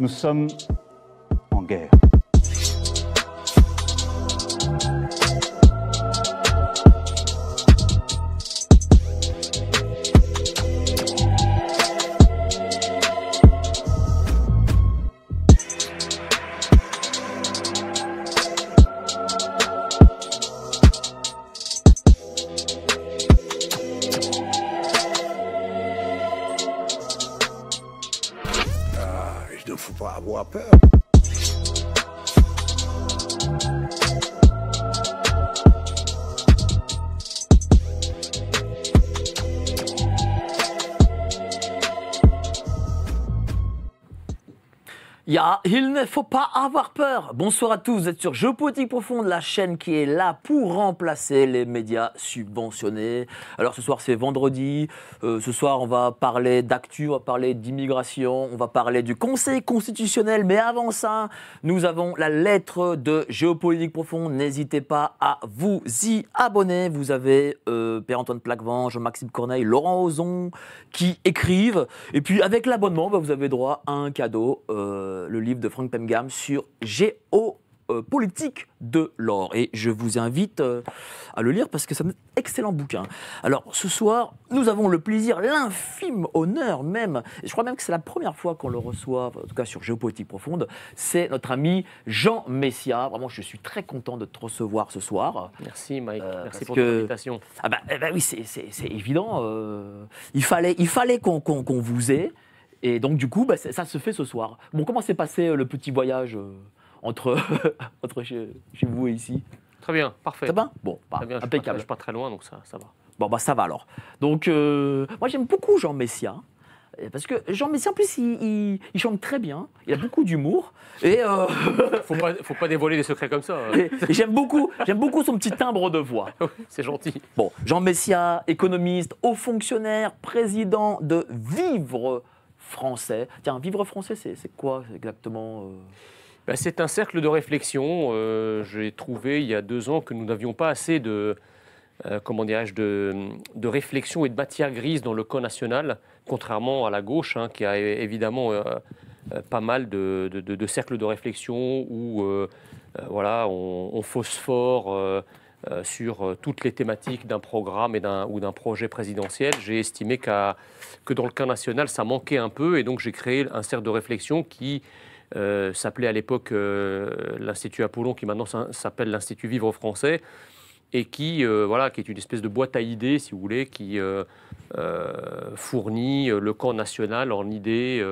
Nous sommes Bonsoir, à tous, vous êtes sur Géopolitique Profonde, la chaîne qui est là pour remplacer les médias subventionnés. Alors ce soir c'est vendredi, euh, ce soir on va parler d'actu, on va parler d'immigration, on va parler du Conseil constitutionnel, mais avant ça, nous avons la lettre de Géopolitique Profonde, n'hésitez pas à vous y abonner, vous avez euh, Pierre-Antoine Plaquevent, Jean-Maxime Corneille, Laurent Ozon qui écrivent, et puis avec l'abonnement, bah, vous avez droit à un cadeau, euh, le livre de Franck Pemgam sur Géopolitique géopolitique de l'or. Et je vous invite euh, à le lire parce que c'est un excellent bouquin. Alors ce soir, nous avons le plaisir, l'infime honneur même, je crois même que c'est la première fois qu'on le reçoit, en tout cas sur Géopolitique Profonde, c'est notre ami Jean Messia. Vraiment, je suis très content de te recevoir ce soir. Merci Mike, euh, merci pour invitation. Ah bah, eh ben oui, c'est évident. Euh, il fallait, il fallait qu'on vous ait. Et donc du coup, bah, ça se fait ce soir. Bon, comment s'est passé le petit voyage entre, entre chez, vous et ici. Très bien, parfait. Ça va Bon, bah, impeccable. Je ne suis pas très loin, donc ça, ça va. Bon, bah ça va alors. Donc, euh, moi j'aime beaucoup Jean Messia. Hein, parce que Jean Messia, en plus, il, chante très bien, il a beaucoup d'humour. Et ne euh, faut, pas, faut pas dévoiler des secrets comme ça. Hein. J'aime beaucoup, beaucoup son petit timbre de voix. C'est gentil. Bon, Jean Messia, économiste, haut fonctionnaire, président de Vivre français. Tiens, Vivre français, c'est quoi exactement euh bah, c'est un cercle de réflexion. Euh, j'ai trouvé il y a deux ans que nous n'avions pas assez euh, de, de, réflexion et de matière grise dans le camp national, contrairement à la gauche, hein, qui a évidemment euh, pas mal de, cercles de réflexion où voilà, on, phosphore. sur toutes les thématiques d'un programme et ou d'un projet présidentiel. J'ai estimé que dans le cas national, ça manquait un peu et donc j'ai créé un cercle de réflexion qui euh, s'appelait à l'époque euh, l'Institut Apollon, qui maintenant s'appelle l'Institut Vivre Français, et qui, euh, voilà, qui est une espèce de boîte à idées, si vous voulez, qui fournit le camp national en idées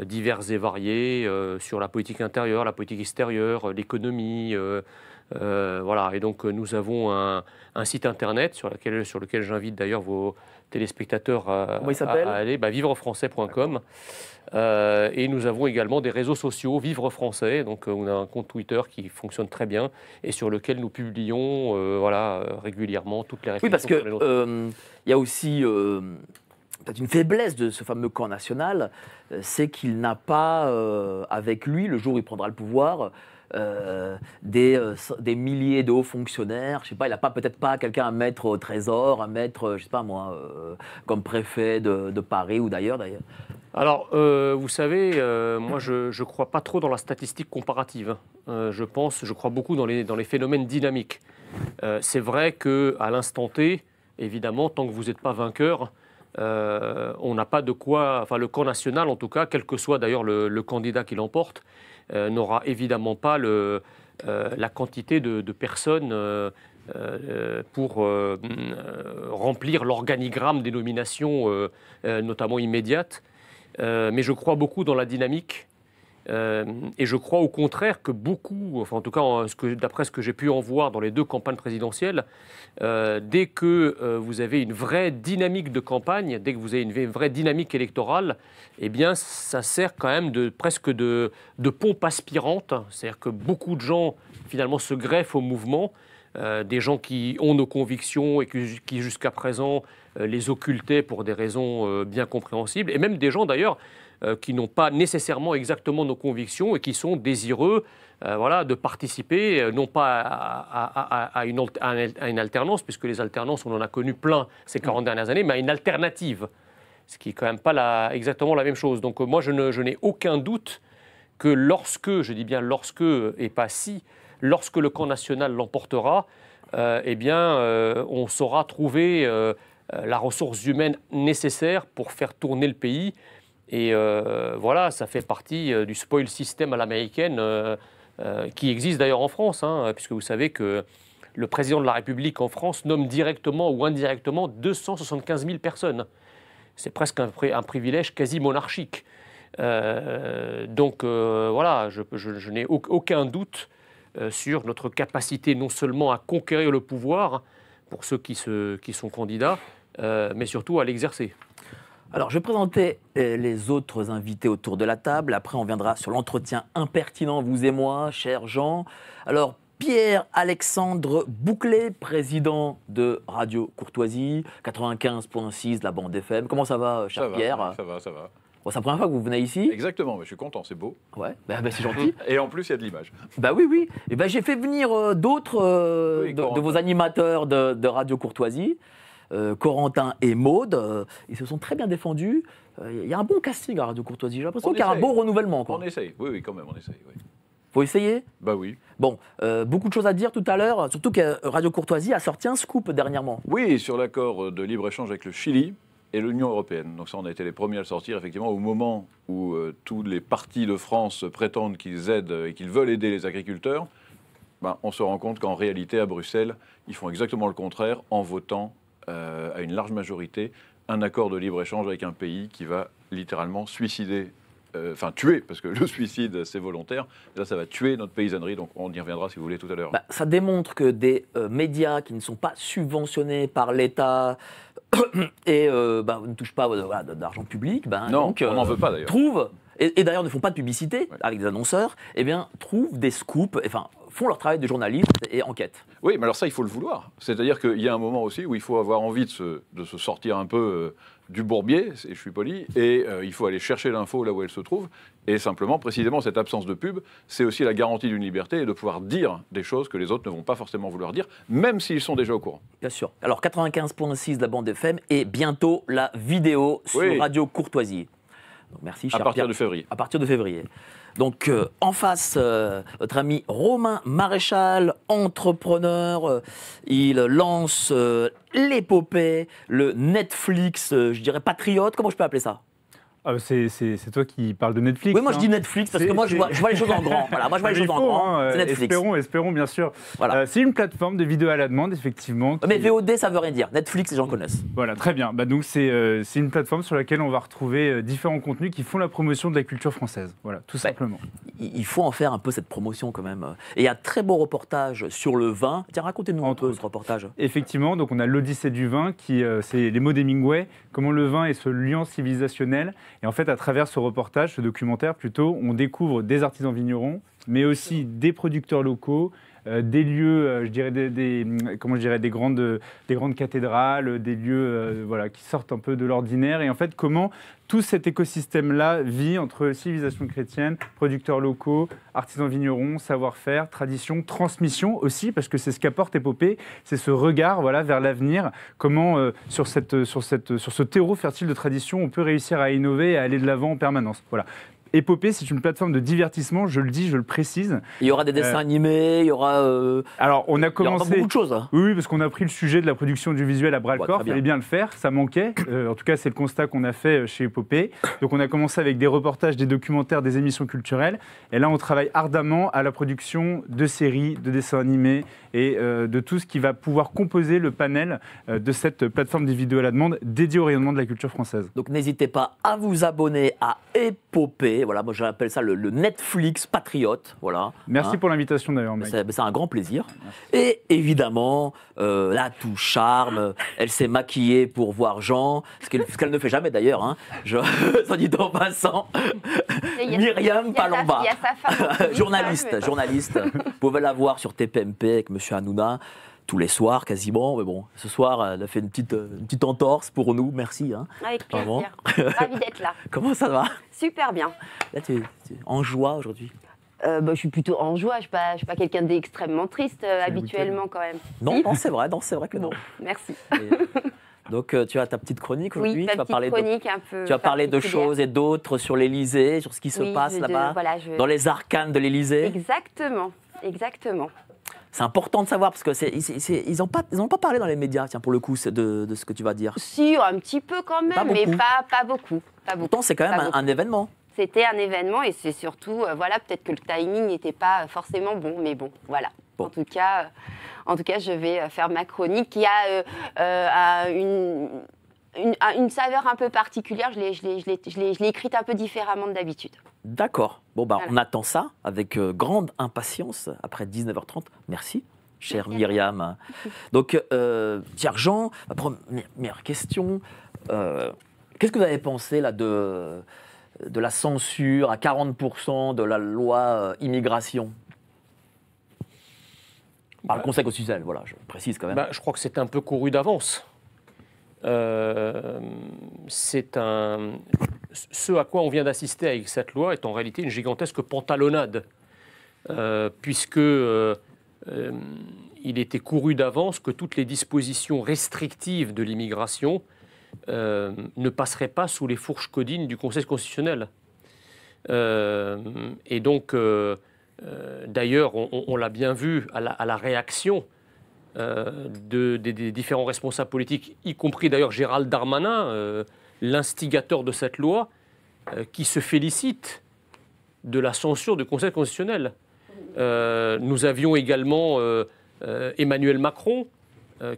diverses et variées sur la politique intérieure, la politique extérieure, l'économie. Euh, voilà, et donc euh, nous avons un, site internet sur, sur lequel j'invite d'ailleurs vos téléspectateurs à, aller, bah, vivrefrançais.com. Euh, et nous avons également des réseaux sociaux, Vivre Français, donc on a un compte Twitter qui fonctionne très bien et sur lequel nous publions voilà, régulièrement toutes les réflexions. Oui, parce que il y a aussi peut-être une faiblesse de ce fameux camp national, c'est qu'il n'a pas avec lui, le jour où il prendra le pouvoir, euh, des, euh, des, milliers de hauts fonctionnaires. Je sais pas, il n'a pas peut-être pas quelqu'un à mettre au trésor, à mettre, euh, je sais pas moi, comme préfet de, de Paris ou d'ailleurs d'ailleurs. Alors, vous savez, moi, je ne crois pas trop dans la statistique comparative. Hein. je pense, je crois beaucoup dans les, dans les phénomènes dynamiques. c'est vrai qu'à l'instant T, évidemment, tant que vous n'êtes pas vainqueur, on n'a pas de quoi, enfin le camp national en tout cas, quel que soit d'ailleurs le, le candidat qui l'emporte, euh, n'aura évidemment pas euh, la quantité de, personnes euh, pour remplir l'organigramme des nominations, notamment immédiates. mais je crois beaucoup dans la dynamique euh, et je crois au contraire que beaucoup, enfin en tout cas d'après ce que j'ai pu en voir dans les deux campagnes présidentielles, euh, dès que euh, vous avez une vraie dynamique de campagne, dès que vous avez une vraie dynamique électorale, eh bien ça sert quand même de presque de, pompe aspirante. C'est-à-dire que beaucoup de gens finalement se greffent au mouvement. des gens qui ont nos convictions et qui, jusqu'à présent les occultaient pour des raisons bien compréhensibles, et même des gens d'ailleurs euh, qui n'ont pas nécessairement exactement nos convictions et qui sont désireux euh, voilà, de participer, euh, non pas à, une, alternance, puisque les alternances, on en a connu plein ces 40 mm. dernières années, mais à une alternative, ce qui n'est quand même pas exactement la même chose. Donc moi, je, je n'ai aucun doute que lorsque, je dis bien lorsque et pas si, lorsque le camp national l'emportera, eh bien, on saura trouver la ressource humaine nécessaire pour faire tourner le pays et euh, voilà, ça fait partie euh, du spoil system à l'américaine euh, qui existe d'ailleurs en France, hein, puisque vous savez que le président de la République en France nomme directement ou indirectement 275 000 personnes. C'est presque un, privilège quasi monarchique. donc voilà, je, n'ai aucun doute sur notre capacité non seulement à conquérir le pouvoir pour ceux qui sont candidats, mais surtout à l'exercer. Alors, je vais présenter euh, les autres invités autour de la table. Après, on viendra sur l'entretien impertinent, vous et moi, cher Jean. Alors, Pierre-Alexandre Bouclé, président de Radio Courtoisie, 95.6 la bande FM. Comment ça va, euh, cher ça Pierre Ça va, ça va. c'est la première fois que vous venez ici. Exactement, je suis content, c'est beau. Ouais, bah, bah, c'est gentil. Et en plus, il y a de l'image. Bah oui, oui. Et eh ben, j'ai fait venir euh, d'autres de, vos animateurs de Radio Courtoisie. Euh, Corentin et Maude. Euh, ils se sont très bien défendus. Euh, il y a un bon casting à Radio Courtoisie. J'ai l'impression qu'il y a un beau renouvellement. On essaye, oui, oui, quand même, on essaye. Oui. Faut essayer Bah oui. Bon, beaucoup de choses à dire tout à l'heure, surtout que Radio Courtoisie a sorti un scoop dernièrement. Oui, sur l'accord de libre-échange avec le Chili et l'Union européenne. Donc ça, on a été les premiers à le sortir, effectivement, au moment où tous les partis de France prétendent qu'ils aident et qu'ils veulent aider les agriculteurs. Ben, on se rend compte qu'en réalité, à Bruxelles, ils font exactement le contraire en votant euh, à une large majorité un accord de libre-échange avec un pays qui va littéralement suicider euh, enfin tuer, parce que le suicide c'est volontaire, là ça va tuer notre paysannerie, donc on y reviendra si vous voulez tout à l'heure. Bah, ça démontre que des euh, médias qui ne sont pas subventionnés par l'État et bah, ne touchent pas d'argent public, bah, non, donc, on n'en veut pas d'ailleurs. Trouvent et, d'ailleurs ne font pas de publicité avec des annonceurs, et eh bien, trouvent des scoops, enfin, font leur travail de journaliste et enquête. Oui, mais alors ça, il faut le vouloir. C'est-à-dire qu'il y a un moment aussi où il faut avoir envie de se, sortir un peu euh, du bourbier, et je suis poli, et euh, il faut aller chercher l'info là où elle se trouve. Et simplement, précisément, cette absence de pub, c'est aussi la garantie d'une liberté et de pouvoir dire des choses que les autres ne vont pas forcément vouloir dire, même s'ils sont déjà au courant. Bien sûr. Alors 95.6 de la bande FM et bientôt la vidéo sur Radio Courtoisie. Donc, merci, cher À partir de février. À partir de février. Donc euh, en face, euh, votre ami Romain Maréchal, entrepreneur, euh, il lance l'épopée, le Netflix, je dirais patriote, comment je peux appeler ça ah, bah, c'est toi qui parles de Netflix. Oui, moi je dis hein. Netflix parce que moi je vois, les choses en grand. Voilà, moi je vois les choses en grand. Hein, Netflix. Espérons, espérons bien sûr. Voilà. Euh, c'est une plateforme de vidéos à la demande, effectivement. Euh, mais VOD, ça veut rien dire. Netflix, les gens connaissent. Voilà, très bien. Bah, donc c'est euh, une plateforme sur laquelle on va retrouver différents contenus qui font la promotion de la culture française. Voilà, tout simplement. Il faut en faire un peu cette promotion quand même. Et il y a un très beau reportage sur le vin. Tiens, racontez-nous un peu ce reportage. Effectivement, donc on a l'Odyssée du vin qui, c'est les mots d'Hemingway, comment le vin est ce lien civilisationnel. Et en fait, à travers ce reportage, ce documentaire plutôt, on découvre des artisans vignerons, mais aussi des producteurs locaux euh, des lieux, euh, je dirais, des, mm, comment je dirais, des, grandes, des grandes cathédrales, des lieux euh, voilà, qui sortent un peu de l'ordinaire. Et en fait, comment tout cet écosystème-là vit entre civilisation chrétienne, producteurs locaux, artisans vignerons, savoir-faire, tradition, transmission aussi, parce que c'est ce qu'apporte Épopée, c'est ce regard voilà, vers l'avenir, comment sur, cette, sur, cette, sur ce terreau fertile de tradition, on peut réussir à innover et à aller de l'avant en permanence. Voilà. Épopée, c'est une plateforme de divertissement, je le dis, je le précise. Il y aura des euh, dessins animés, il y aura. Euh, alors, on a commencé. Il y aura beaucoup de choses. Hein. Oui, parce qu'on a pris le sujet de la production du visuel à bras le corps. Il fallait bien le faire, ça manquait. Euh, en tout cas, c'est le constat qu'on a fait chez Épopée. Donc, on a commencé avec des reportages, des documentaires, des émissions culturelles. Et là, on travaille ardemment à la production de séries, de dessins animés et de tout ce qui va pouvoir composer le panel de cette plateforme des vidéos à la demande dédiée au rayonnement de la culture française. Donc, n'hésitez pas à vous abonner à Épopée voilà, moi j'appelle ça le, Netflix patriote. Voilà, Merci hein. pour l'invitation d'ailleurs, C'est un grand plaisir. Et évidemment, euh, là, tout charme, elle s'est maquillée pour voir Jean, ce qu'elle ne fait jamais d'ailleurs, hein. je, sans dit en passant. Myriam Palomba, journaliste, journaliste. Vous pouvez la voir sur TPMP avec M. Hanouna tous les soirs quasiment. Mais bon, ce soir, elle a fait une petite, euh, petite entorse pour nous. Merci. Hein. Avec plaisir. d'être là. Comment ça va Super bien. Là, tu es, en joie aujourd'hui euh, bah, je suis plutôt en joie, je ne suis pas, quelqu'un d'extrêmement triste euh, habituellement quand même. Non, c'est vrai, c'est vrai que non. Merci. donc tu as ta petite chronique aujourd'hui, oui, tu, petite parler chronique de, un peu tu vas parler de choses et d'autres sur l'Elysée, sur ce qui se passe là-bas, dans les arcanes de l'Elysée. Exactement, exactement. C'est important de savoir parce que c'est, ils n'ont pas, pas parlé dans les médias, tiens, pour le coup, de, ce que tu vas dire. Si, un petit peu quand même, mais pas, beaucoup. Pas Pourtant, c'est quand même un, événement c'était un événement et c'est surtout, euh, voilà, peut-être que le timing n'était pas forcément bon, mais bon, voilà. En, tout cas, euh, en tout cas, je vais euh, faire ma chronique Il y a une, une, saveur un peu particulière. Je l'ai écrite un peu différemment d'habitude. D'accord. Bon, bah, on attend ça avec euh, grande impatience après 19h30. Merci. Chère Miriam. Myriam. Donc, euh, Jean, première question. Euh, qu'est-ce que vous avez pensé là, de, de la censure à 40% de la loi euh, immigration par le bah Conseil constitutionnel, voilà, je précise quand même. Bah, je crois que c'était un peu couru d'avance. Euh, c'est un... ce à quoi on vient d'assister avec cette loi est en réalité une gigantesque pantalonnade, euh, puisque euh, il était couru d'avance que toutes les dispositions restrictives de l'immigration ne passeraient pas sous les fourches codines du Conseil constitutionnel. et donc, d'ailleurs, on, l'a bien vu à la réaction euh, des, différents responsables politiques, y compris d'ailleurs Gérald Darmanin, euh, l'instigateur de cette loi, euh, qui se félicite de la censure du Conseil constitutionnel. nous avions également Emmanuel Macron,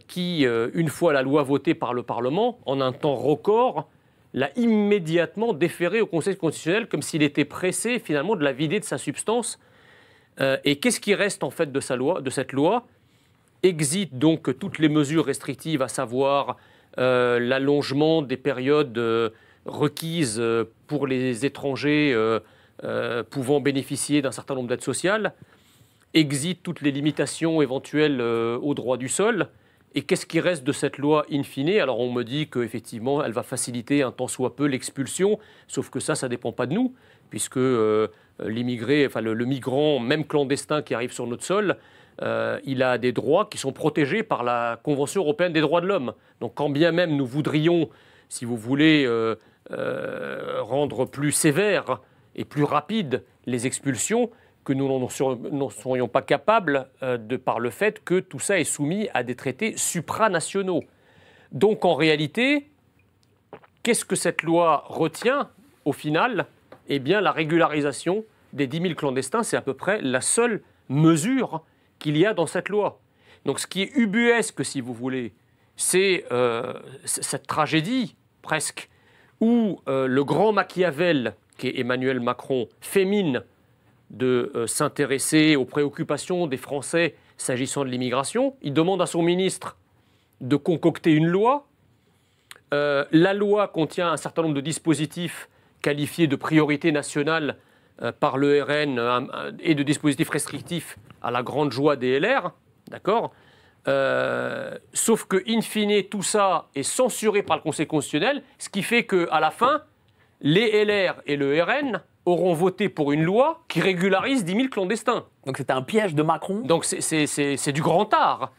qui, une fois la loi votée par le Parlement, en un temps record, l'a immédiatement déférée au Conseil constitutionnel comme s'il était pressé finalement de la vider de sa substance. et qu'est-ce qui reste en fait de, sa loi, de cette loi Exit donc toutes les mesures restrictives, à savoir euh, l'allongement des périodes euh, requises euh, pour les étrangers pouvant bénéficier d'un certain nombre d'aides sociales. Exit toutes les limitations éventuelles au droit du sol. Et qu'est-ce qui reste de cette loi in fine Alors on me dit qu'effectivement, elle va faciliter un tant soit peu l'expulsion, sauf que ça, ça ne dépend pas de nous, puisque l'immigré, enfin le, migrant, même clandestin qui arrive sur notre sol, euh, il a des droits qui sont protégés par la Convention européenne des droits de l'homme. Donc quand bien même nous voudrions, si vous voulez, euh, euh, rendre plus sévères et plus rapides les expulsions, que nous n'en serions pas capables par le fait que tout ça est soumis à des traités supranationaux. Donc en réalité, qu'est-ce que cette loi retient au final Eh bien la régularisation des 10 000 clandestins, c'est à peu près la seule mesure qu'il y a dans cette loi. Donc ce qui est ubuesque, si vous voulez, c'est euh, cette tragédie, presque, où euh, le grand Machiavel, qui est Emmanuel Macron, fait mine de euh, s'intéresser aux préoccupations des Français s'agissant de l'immigration. Il demande à son ministre de concocter une loi. la loi contient un certain nombre de dispositifs qualifiés de priorité nationale euh, par le RN euh, et de dispositifs restrictifs à la grande joie des LR, d'accord euh, sauf que, in fine, tout ça est censuré par le Conseil constitutionnel, ce qui fait qu'à la fin, les LR et le RN auront voté pour une loi qui régularise 10 000 clandestins. Donc c'était un piège de Macron Donc c'est du grand art.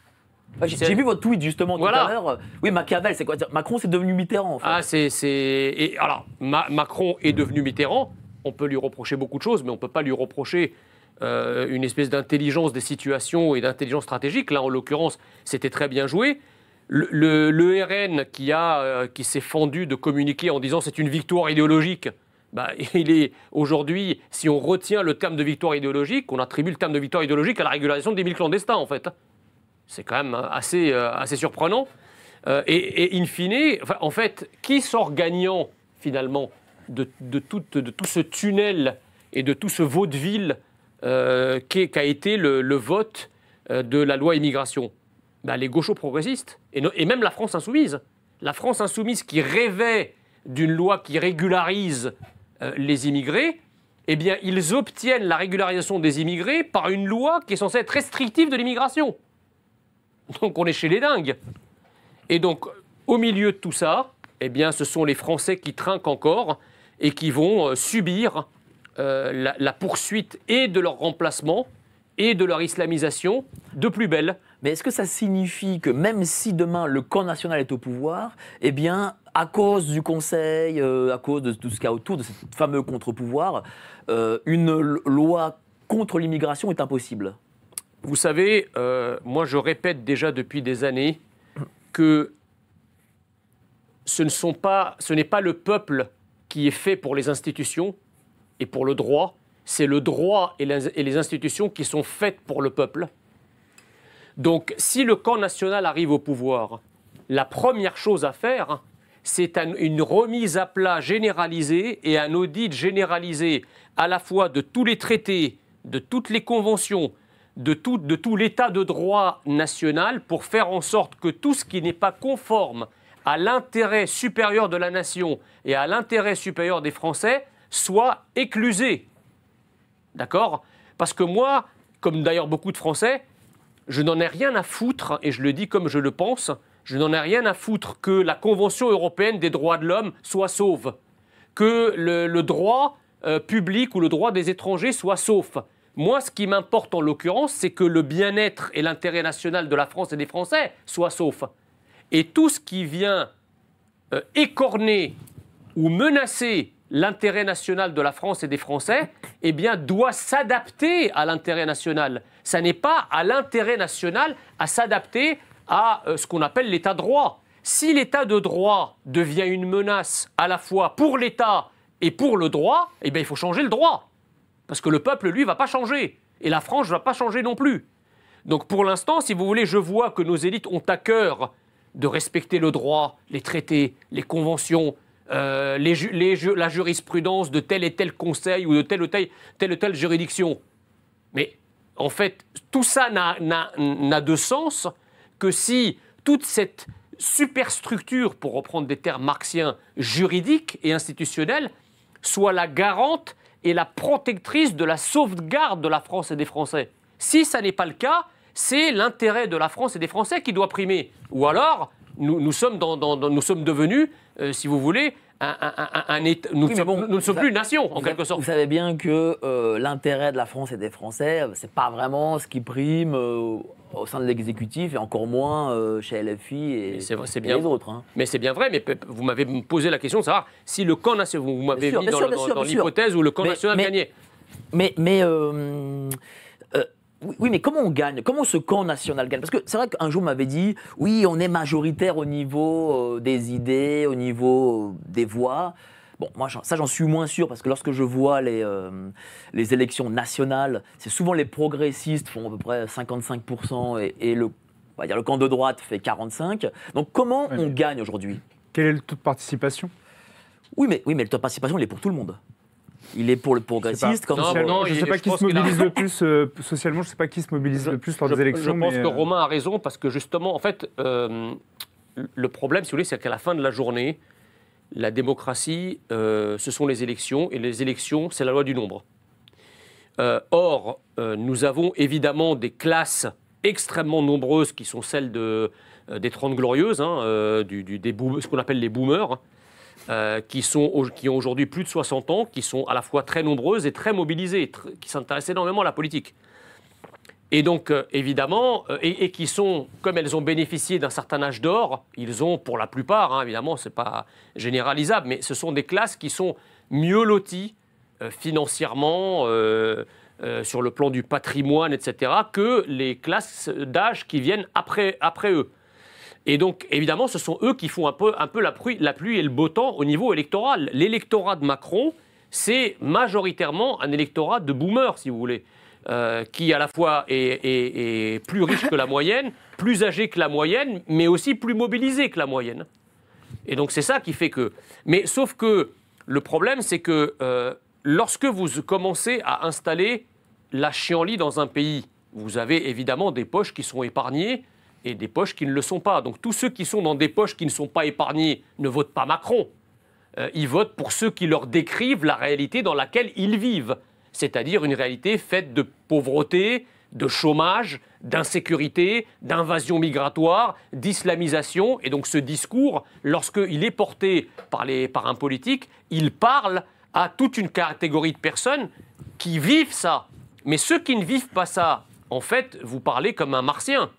Ah, j'ai vu votre tweet justement tout à l'heure. Oui, Machiavel, c'est quoi Macron, c'est devenu Mitterrand. En fait. Ah, alors, Macron est devenu Mitterrand on peut lui reprocher beaucoup de choses, mais on ne peut pas lui reprocher euh, une espèce d'intelligence des situations et d'intelligence stratégique. Là, en l'occurrence, c'était très bien joué. Le, RN qui, euh, qui s'est fendu de communiquer en disant c'est une victoire idéologique, bah, il est aujourd'hui, si on retient le terme de victoire idéologique, on attribue le terme de victoire idéologique à la régulation des mille clandestins, en fait. C'est quand même euh, assez, assez surprenant. et, in fine, enfin, en fait, qui sort gagnant finalement de, tout, ce tunnel et de tout ce vaudeville euh, qu'a été le, vote euh, de la loi immigration ben, Les gauchos progressistes, et, même la France insoumise. La France insoumise qui rêvait d'une loi qui régularise euh, les immigrés, eh bien, ils obtiennent la régularisation des immigrés par une loi qui est censée être restrictive de l'immigration. Donc on est chez les dingues. Et donc, au milieu de tout ça, eh bien, ce sont les Français qui trinquent encore et qui vont euh, subir euh, la, poursuite et de leur remplacement et de leur islamisation de plus belle. Mais est-ce que ça signifie que même si demain le camp national est au pouvoir, eh bien, à cause du Conseil, euh, à cause de tout ce qu'il y a autour, de ce fameux contre-pouvoir, une loi contre l'immigration est impossible Vous savez, moi je répète déjà depuis des années que ce n'est sont pas, pas le peuple qui est fait pour les institutions et pour le droit. C'est le droit et, les institutions qui sont faites pour le peuple. Donc si le camp national arrive au pouvoir, la première chose à faire, c'est une remise à plat généralisée et un audit généralisé à la fois de tous les traités, de toutes les conventions, de tout l'état de droit national pour faire en sorte que tout ce qui n'est pas conforme à l'intérêt supérieur de la nation et à l'intérêt supérieur des Français soit éclusé. D'accord Parce que moi, comme d'ailleurs beaucoup de Français, je n'en ai rien à foutre, et je le dis comme je le pense, je n'en ai rien à foutre que la Convention européenne des droits de l'homme soit sauve, que le, droit euh, public ou le droit des étrangers soit sauf. Moi, ce qui m'importe en l'occurrence, c'est que le bien-être et l'intérêt national de la France et des Français soient saufs. Et tout ce qui vient euh, écorner ou menacer l'intérêt national de la France et des Français, eh bien, doit s'adapter à l'intérêt national. Ça n'est pas à l'intérêt national à s'adapter à euh, ce qu'on appelle l'état de droit. Si l'état de droit devient une menace à la fois pour l'État et pour le droit, eh bien, il faut changer le droit. Parce que le peuple, lui, ne va pas changer. Et la France ne va pas changer non plus. Donc pour l'instant, si vous voulez, je vois que nos élites ont à cœur de respecter le droit, les traités, les conventions, euh, la jurisprudence de tel et tel conseil ou de telle et telle, juridiction. Mais en fait, tout ça n'a de sens que si toute cette superstructure, pour reprendre des termes marxiens, juridique et institutionnelle, soit la garante et la protectrice de la sauvegarde de la France et des Français. Si ça n'est pas le cas, c'est l'intérêt de la France et des Français qui doit primer. Ou alors, nous, sommes, devenus, euh, si vous voulez, un, nous, ne sommes plus une nation, en quelque sorte. Vous savez bien que euh, l'intérêt de la France et des Français, c'est pas vraiment ce qui prime euh, au sein de l'exécutif et encore moins chez LFI et, bien, les autres. Hein. Mais c'est bien vrai, mais vous m'avez posé la question de savoir si le camp national, vous m'avez mis dans, l'hypothèse où le camp national gagnait. mais oui, mais comment on gagne Comment ce camp national gagne Parce que c'est vrai qu'un jour, on m'avait dit, oui, on est majoritaire au niveau euh, des idées, au niveau euh, des voix. Bon, moi, ça, j'en suis moins sûr, parce que lorsque je vois les, euh, les élections nationales, c'est souvent les progressistes font à peu près 55% et, le, dire, le camp de droite fait 45%. Donc comment on gagne aujourd'hui Quel est le taux de participation oui mais, oui, mais le taux de participation, il est pour tout le monde il est pour le progressiste comme non, je ne euh, sais pas qui se mobilise le plus socialement, je ne sais pas qui se mobilise le plus lors des élections. Je pense que euh, Romain a raison parce que justement, en fait, euh, le problème, si vous voulez, c'est qu'à la fin de la journée, la démocratie, ce sont les élections et les élections, c'est la loi du nombre. or, nous avons évidemment des classes extrêmement nombreuses qui sont celles de, des 30 Glorieuses, hein, du, des ce qu'on appelle les boomers. Hein. Euh, qui, sont, qui ont aujourd'hui plus de 60 ans, qui sont à la fois très nombreuses et très mobilisées, qui s'intéressent énormément à la politique. Et donc, euh, évidemment, euh, et, qui sont, comme elles ont bénéficié d'un certain âge d'or, ils ont, pour la plupart, hein, évidemment, ce n'est pas généralisable, mais ce sont des classes qui sont mieux loties financièrement, sur le plan du patrimoine, etc., que les classes d'âge qui viennent après, après eux. Et donc, évidemment, ce sont eux qui font un peu, la, pluie, et le beau temps au niveau électoral. L'électorat de Macron, c'est majoritairement un électorat de boomers, si vous voulez, euh, qui à la fois est, plus riche que la moyenne, plus âgé que la moyenne, mais aussi plus mobilisé que la moyenne. Et donc c'est ça qui fait que. Mais sauf que le problème, c'est que euh, lorsque vous commencez à installer la chienlit dans un pays, vous avez évidemment des poches qui sont épargnées et des poches qui ne le sont pas. Donc tous ceux qui sont dans des poches qui ne sont pas épargnées ne votent pas Macron. Euh, ils votent pour ceux qui leur décrivent la réalité dans laquelle ils vivent, c'est-à-dire une réalité faite de pauvreté, de chômage, d'insécurité, d'invasion migratoire, d'islamisation. Et donc ce discours, lorsqu'il est porté par, les, par un politique, il parle à toute une catégorie de personnes qui vivent ça. Mais ceux qui ne vivent pas ça, en fait, vous parlez comme un martien.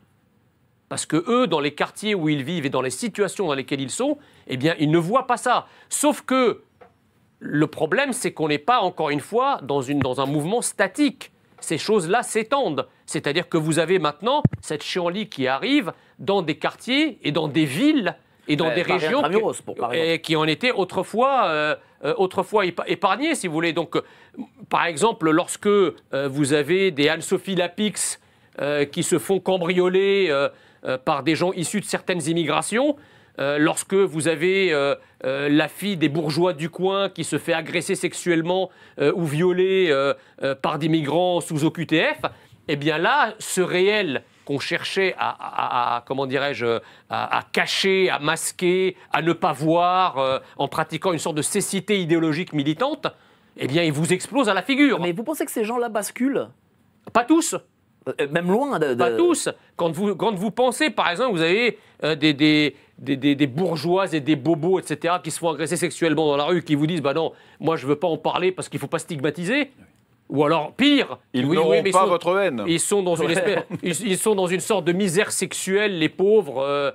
Parce que eux, dans les quartiers où ils vivent et dans les situations dans lesquelles ils sont, eh bien, ils ne voient pas ça. Sauf que le problème, c'est qu'on n'est pas, encore une fois, dans, une, dans un mouvement statique. Ces choses-là s'étendent. C'est-à-dire que vous avez maintenant cette chienlit qui arrive dans des quartiers et dans des villes et dans ben, des régions qui, euh, qui, en étaient autrefois, euh, euh, autrefois épargnées, si vous voulez. Donc, par exemple, lorsque vous avez des Anne-Sophie Lapix qui se font cambrioler euh, par des gens issus de certaines immigrations. Euh, lorsque vous avez euh, la fille des bourgeois du coin qui se fait agresser sexuellement ou violer par des migrants sous OQTF, eh bien là, ce réel qu'on cherchait à, comment dirais-je, à, à, cacher, à masquer, à ne pas voir, en pratiquant une sorte de cécité idéologique militante, eh bien, il vous explose à la figure. Mais vous pensez que ces gens-là basculent Pas tous. Euh, même loin de, Pas tous. Quand vous, quand vous pensez, par exemple, vous avez euh, des, des, des, des, bourgeoises et des bobos, etc., qui se font agresser sexuellement dans la rue, qui vous disent, bah non, moi je veux pas en parler parce qu'il faut pas stigmatiser. Ou alors, pire, ils ne n'auront pas votre haine. Ils sont, dans une ils, sont dans une sorte de misère sexuelle, les pauvres. Euh,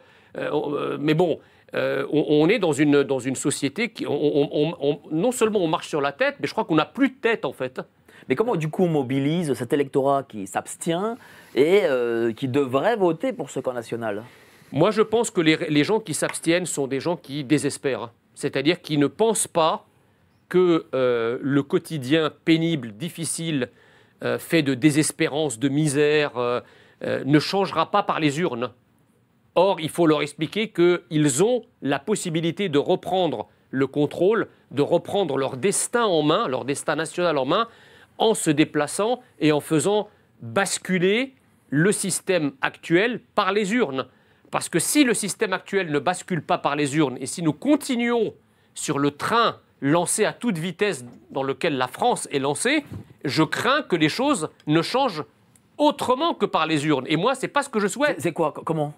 mais bon, on, est dans une, dans une société qui, on, on, non seulement on marche sur la tête, mais je crois qu'on n'a plus de tête en fait. Mais comment du coup on mobilise cet électorat qui s'abstient et euh, qui devrait voter pour ce camp national Moi je pense que les, gens qui s'abstiennent sont des gens qui désespèrent, hein. c'est-à-dire qui ne pensent pas que euh, le quotidien pénible, difficile, euh, fait de désespérance, de misère, ne changera pas par les urnes. Or, il faut leur expliquer qu'ils ont la possibilité de reprendre le contrôle, de reprendre leur destin en main, leur destin national en main, en se déplaçant et en faisant basculer le système actuel par les urnes. Parce que si le système actuel ne bascule pas par les urnes et si nous continuons sur le train lancé à toute vitesse dans lequel la France est lancée, je crains que les choses ne changent autrement que par les urnes. Et moi, n'est pas ce que je souhaite. C'est quoi Comment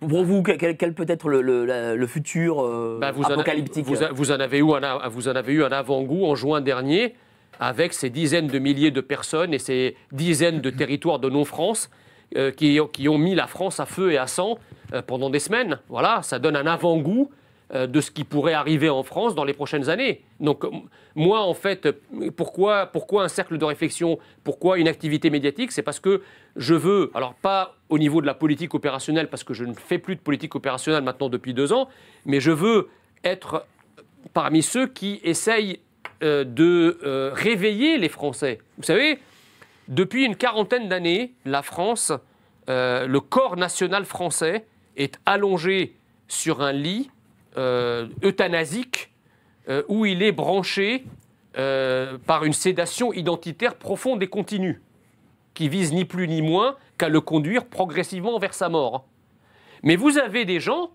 pour vous, quel, peut être le, futur apocalyptique avez eu vous en avez eu un avant-goût en juin dernier avec ces dizaines de milliers de personnes et ces dizaines de territoires de non-France euh, qui, ont mis la France à feu et à sang euh, pendant des semaines. Voilà, ça donne un avant-goût euh, de ce qui pourrait arriver en France dans les prochaines années. Donc moi, en fait, pourquoi, pourquoi un cercle de réflexion Pourquoi une activité médiatique C'est parce que je veux, alors pas au niveau de la politique opérationnelle, parce que je ne fais plus de politique opérationnelle maintenant depuis deux ans, mais je veux être parmi ceux qui essayent euh, de euh, réveiller les Français. Vous savez, depuis une quarantaine d'années, la France, euh, le corps national français, est allongé sur un lit euthanasique où il est branché par une sédation identitaire profonde et continue, qui vise ni plus ni moins qu'à le conduire progressivement vers sa mort. Mais vous avez des gens,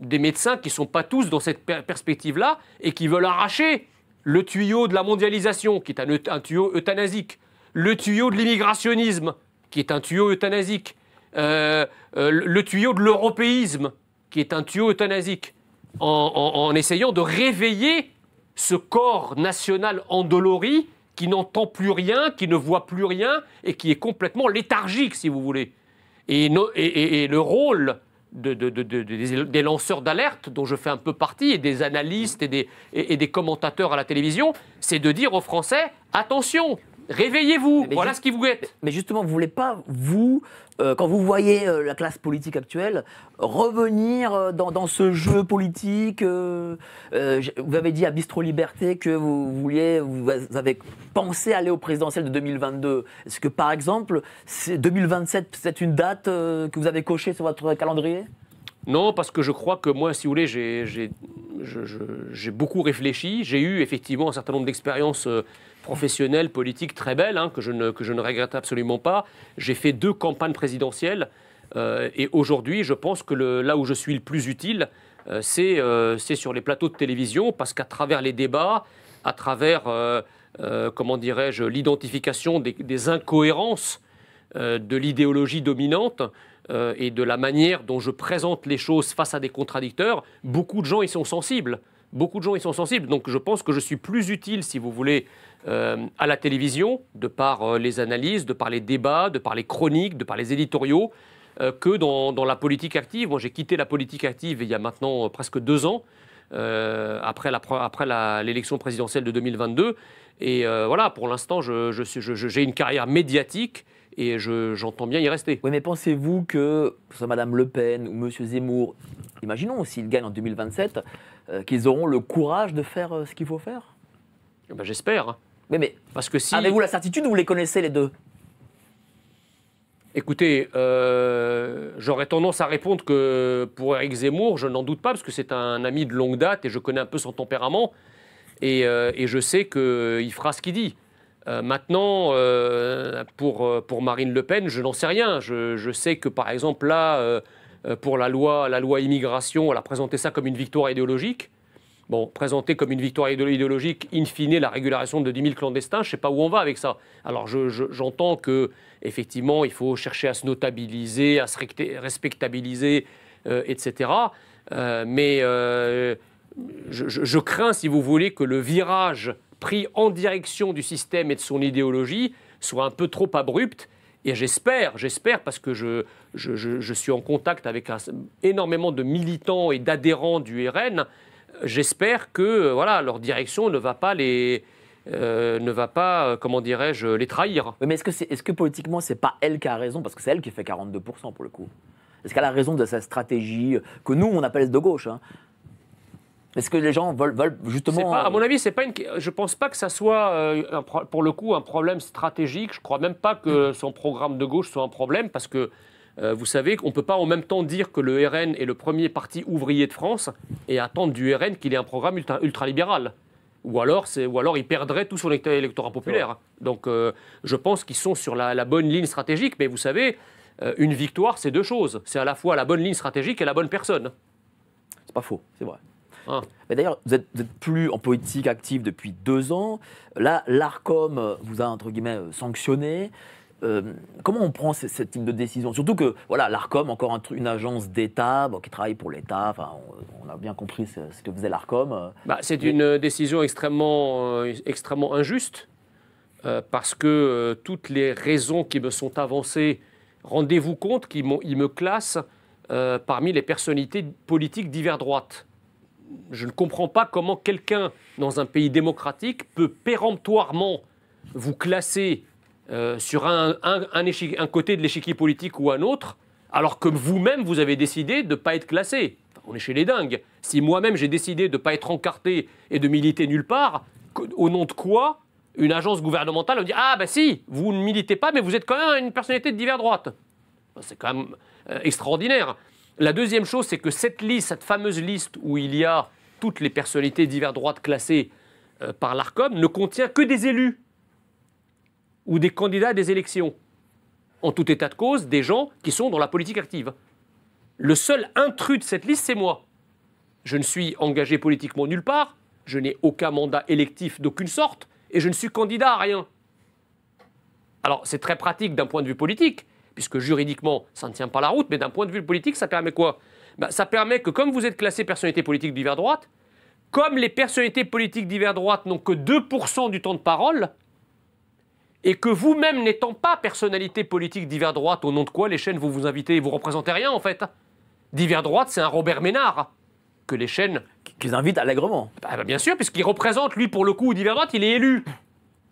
des médecins qui ne sont pas tous dans cette perspective-là et qui veulent arracher le tuyau de la mondialisation, qui est un, tuyau euthanasique, le tuyau de l'immigrationnisme, qui est un tuyau euthanasique, euh, euh, le tuyau de l'européisme, qui est un tuyau euthanasique, en, essayant de réveiller ce corps national endolori qui n'entend plus rien, qui ne voit plus rien et qui est complètement léthargique, si vous voulez. et le rôle de, des lanceurs d'alerte, dont je fais un peu partie, et des analystes et des, et des commentateurs à la télévision, c'est de dire aux Français, attention, Réveillez-vous, voilà ce qui vous guette. Mais justement, vous voulez pas, vous, euh, quand vous voyez euh, la classe politique actuelle, revenir euh, dans, dans, ce jeu politique Vous avez dit à Bistro Liberté que vous vouliez, vous avez pensé aller au présidentiel de 2022. Est-ce que, par exemple, 2027, c'est une date que vous avez cochée sur votre calendrier non, parce que je crois que moi, si vous voulez, j'ai j'ai beaucoup réfléchi. J'ai eu effectivement un certain nombre d'expériences euh, professionnelles, politiques très belles, hein, que, je ne, que je ne regrette absolument pas. J'ai fait deux campagnes présidentielles. Euh, et aujourd'hui, je pense que là où je suis le plus utile, euh, c'est sur les plateaux de télévision, parce qu'à travers les débats, à travers, comment dirais-je, l'identification des, incohérences de l'idéologie dominante, euh, et de la manière dont je présente les choses face à des contradicteurs, beaucoup de gens y sont sensibles. Beaucoup de gens y sont sensibles. Donc je pense que je suis plus utile, si vous voulez, euh, à la télévision, de par euh, les analyses, de par les débats, de par les chroniques, de par les éditoriaux, que dans, la politique active. Moi, j'ai quitté la politique active il y a maintenant presque deux ans. après, l'élection présidentielle de 2022. Et voilà, pour l'instant, j'ai une carrière médiatique et j'entends bien y rester. Oui, mais pensez-vous que, que Madame Le Pen ou Monsieur Zemmour, imaginons s'ils gagnent en 2027, euh, qu'ils auront le courage de faire euh, ce qu'il faut faire eh ben, J'espère. Oui, mais parce que si... avez-vous la certitude ou vous les connaissez les deux Écoutez, euh, j'aurais tendance à répondre que pour Eric Zemmour, je n'en doute pas, parce que c'est un ami de longue date et je connais un peu son tempérament. Et, et je sais qu'il fera ce qu'il dit. Euh, maintenant, euh, pour, euh, pour Marine Le Pen, je n'en sais rien. Je, sais que, par exemple, là, pour la loi, la loi immigration, elle a présenté ça comme une victoire idéologique. Bon, présenté comme une victoire idéologique, in fine, la régularisation de 10 000 clandestins, je ne sais pas où on va avec ça. Alors, j'entends je, que, effectivement, il faut chercher à se notabiliser, à se respectabiliser, etc. mais je, crains, si vous voulez, que le virage pris en direction du système et de son idéologie soit un peu trop abrupte. Et j'espère, j'espère, parce que je, je, suis en contact avec énormément de militants et d'adhérents du RN, j'espère que euh, voilà, leur direction ne va pas les, euh, ne va pas, euh, comment dirais-je, les trahir. Mais est-ce que, est, ce que, politiquement, c'est pas elle qui a raison Parce que c'est elle qui fait 42% pour le coup. Est-ce qu'elle a raison de sa stratégie que nous, on appelle de gauche hein? Est-ce que les gens veulent, justement. Pas, à mon euh, avis, c'est pas une... je ne pense pas que ça soit, euh, pour le coup, un problème stratégique. Je ne crois même pas que hmm. son programme de gauche soit un problème parce que. Euh, vous savez qu'on ne peut pas en même temps dire que le RN est le premier parti ouvrier de France et attendre du RN qu'il ait un programme ultralibéral. Ultra ou alors, ou alors il perdrait tout son électorat populaire. Donc je pense qu'ils sont sur la, bonne ligne stratégique, mais vous savez, une victoire, c'est deux choses. C'est à la fois la bonne ligne stratégique et la bonne personne. C'est pas faux, c'est vrai. Ah. d'ailleurs, vous n'êtes plus en politique active depuis deux ans. Là, l'ARCOM vous a, entre guillemets, euh, sanctionné. Euh, comment on prend ce, type de décision Surtout que voilà, l'Arcom, encore une agence d'État qui travaille pour l'État. Enfin, on, a bien compris ce, que faisait l'Arcom. Euh, bah, c'est une décision extrêmement, extrêmement injuste parce que toutes les raisons qui me sont avancées, rendez-vous compte qu'ils me classent parmi les personnalités politiques d'hiver droite je ne comprends pas comment quelqu'un dans un pays démocratique peut péremptoirement vous classer euh, sur un, côté de l'échiquier politique ou un autre, alors que vous-même, vous avez décidé de ne pas être classé. on est chez les dingues. Si moi-même, j'ai décidé de ne pas être encarté et de militer nulle part, au nom de quoi une agence gouvernementale va dit Ah, ben si, vous ne militez pas, mais vous êtes quand même une personnalité de divers droites. C'est quand même euh, extraordinaire. La deuxième chose, c'est que cette liste, cette fameuse liste où il y a toutes les personnalités d'hiver droites classées euh, par l'ARCOM, ne contient que des élus ou des candidats à des élections. En tout état de cause, des gens qui sont dans la politique active. Le seul intrus de cette liste, c'est moi. Je ne suis engagé politiquement nulle part, je n'ai aucun mandat électif d'aucune sorte, et je ne suis candidat à rien. Alors, c'est très pratique d'un point de vue politique, puisque juridiquement, ça ne tient pas la route, mais d'un point de vue politique, ça permet quoi ben, Ça permet que comme vous êtes classé personnalité politique d'hiver droite, comme les personnalités politiques d'hiver droite n'ont que 2% du temps de parole, et que vous-même n'étant pas personnalité politique d'hiver droite, au nom de quoi les chaînes vous vous invitez et vous représentez rien en fait D'hiver droite, c'est un Robert Ménard que les chaînes... Qu'ils invitent allègrement. Ah ben, bien sûr, puisqu'il représente, lui, pour le coup, d'hiver droite, il est élu.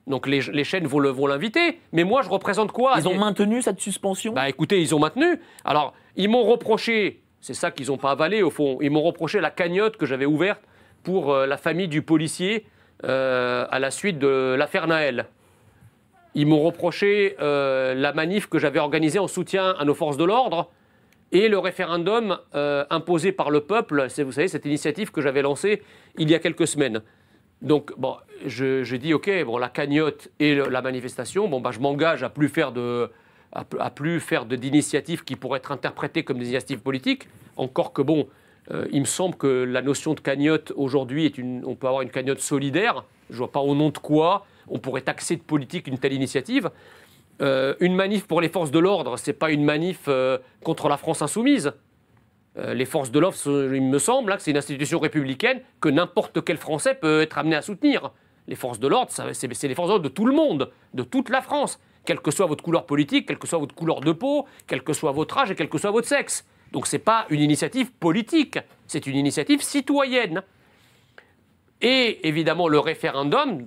Donc les, chaînes vont l'inviter. mais moi, je représente quoi Ils ont maintenu cette suspension Bah écoutez, ils ont maintenu. Alors, ils m'ont reproché, c'est ça qu'ils n'ont pas avalé au fond, ils m'ont reproché la cagnotte que j'avais ouverte pour euh, la famille du policier euh, à la suite de l'affaire Naël. Ils m'ont reproché euh, la manif que j'avais organisée en soutien à nos forces de l'ordre et le référendum imposé par le peuple, vous savez, cette initiative que j'avais lancée il y a quelques semaines. Donc, bon, je, dis, OK, bon, la cagnotte et la manifestation, bon, bah, je m'engage à plus faire à, plus faire d'initiatives qui pourraient être interprétées comme des initiatives politiques. Encore que, bon, euh, il me semble que la notion de cagnotte, aujourd'hui, est on peut avoir une cagnotte solidaire. Je ne vois pas au nom de quoi on pourrait taxer de politique une telle initiative. Euh, une manif pour les forces de l'ordre, ce n'est pas une manif euh, contre la France insoumise. Euh, les forces de l'ordre, il me semble, hein, que c'est une institution républicaine que n'importe quel Français peut être amené à soutenir. Les forces de l'ordre, c'est les forces de l'ordre de tout le monde, de toute la France, quelle que soit votre couleur politique, quelle que soit votre couleur de peau, quel que soit votre âge et quel que soit votre sexe. Donc ce n'est pas une initiative politique, c'est une initiative citoyenne. Et évidemment le référendum,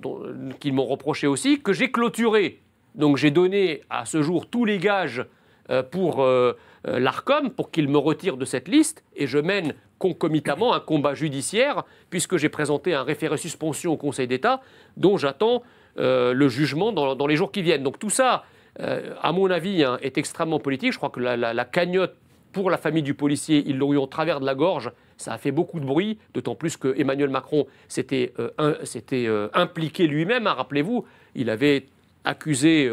qu'ils m'ont reproché aussi, que j'ai clôturé. Donc j'ai donné à ce jour tous les gages euh, pour... Euh, euh, l'ARCOM pour qu'il me retire de cette liste et je mène concomitamment un combat judiciaire puisque j'ai présenté un référé suspension au Conseil d'État dont j'attends euh, le jugement dans, les jours qui viennent. Donc tout ça, euh, à mon avis, hein, est extrêmement politique. Je crois que la, cagnotte pour la famille du policier, ils l'ont eu en travers de la gorge. Ça a fait beaucoup de bruit, d'autant plus que Emmanuel Macron s'était impliqué lui-même. Hein, rappelez-vous, il avait accusé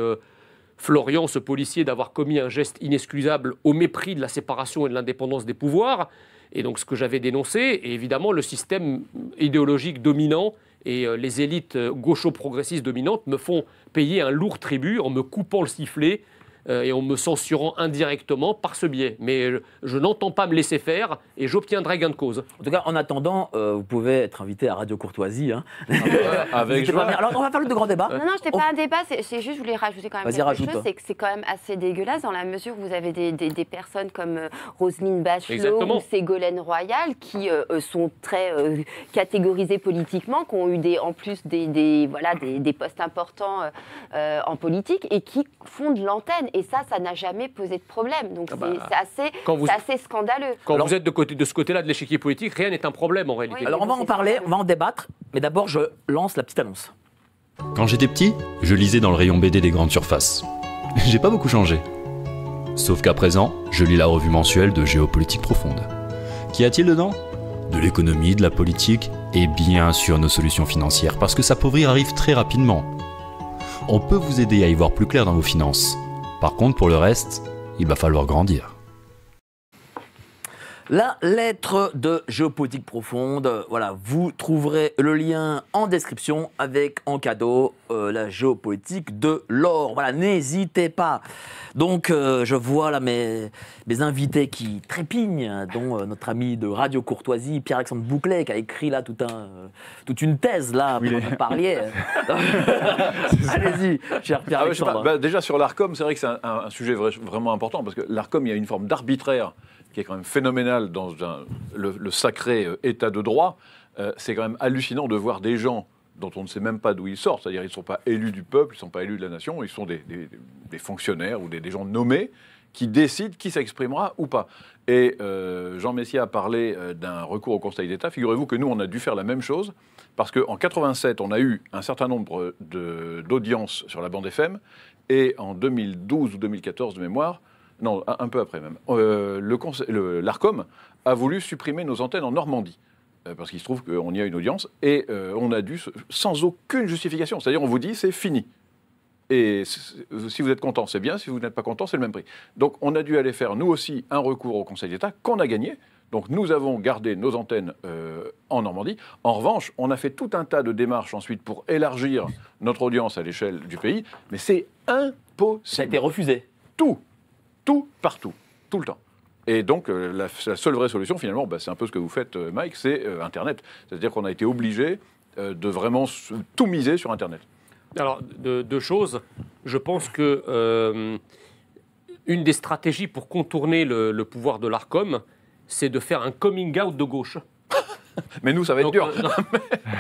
Florian, ce policier, d'avoir commis un geste inexcusable au mépris de la séparation et de l'indépendance des pouvoirs. Et donc ce que j'avais dénoncé, et évidemment le système idéologique dominant et euh, les élites euh, gaucho-progressistes dominantes me font payer un lourd tribut en me coupant le sifflet euh, et en me censurant indirectement par ce biais. Mais je, n'entends pas me laisser faire et j'obtiendrai gain de cause. En tout cas, en attendant, euh, vous pouvez être invité à Radio Courtoisie. Hein. Ah Alors, on va faire le grand débat. Non, non, je n'ai pas un débat, c'est juste, je voulais rajouter quand même quelque chose, c'est que c'est quand même assez dégueulasse dans la mesure où vous avez des, personnes comme euh, Roselyne Bachelot ou Ségolène Royal qui euh, sont très catégorisées politiquement, qui ont eu des, en plus des, des voilà, des, postes importants en politique et qui font de l'antenne. Et ça, ça n'a jamais posé de problème. Donc ah bah, c'est assez, scandaleux. Quand vous êtes de, ce côté-là de l'échiquier politique, rien n'est un problème en réalité. Alors on va en parler, on va en débattre. Mais d'abord, je lance la petite annonce. Quand j'étais petit, je lisais dans le rayon BD des grandes surfaces. J'ai pas beaucoup changé. Sauf qu'à présent, je lis la revue mensuelle de Géopolitique Profonde. Qu'y a-t-il dedans De l'économie, de la politique et bien sûr nos solutions financières, parce que s'appauvrir arrive très rapidement. On peut vous aider à y voir plus clair dans vos finances. Par contre, pour le reste, il va falloir grandir. La lettre de géopolitique profonde, voilà, vous trouverez le lien en description avec en cadeau euh, la géopolitique de l'or. Voilà, n'hésitez pas. Donc, euh, je vois là mes, mes invités qui trépignent, hein, dont euh, notre ami de Radio Courtoisie, Pierre-Alexandre Bouclet, qui a écrit là tout un, toute une thèse là, vous parliez. Hein. Allez-y, cher ah Pierre-Alexandre. Bah, déjà sur l'ARCOM, c'est vrai que c'est un, sujet vraiment important parce que l'ARCOM, il y a une forme d'arbitraire qui est quand même phénoménale dans le, sacré euh, état de droit, euh, c'est quand même hallucinant de voir des gens dont on ne sait même pas d'où ils sortent, c'est-à-dire ils ne sont pas élus du peuple, ils ne sont pas élus de la nation, ils sont des, fonctionnaires ou des, gens nommés qui décident qui s'exprimera ou pas. Et euh, Jean Messier a parlé d'un recours au Conseil d'État. Figurez-vous que nous, on a dû faire la même chose, parce qu'en 87, on a eu un certain nombre d'audiences sur la bande FM, et en 2012 ou 2014 de mémoire, non, un, peu après même, euh, l'ARCOM a voulu supprimer nos antennes en Normandie. Euh, parce qu'il se trouve qu'on y a une audience et euh, on a dû, sans aucune justification, c'est-à-dire on vous dit c'est fini. Et si vous êtes content, c'est bien, si vous n'êtes pas content, c'est le même prix. Donc on a dû aller faire, nous aussi, un recours au Conseil d'État qu'on a gagné. Donc nous avons gardé nos antennes en Normandie. En revanche, on a fait tout un tas de démarches ensuite pour élargir notre audience à l'échelle du pays, mais c'est impossible. Ça a été refusé. Tout partout, tout le temps. Et donc, euh, la, seule vraie solution, finalement, bah, c'est un peu ce que vous faites, euh, Mike, c'est euh, Internet. C'est-à-dire qu'on a été obligé de vraiment tout miser sur Internet. Alors, deux, choses. Je pense que une des stratégies pour contourner le, pouvoir de l'ARCOM, c'est de faire un coming out de gauche. Mais nous, ça va être dur.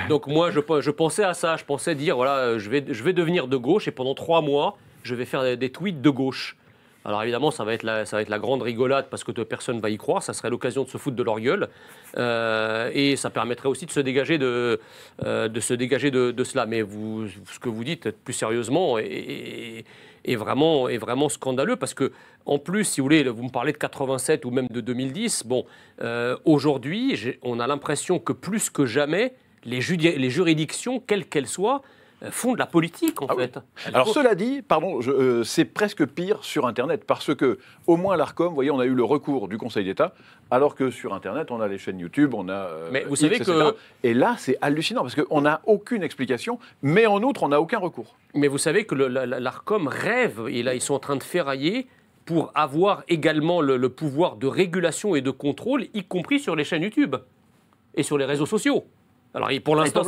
donc, moi, je, pensais à ça. Je pensais dire, voilà, je vais, je vais devenir de gauche et pendant trois mois, je vais faire des tweets de gauche. Alors évidemment, ça va, être la, grande rigolade parce que personne ne va y croire. Ça serait l'occasion de se foutre de leur gueule. Euh, et ça permettrait aussi de se dégager de, euh, de, se dégager de, cela. Mais vous, ce que vous dites, plus sérieusement, est, vraiment, est vraiment scandaleux parce que, en plus, si vous voulez, vous me parlez de 87 ou même de 2010. Bon, euh, aujourd'hui, on a l'impression que plus que jamais, les juridictions, quelles qu'elles soient, font de la politique, en ah fait. Alors, cela dit, pardon, euh, c'est presque pire sur Internet, parce que, au moins, l'ARCOM, vous voyez, on a eu le recours du Conseil d'État, alors que sur Internet, on a les chaînes YouTube, on a. Euh, mais vous savez que. Et là, c'est hallucinant, parce qu'on n'a aucune explication, mais en outre, on n'a aucun recours. Mais vous savez que l'ARCOM rêve, et là, ils sont en train de ferrailler pour avoir également le, pouvoir de régulation et de contrôle, y compris sur les chaînes YouTube et sur les réseaux sociaux. Alors, pour l'instant,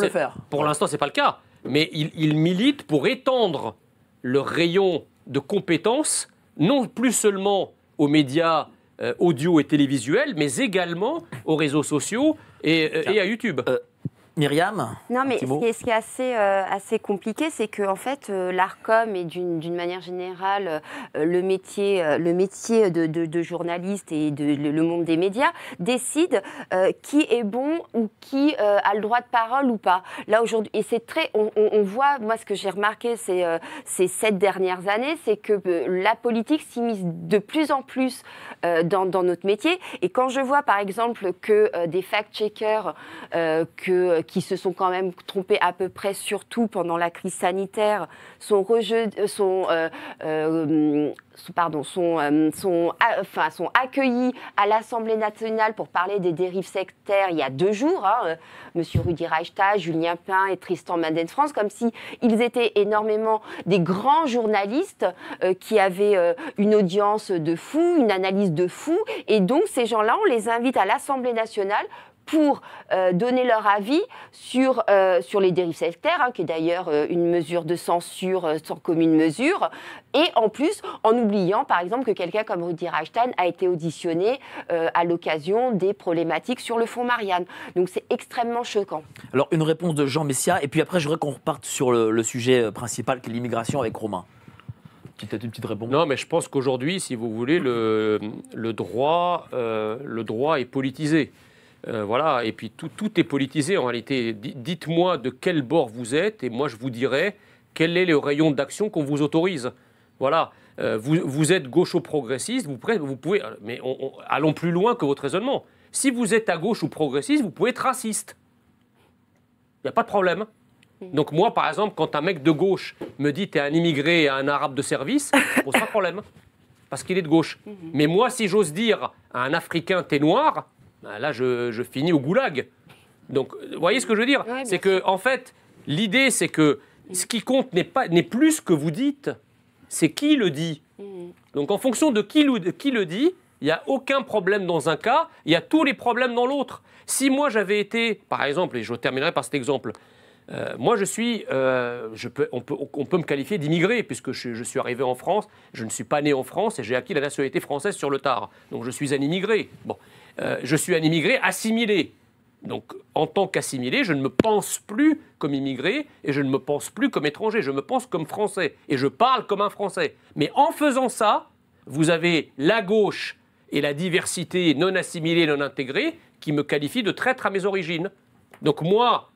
c'est pas le cas mais il, militent milite pour étendre le rayon de compétences, non plus seulement aux médias euh, audio et télévisuels, mais également aux réseaux sociaux et, euh, à YouTube. Euh, Myriam Non, mais ce qui, est, assez, euh, assez compliqué, c'est que en fait, euh, l'ARCOM et d'une manière générale, euh, le métier, le métier de, de, journaliste et de, le, monde des médias décide qui est bon ou qui a le droit de parole ou pas. Là, aujourd'hui, et c'est très. On, voit, moi, ce que j'ai remarqué ces, ces sept dernières années, c'est que la politique s'immisce de plus en plus dans, dans, notre métier. Et quand je vois, par exemple, que des fact-checkers, que qui se sont quand même trompés à peu près surtout pendant la crise sanitaire, sont, euh, euh, euh, sont, pardon, sont, sont, enfin, sont accueillis à l'Assemblée nationale pour parler des dérives sectaires il y a deux jours. Hein, Monsieur Rudi Reichstag, Julien Pain et Tristan Manden France, comme si ils étaient énormément des grands journalistes qui avaient une audience de fou, une analyse de fou. Et donc, ces gens-là, on les invite à l'Assemblée nationale pour euh, donner leur avis sur, euh, sur les dérives sectaires, hein, qui est d'ailleurs euh, une mesure de censure sans commune mesure, et en plus en oubliant par exemple que quelqu'un comme Rudy Reichstein a été auditionné à l'occasion des problématiques sur le fonds Marianne. Donc c'est extrêmement choquant. Alors une réponse de Jean Messia, et puis après je voudrais qu'on reparte sur le, sujet principal qui est l'immigration avec Romain. as une petite réponse. Non, mais je pense qu'aujourd'hui, si vous voulez, le, le droit, le droit est politisé. Euh, voilà, et puis tout, est politisé en réalité. Dites-moi de quel bord vous êtes et moi je vous dirai quel est le rayon d'action qu'on vous autorise. Voilà, euh, vous, vous, êtes ou progressiste vous, vous, pouvez. Mais allons plus loin que votre raisonnement. Si vous êtes à gauche ou progressiste, vous pouvez être raciste. Il n'y a pas de problème. Donc moi, par exemple, quand un mec de gauche me dit t'es un immigré et un arabe de service, pose pas de problème. Parce qu'il est de gauche. Mais moi, si j'ose dire à un Africain t'es noir, bah, là, je, finis au goulag. Donc, vous voyez ce que je veux dire C'est que, en fait, l'idée, c'est que ce qui compte n'est pas n'est plus ce que vous dites, c'est qui le dit. Mm. Donc, en fonction de qui, le, qui le dit, il n'y a aucun problème dans un cas, il y a tous les problèmes dans l'autre. Si moi j'avais été, par exemple, et je terminerai par cet exemple, euh, moi je suis, euh, on, peut, me qualifier d'immigré puisque je, je, suis arrivé en France, je ne suis pas né en France et j'ai acquis la nationalité française sur le tard. Donc je suis un immigré. Bon, euh, je suis un immigré assimilé. Donc, en tant qu'assimilé, je ne me pense plus comme immigré et je ne me pense plus comme étranger. Je me pense comme français et je parle comme un français. Mais en faisant ça, vous avez la gauche et la diversité non assimilée, non intégrée qui me qualifie de traître à mes origines. Donc, moi,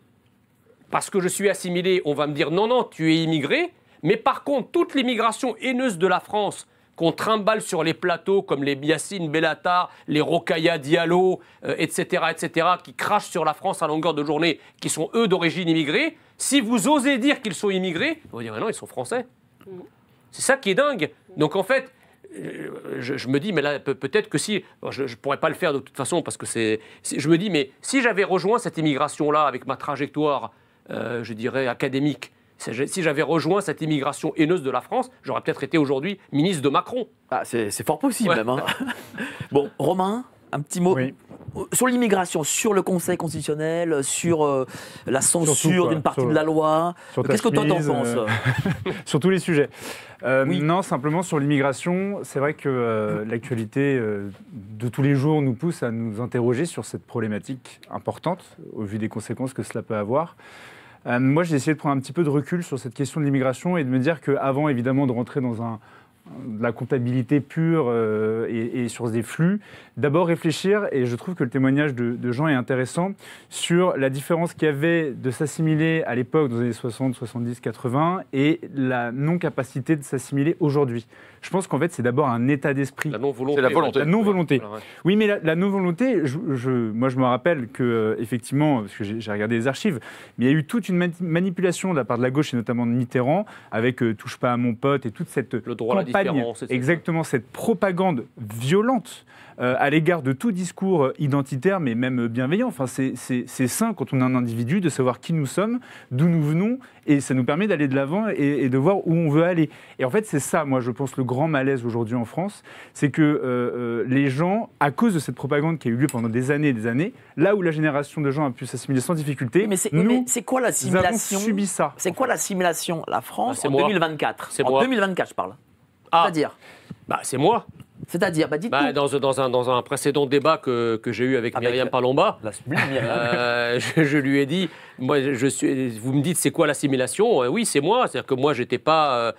parce que je suis assimilé, on va me dire non, non, tu es immigré. Mais par contre, toute l'immigration haineuse de la France qu'on trimballe sur les plateaux comme les Biassine Bellata, les Rokaya Diallo, etc., euh, etc., qui crachent sur la France à longueur de journée, qui sont eux d'origine immigrée, si vous osez dire qu'ils sont immigrés, vous dire non, ils sont français. C'est ça qui est dingue. Donc en fait, euh, je, me dis, mais là, peut-être que si, je ne pourrais pas le faire de toute façon, parce que c'est. Je me dis, mais si j'avais rejoint cette immigration-là avec ma trajectoire, euh, je dirais, académique, si j'avais rejoint cette immigration haineuse de la France, j'aurais peut-être été aujourd'hui ministre de Macron. Ah, c'est fort possible même. Hein. bon, Romain, un petit mot euh, sur l'immigration, sur le Conseil constitutionnel, euh, sur euh, la censure d'une partie de la loi. Qu'est-ce que toi t'en penses Sur tous les sujets. Non, simplement sur l'immigration, c'est vrai que l'actualité de tous les jours nous pousse à nous interroger sur cette problématique importante au vu des conséquences que cela peut avoir. Euh, moi, j'ai essayé de prendre un petit peu de recul sur cette question de l'immigration et de me dire qu'avant, évidemment, de rentrer dans la comptabilité pure euh, et, sur des flux, d'abord réfléchir, et je trouve que le témoignage de, de Jean est intéressant, sur la différence qu'il y avait de s'assimiler à l'époque, dans les années 60, 70, 80, et la non-capacité de s'assimiler aujourd'hui. Je pense qu'en fait, c'est d'abord un état d'esprit. La non-volonté. La non-volonté. Oui, mais la, non-volonté, je, moi, je me rappelle que, euh, effectivement, parce que j'ai regardé les archives, mais il y a eu toute une manipulation de la part de la gauche, et notamment de Mitterrand, avec euh, Touche pas à mon pote et toute cette le droit campagne, exactement, cette propagande violente euh, à l'égard de tout discours euh, identitaire, mais même euh, bienveillant. Enfin, c'est sain quand on est un individu de savoir qui nous sommes, d'où nous venons, et ça nous permet d'aller de l'avant et, de voir où on veut aller. Et en fait, c'est ça, moi, je pense, le grand malaise aujourd'hui en France, c'est que les gens, à cause de cette propagande qui a eu lieu pendant des années et des années, là où la génération de gens a pu s'assimiler sans difficulté, mais c'est quoi l'assimilation subi ça. C'est quoi l'assimilation La France bah, en 2024. En 2024, je parle. Ah. C'est-à-dire bah, C'est moi. C'est-à-dire, bah, bah dans, un, précédent débat que, j'ai eu avec, Myriam Palomba, euh, je, lui ai dit je suis, vous me dites, c'est quoi l'assimilation euh, Oui, c'est moi. C'est-à-dire que moi, j'étais pas, euh,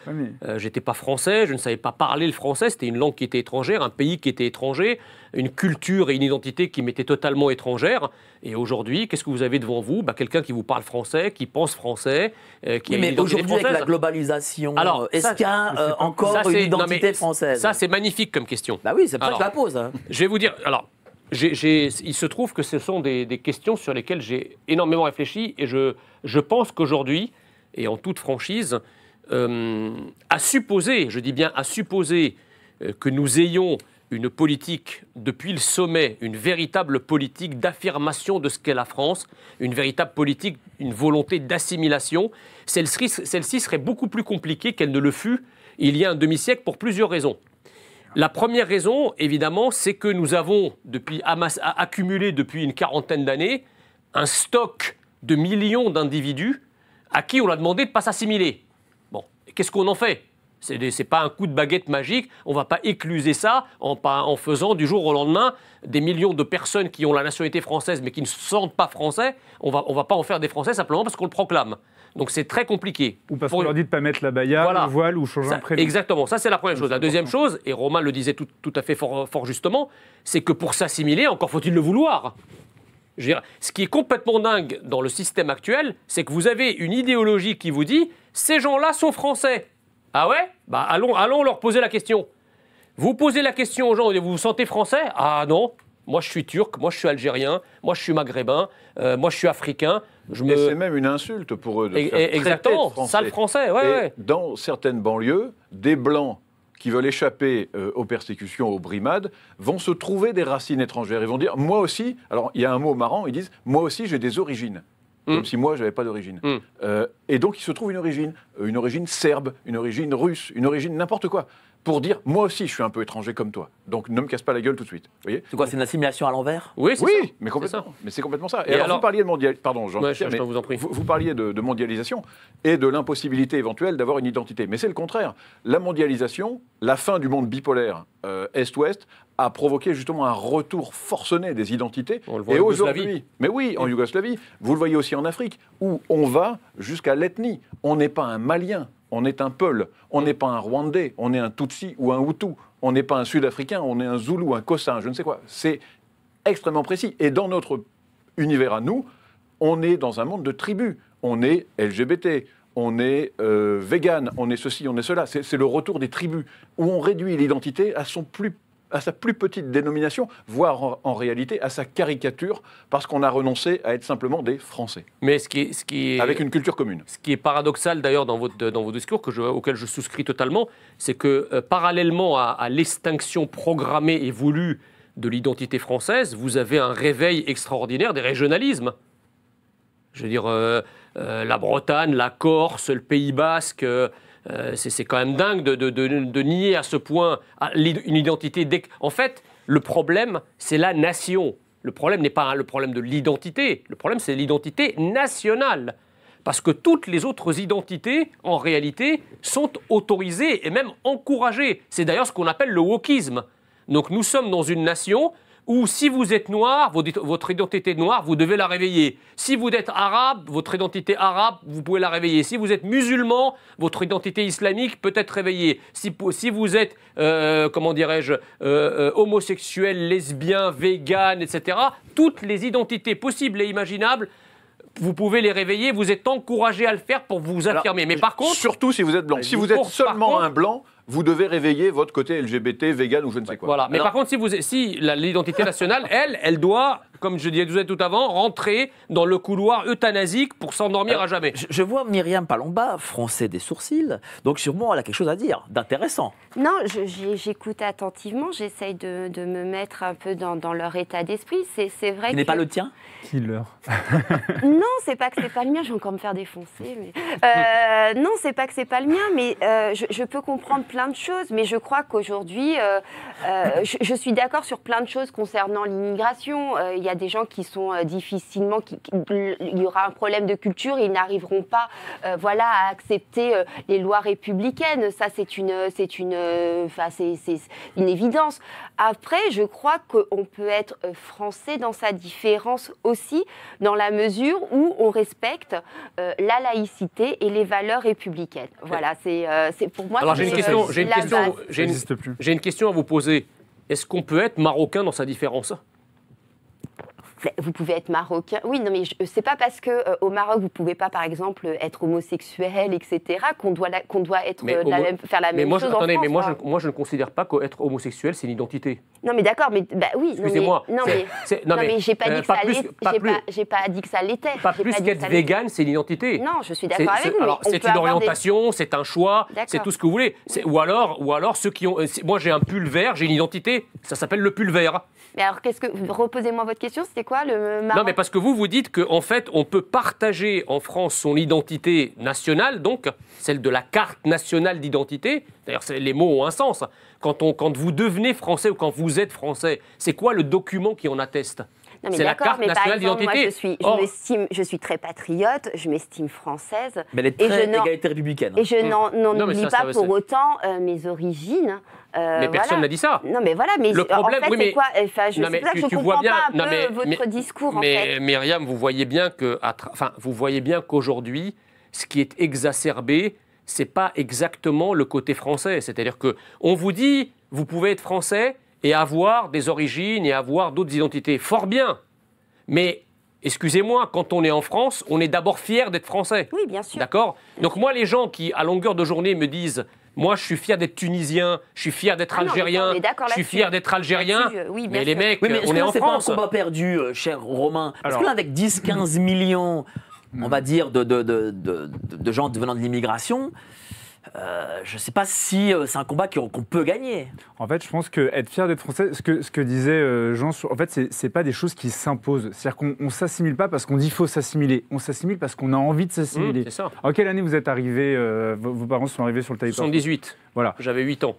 euh, j'étais pas français, je ne savais pas parler le français. C'était une langue qui était étrangère, un pays qui était étranger, une culture et une identité qui m'étaient totalement étrangères. Et aujourd'hui, qu'est-ce que vous avez devant vous bah, Quelqu'un qui vous parle français, qui pense français, qui est a Mais aujourd'hui, avec la globalisation, alors est-ce qu'il y a encore une identité française Ça, c'est magnifique comme question. Bah oui, c'est ça que je la pose. Hein. Je vais vous dire. Alors, il se trouve que ce sont des, questions sur lesquelles j'ai énormément réfléchi et je, pense qu'aujourd'hui, et en toute franchise, euh, à supposer, je dis bien à supposer, euh, que nous ayons une politique, depuis le sommet, une véritable politique d'affirmation de ce qu'est la France, une véritable politique, une volonté d'assimilation, celle-ci serait beaucoup plus compliquée qu'elle ne le fut il y a un demi-siècle pour plusieurs raisons. La première raison, évidemment, c'est que nous avons accumulé depuis une quarantaine d'années un stock de millions d'individus à qui on a demandé de ne pas s'assimiler. Bon, qu'est-ce qu'on en fait ce n'est pas un coup de baguette magique, on ne va pas écluser ça en, faisant du jour au lendemain des millions de personnes qui ont la nationalité française mais qui ne se sentent pas français, on ne va pas en faire des Français simplement parce qu'on le proclame. Donc c'est très compliqué. Ou parce qu'on leur dit de ne pas mettre la baya, le voile ou changer Exactement, ça c'est la première chose. La deuxième chose, et Romain le disait tout, à fait fort, justement, c'est que pour s'assimiler, encore faut-il le vouloir. Je veux dire, ce qui est complètement dingue dans le système actuel, c'est que vous avez une idéologie qui vous dit ces gens-là sont français. Ah ouais Bah allons, allons leur poser la question. Vous posez la question aux gens, vous vous sentez français Ah non, moi je suis turc, moi je suis algérien, moi je suis maghrébin, euh, moi je suis africain, je c'est même une insulte pour eux de faire Exactement, sale français. Ouais, Dans certaines banlieues, des blancs qui veulent échapper euh, aux persécutions, aux brimades, vont se trouver des racines étrangères. Ils vont dire, moi aussi, alors il y a un mot marrant, ils disent, moi aussi j'ai des origines. Mm. Comme si moi, je n'avais pas d'origine. Mm. Euh, et donc, il se trouve une origine. Euh, une origine serbe, une origine russe, une origine n'importe quoi pour dire moi aussi je suis un peu étranger comme toi. Donc ne me casse pas la gueule tout de suite. C'est quoi, c'est une assimilation à l'envers Oui, oui, ça. mais complètement. Mais c'est complètement ça. Et, alors, vous parliez de mondial, pardon, vous, parliez de, mondialisation et de l'impossibilité éventuelle d'avoir une identité. Mais c'est le contraire. La mondialisation, la fin du monde bipolaire euh, Est-Ouest a provoqué justement un retour forcené des identités. On le voit et aujourd'hui, mais oui, en Yougoslavie, vous le voyez aussi en Afrique, où on va jusqu'à l'ethnie. On n'est pas un Malien, on est un Peul, on mm. n'est pas un Rwandais, on est un Tutsi ou un Hutu, on n'est pas un Sud-Africain, on est un Zoulou, un Cossin, je ne sais quoi. C'est extrêmement précis. Et dans notre univers à nous, on est dans un monde de tribus. On est LGBT, on est euh, vegan, on est ceci, on est cela. C'est le retour des tribus, où on réduit l'identité à son plus à sa plus petite dénomination, voire en, réalité à sa caricature, parce qu'on a renoncé à être simplement des Français. Mais avec une culture commune. Ce qui est paradoxal d'ailleurs dans, vos discours, que je, auquel je souscris totalement, c'est que euh, parallèlement à, l'extinction programmée et voulue de l'identité française, vous avez un réveil extraordinaire des régionalismes. Je veux dire, euh, euh, la Bretagne, la Corse, le Pays Basque. Euh, c'est quand même dingue de, nier à ce point une identité. En fait, le problème, c'est la nation. Le problème n'est pas le problème de l'identité. Le problème, c'est l'identité nationale. Parce que toutes les autres identités, en réalité, sont autorisées et même encouragées. C'est d'ailleurs ce qu'on appelle le wokisme. Donc nous sommes dans une nation ou si vous êtes noir, votre identité noire, vous devez la réveiller. Si vous êtes arabe, votre identité arabe, vous pouvez la réveiller. Si vous êtes musulman, votre identité islamique peut être réveillée. Si, si vous êtes, euh, euh, comment dirais-je, euh, homosexuel, lesbien, vegan, etc., toutes les identités possibles et imaginables vous pouvez les réveiller, vous êtes encouragé à le faire pour vous affirmer. Mais par contre. Surtout si vous êtes blanc. Si vous, êtes seulement un blanc, vous devez réveiller votre côté LGBT, vegan ou je ne sais quoi. Voilà. Mais par contre, si, vous, si l'identité nationale, elle, elle doit comme je disais tout avant, rentrer dans le couloir euthanasique pour s'endormir à jamais. Je, vois Myriam Palomba froncer des sourcils, donc sûrement elle a quelque chose à dire d'intéressant. Non, j'écoute attentivement, j'essaye de, me mettre un peu dans, leur état d'esprit. C'est vrai. Ce n'est pas le tien Qui leur Non, c'est pas que c'est pas le mien, je vais encore me faire défoncer. Mais... Euh, non, c'est pas que c'est pas le mien, mais euh, je, peux comprendre plein de choses, mais je crois qu'aujourd'hui, euh, euh, je, suis d'accord sur plein de choses concernant l'immigration. Il il y a des gens qui sont euh, difficilement, il y aura un problème de culture, ils n'arriveront pas, euh, voilà, à accepter euh, les lois républicaines. Ça, c'est une, c'est une, enfin, c'est une évidence. Après, je crois qu'on peut être français dans sa différence aussi, dans la mesure où on respecte la laïcité et les valeurs républicaines. Voilà, c'est c'est pour moi. Alors j'ai une question, j'ai une question à vous poser. Est-ce qu'on peut être marocain dans sa différence vous pouvez être marocain. Oui, non, mais n'est pas parce que euh, au Maroc vous pouvez pas, par exemple, être homosexuel, etc., qu'on doit qu'on doit être euh, faire la même chose. en France, mais moi, je, moi, je ne considère pas qu'être homosexuel c'est une identité. Non, mais d'accord, mais bah, oui. Excusez-moi. Non mais, je n'ai euh, j'ai pas, dit que ça l'était. Pas plus qu'être vegan, c'est une identité. Non, je suis d'accord avec vous. C'est une orientation, c'est un choix, c'est tout ce que vous voulez. Ou alors, ou alors ceux qui ont. Moi, j'ai un pull vert, j'ai une identité. Ça s'appelle le pull vert. Mais alors, reposez-moi votre question C'était quoi le Non, mais parce que vous vous dites qu'en fait, on peut partager en France son identité nationale, donc celle de la carte nationale d'identité. D'ailleurs, les mots ont un sens. Quand, quand vous devenez français ou quand vous êtes français, c'est quoi le document qui en atteste c'est la carte mais nationale d'identité. Je, je, je, suis très patriote, je m'estime française. Mais elle est très républicaine. Et je n'en hein. hmm. oublie pas pour autant euh, mes origines. Euh, mais personne n'a dit ça. Non, mais voilà. Mais le problème, en fait, oui, quoi je, tu, comprends pas un peu votre discours. En fait. mais Myriam, vous voyez bien que, enfin, vous voyez bien qu'aujourd'hui, ce qui est exacerbé, c'est pas exactement le côté français. C'est-à-dire qu'on vous dit, vous pouvez être français et avoir des origines et avoir d'autres identités. Fort bien. Mais excusez-moi, quand on est en France, on est d'abord fier d'être français. Oui, bien sûr. D'accord Donc moi, les gens qui, à longueur de journée, me disent moi, je suis fier d'être tunisien, je suis fier d'être ah algérien, je suis fier d'être algérien. Euh, oui, mais sûr. les mecs, on est, en France. C'est pas un perdu, euh, cher Romain. Parce que là, avec 10-15 millions, on va hmm. dire, de, de, de gens venant de l'immigration, euh, je ne sais pas si euh, c'est un combat qu'on peut gagner. En fait, je pense que être fier d'être français, ce que, ce que disait euh, Jean, en fait, c'est pas des choses qui s'imposent. C'est-à-dire qu'on ne s'assimile pas parce qu'on dit faut s'assimiler. On s'assimile parce qu'on a envie de s'assimiler. Mmh, en quelle année vous êtes arrivé Vos parents sont arrivés sur le territoire 78. Voilà. J'avais 8 ans.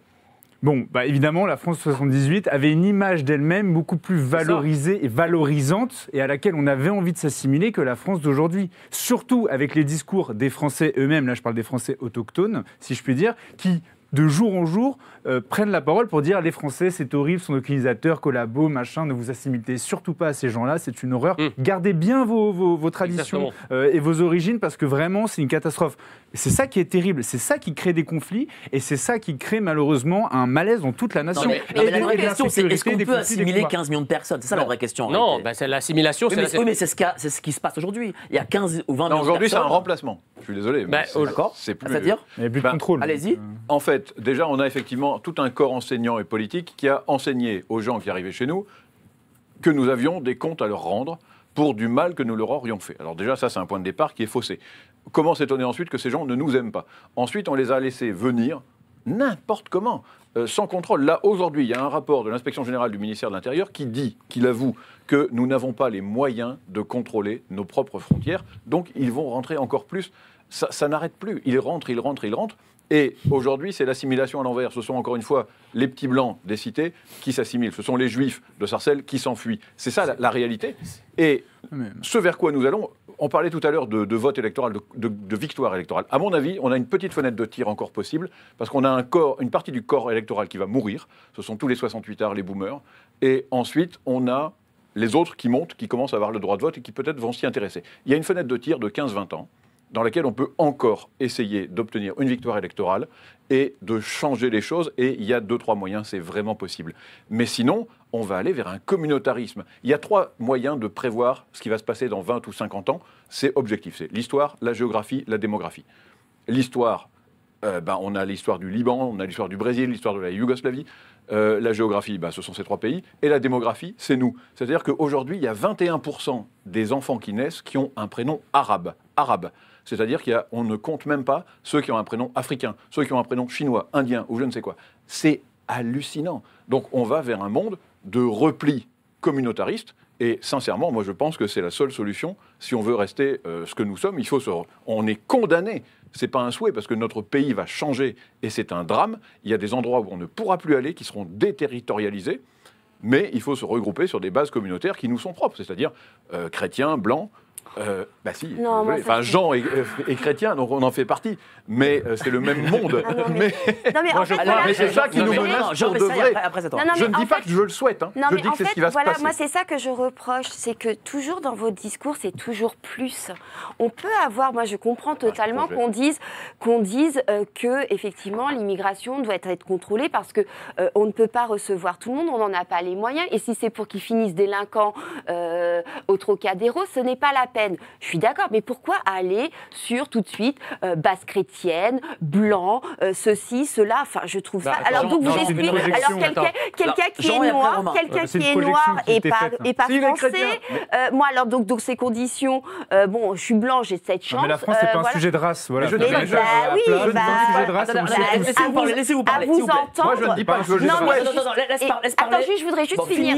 Bon, bah, évidemment, la France 78 avait une image d'elle-même beaucoup plus valorisée et valorisante et à laquelle on avait envie de s'assimiler que la France d'aujourd'hui. Surtout avec les discours des Français eux-mêmes, là je parle des Français autochtones, si je puis dire, qui de jour en jour euh, prennent la parole pour dire les Français, c'est horrible, son utilisateur collabo machin, ne vous assimilez surtout pas à ces gens-là, c'est une horreur. Mm. Gardez bien vos, vos, traditions euh, et vos origines parce que vraiment, c'est une catastrophe. C'est ça qui est terrible, c'est ça qui crée des conflits et c'est ça qui crée malheureusement un malaise dans toute la nation. est-ce qu'on peut assimiler 15 millions de personnes C'est ça la vraie question. Non, ben, c'est l'assimilation. c'est oui, mais c'est ce, qui se passe aujourd'hui. Il y a 15 ou 20 millions Aujourd'hui, c'est un remplacement. Je suis désolé. mais ben, c'est plus. C'est-à-dire Il n'y a plus de ben, contrôle. Allez-y. Euh, en fait, déjà, on a effectivement tout un corps enseignant et politique qui a enseigné aux gens qui arrivaient chez nous que nous avions des comptes à leur rendre pour du mal que nous leur aurions fait. Alors déjà, ça, c'est un point de départ qui est faussé. Comment s'étonner ensuite que ces gens ne nous aiment pas Ensuite, on les a laissés venir n'importe comment, euh, sans contrôle. Là, aujourd'hui, il y a un rapport de l'inspection générale du ministère de l'Intérieur qui dit, qu'il avoue, que nous n'avons pas les moyens de contrôler nos propres frontières, donc ils vont rentrer encore plus. Ça, ça n'arrête plus. Ils rentrent, ils rentrent, ils rentrent. Et aujourd'hui, c'est l'assimilation à l'envers. Ce sont encore une fois les petits blancs des cités qui s'assimilent. Ce sont les juifs de Sarcelles qui s'enfuient. C'est ça la, réalité. Et ce vers quoi nous allons, on parlait tout à l'heure de, vote électoral, de, victoire électorale. À mon avis, on a une petite fenêtre de tir encore possible parce qu'on a une partie du corps électoral qui va mourir. Ce sont tous les 68 arts, les boomers. Et ensuite, on a les autres qui montent, qui commencent à avoir le droit de vote et qui peut-être vont s'y intéresser. Il y a une fenêtre de tir de 15-20 ans dans laquelle on peut encore essayer d'obtenir une victoire électorale et de changer les choses. Et il y a deux, trois moyens, c'est vraiment possible. Mais sinon, on va aller vers un communautarisme. Il y a trois moyens de prévoir ce qui va se passer dans 20 ou 50 ans. C'est objectif, c'est l'histoire, la géographie, la démographie. L'histoire, euh, ben, on a l'histoire du Liban, on a l'histoire du Brésil, l'histoire de la Yougoslavie. Euh, la géographie, ben, ce sont ces trois pays. Et la démographie, c'est nous. C'est-à-dire qu'aujourd'hui, il y a 21% des enfants qui naissent qui ont un prénom arabe. Arabe. C'est-à-dire qu'on ne compte même pas ceux qui ont un prénom africain, ceux qui ont un prénom chinois, indien ou je ne sais quoi. C'est hallucinant. Donc on va vers un monde de repli communautariste. Et sincèrement, moi je pense que c'est la seule solution. Si on veut rester euh, ce que nous sommes, il faut on est condamné. C'est pas un souhait parce que notre pays va changer et c'est un drame. Il y a des endroits où on ne pourra plus aller qui seront déterritorialisés, mais il faut se regrouper sur des bases communautaires qui nous sont propres, c'est-à-dire euh, chrétiens, blancs, ben bah si, enfin, Jean euh, est, chrétien, donc on en fait partie, mais euh, c'est le même monde. Ah je mais, mais c'est ça qui nous menace je ne dis pas que je le souhaite, hein. je dis que c'est ce qui va se passer. Moi, c'est ça que je reproche, c'est que toujours dans vos discours, c'est toujours plus. On peut avoir, moi je comprends bah, totalement qu'on dise, qu'on dise que effectivement l'immigration doit être, contrôlée parce que on ne peut pas recevoir tout le monde, on n'en a pas les moyens, et si c'est pour qu'ils finissent délinquants au Trocadéro, ce n'est pas la peine. Je suis d'accord, mais pourquoi aller sur tout de suite euh, basse chrétienne, blanc, euh, ceci, cela Enfin, je trouve bah, ça. alors donc vous expliquez. Alors quelqu'un qui est noir, quelqu'un qui est noir et pas et pas français. Euh, moi alors donc donc ces conditions. Euh, bon, je suis blanc, j'ai cette chance. mais la France c'est pas un sujet de race, voilà. Je ne oui, bah, Laissez-vous parler. À vous entendre. Moi je ne dis pas. Non, non, laisse parler. Attends, je voudrais juste finir.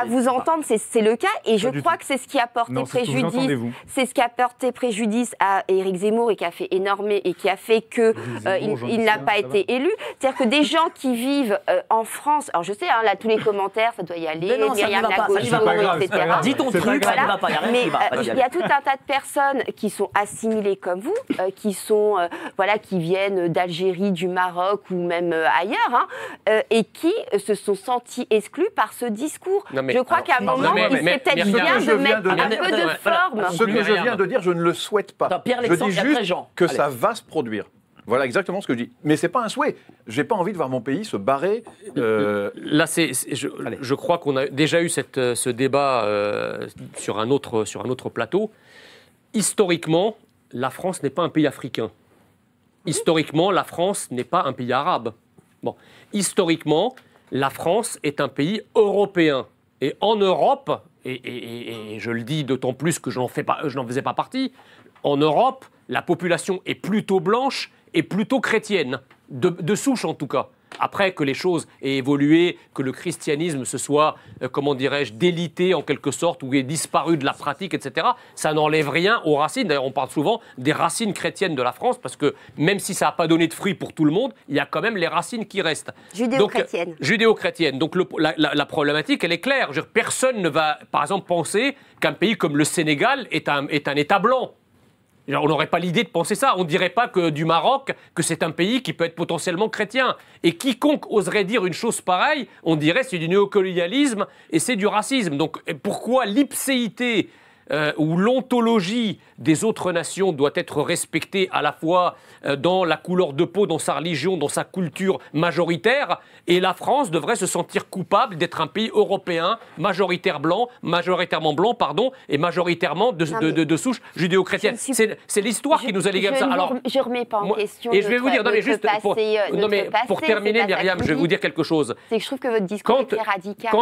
À vous ah. entendre, c'est le cas et je crois que c'est ce qui apporte des préjudice c'est ce qui a porté préjudice à Éric Zemmour et qui a fait énorme et qui a fait que euh, il, n'a pas été élu. C'est-à-dire que des gens qui vivent euh, en France, alors je sais, hein, là tous les commentaires, ça doit y aller, etc. Dis ton truc, va pas, Mais euh, il y a tout un tas de personnes qui sont assimilées comme vous, qui sont voilà, qui viennent d'Algérie, du Maroc ou même ailleurs, hein, et qui se sont sentis exclus par ce discours. je crois qu'à un moment, il serait peut-être bien de mettre un peu de force ce que je viens de dire, je ne le souhaite pas. je dis juste que ça va se produire. Voilà exactement ce que je dis. Mais ce n'est pas un souhait. Je n'ai pas envie de voir mon pays se barrer. Euh, Là, c'est, je, crois qu'on a déjà eu euh, ce débat euh, sur, un autre, sur un autre plateau. Historiquement, la France n'est pas un pays africain. Historiquement, la France n'est pas un pays arabe. Bon. Historiquement, la France est un pays européen. Et en Europe, et, je le dis d'autant plus que je n'en faisais pas partie, en Europe, la population est plutôt blanche et plutôt chrétienne, de souche en tout cas. Après que les choses aient évolué, que le christianisme se soit, euh, comment dirais-je, délité en quelque sorte, ou ait disparu de la pratique, etc., ça n'enlève rien aux racines. D'ailleurs, on parle souvent des racines chrétiennes de la France, parce que même si ça n'a pas donné de fruits pour tout le monde, il y a quand même les racines qui restent. judéo Judéo-chrétiennes. Euh, Judéo-chrétienne. Donc, la, problématique, elle est claire. personne ne va, par exemple, penser qu'un pays comme le Sénégal est un État blanc. On n'aurait pas l'idée de penser ça. On ne dirait pas que du Maroc, que c'est un pays qui peut être potentiellement chrétien. Et quiconque oserait dire une chose pareille, on dirait c'est du néocolonialisme et c'est du racisme. Donc pourquoi l'ipséité euh, où l'ontologie des autres nations doit être respectée à la fois euh, dans la couleur de peau, dans sa religion, dans sa culture majoritaire, et la France devrait se sentir coupable d'être un pays européen majoritaire blanc, majoritairement blanc, pardon, et majoritairement de, de, souche judéo-chrétienne. C'est l'histoire qui nous a légué comme ça. Alors, je ne remets pas en question. Euh, et je vais vous dire, juste passé, pour, terminer, Myriam, je vais vous dire quelque chose. C'est que je trouve que votre discours est radical.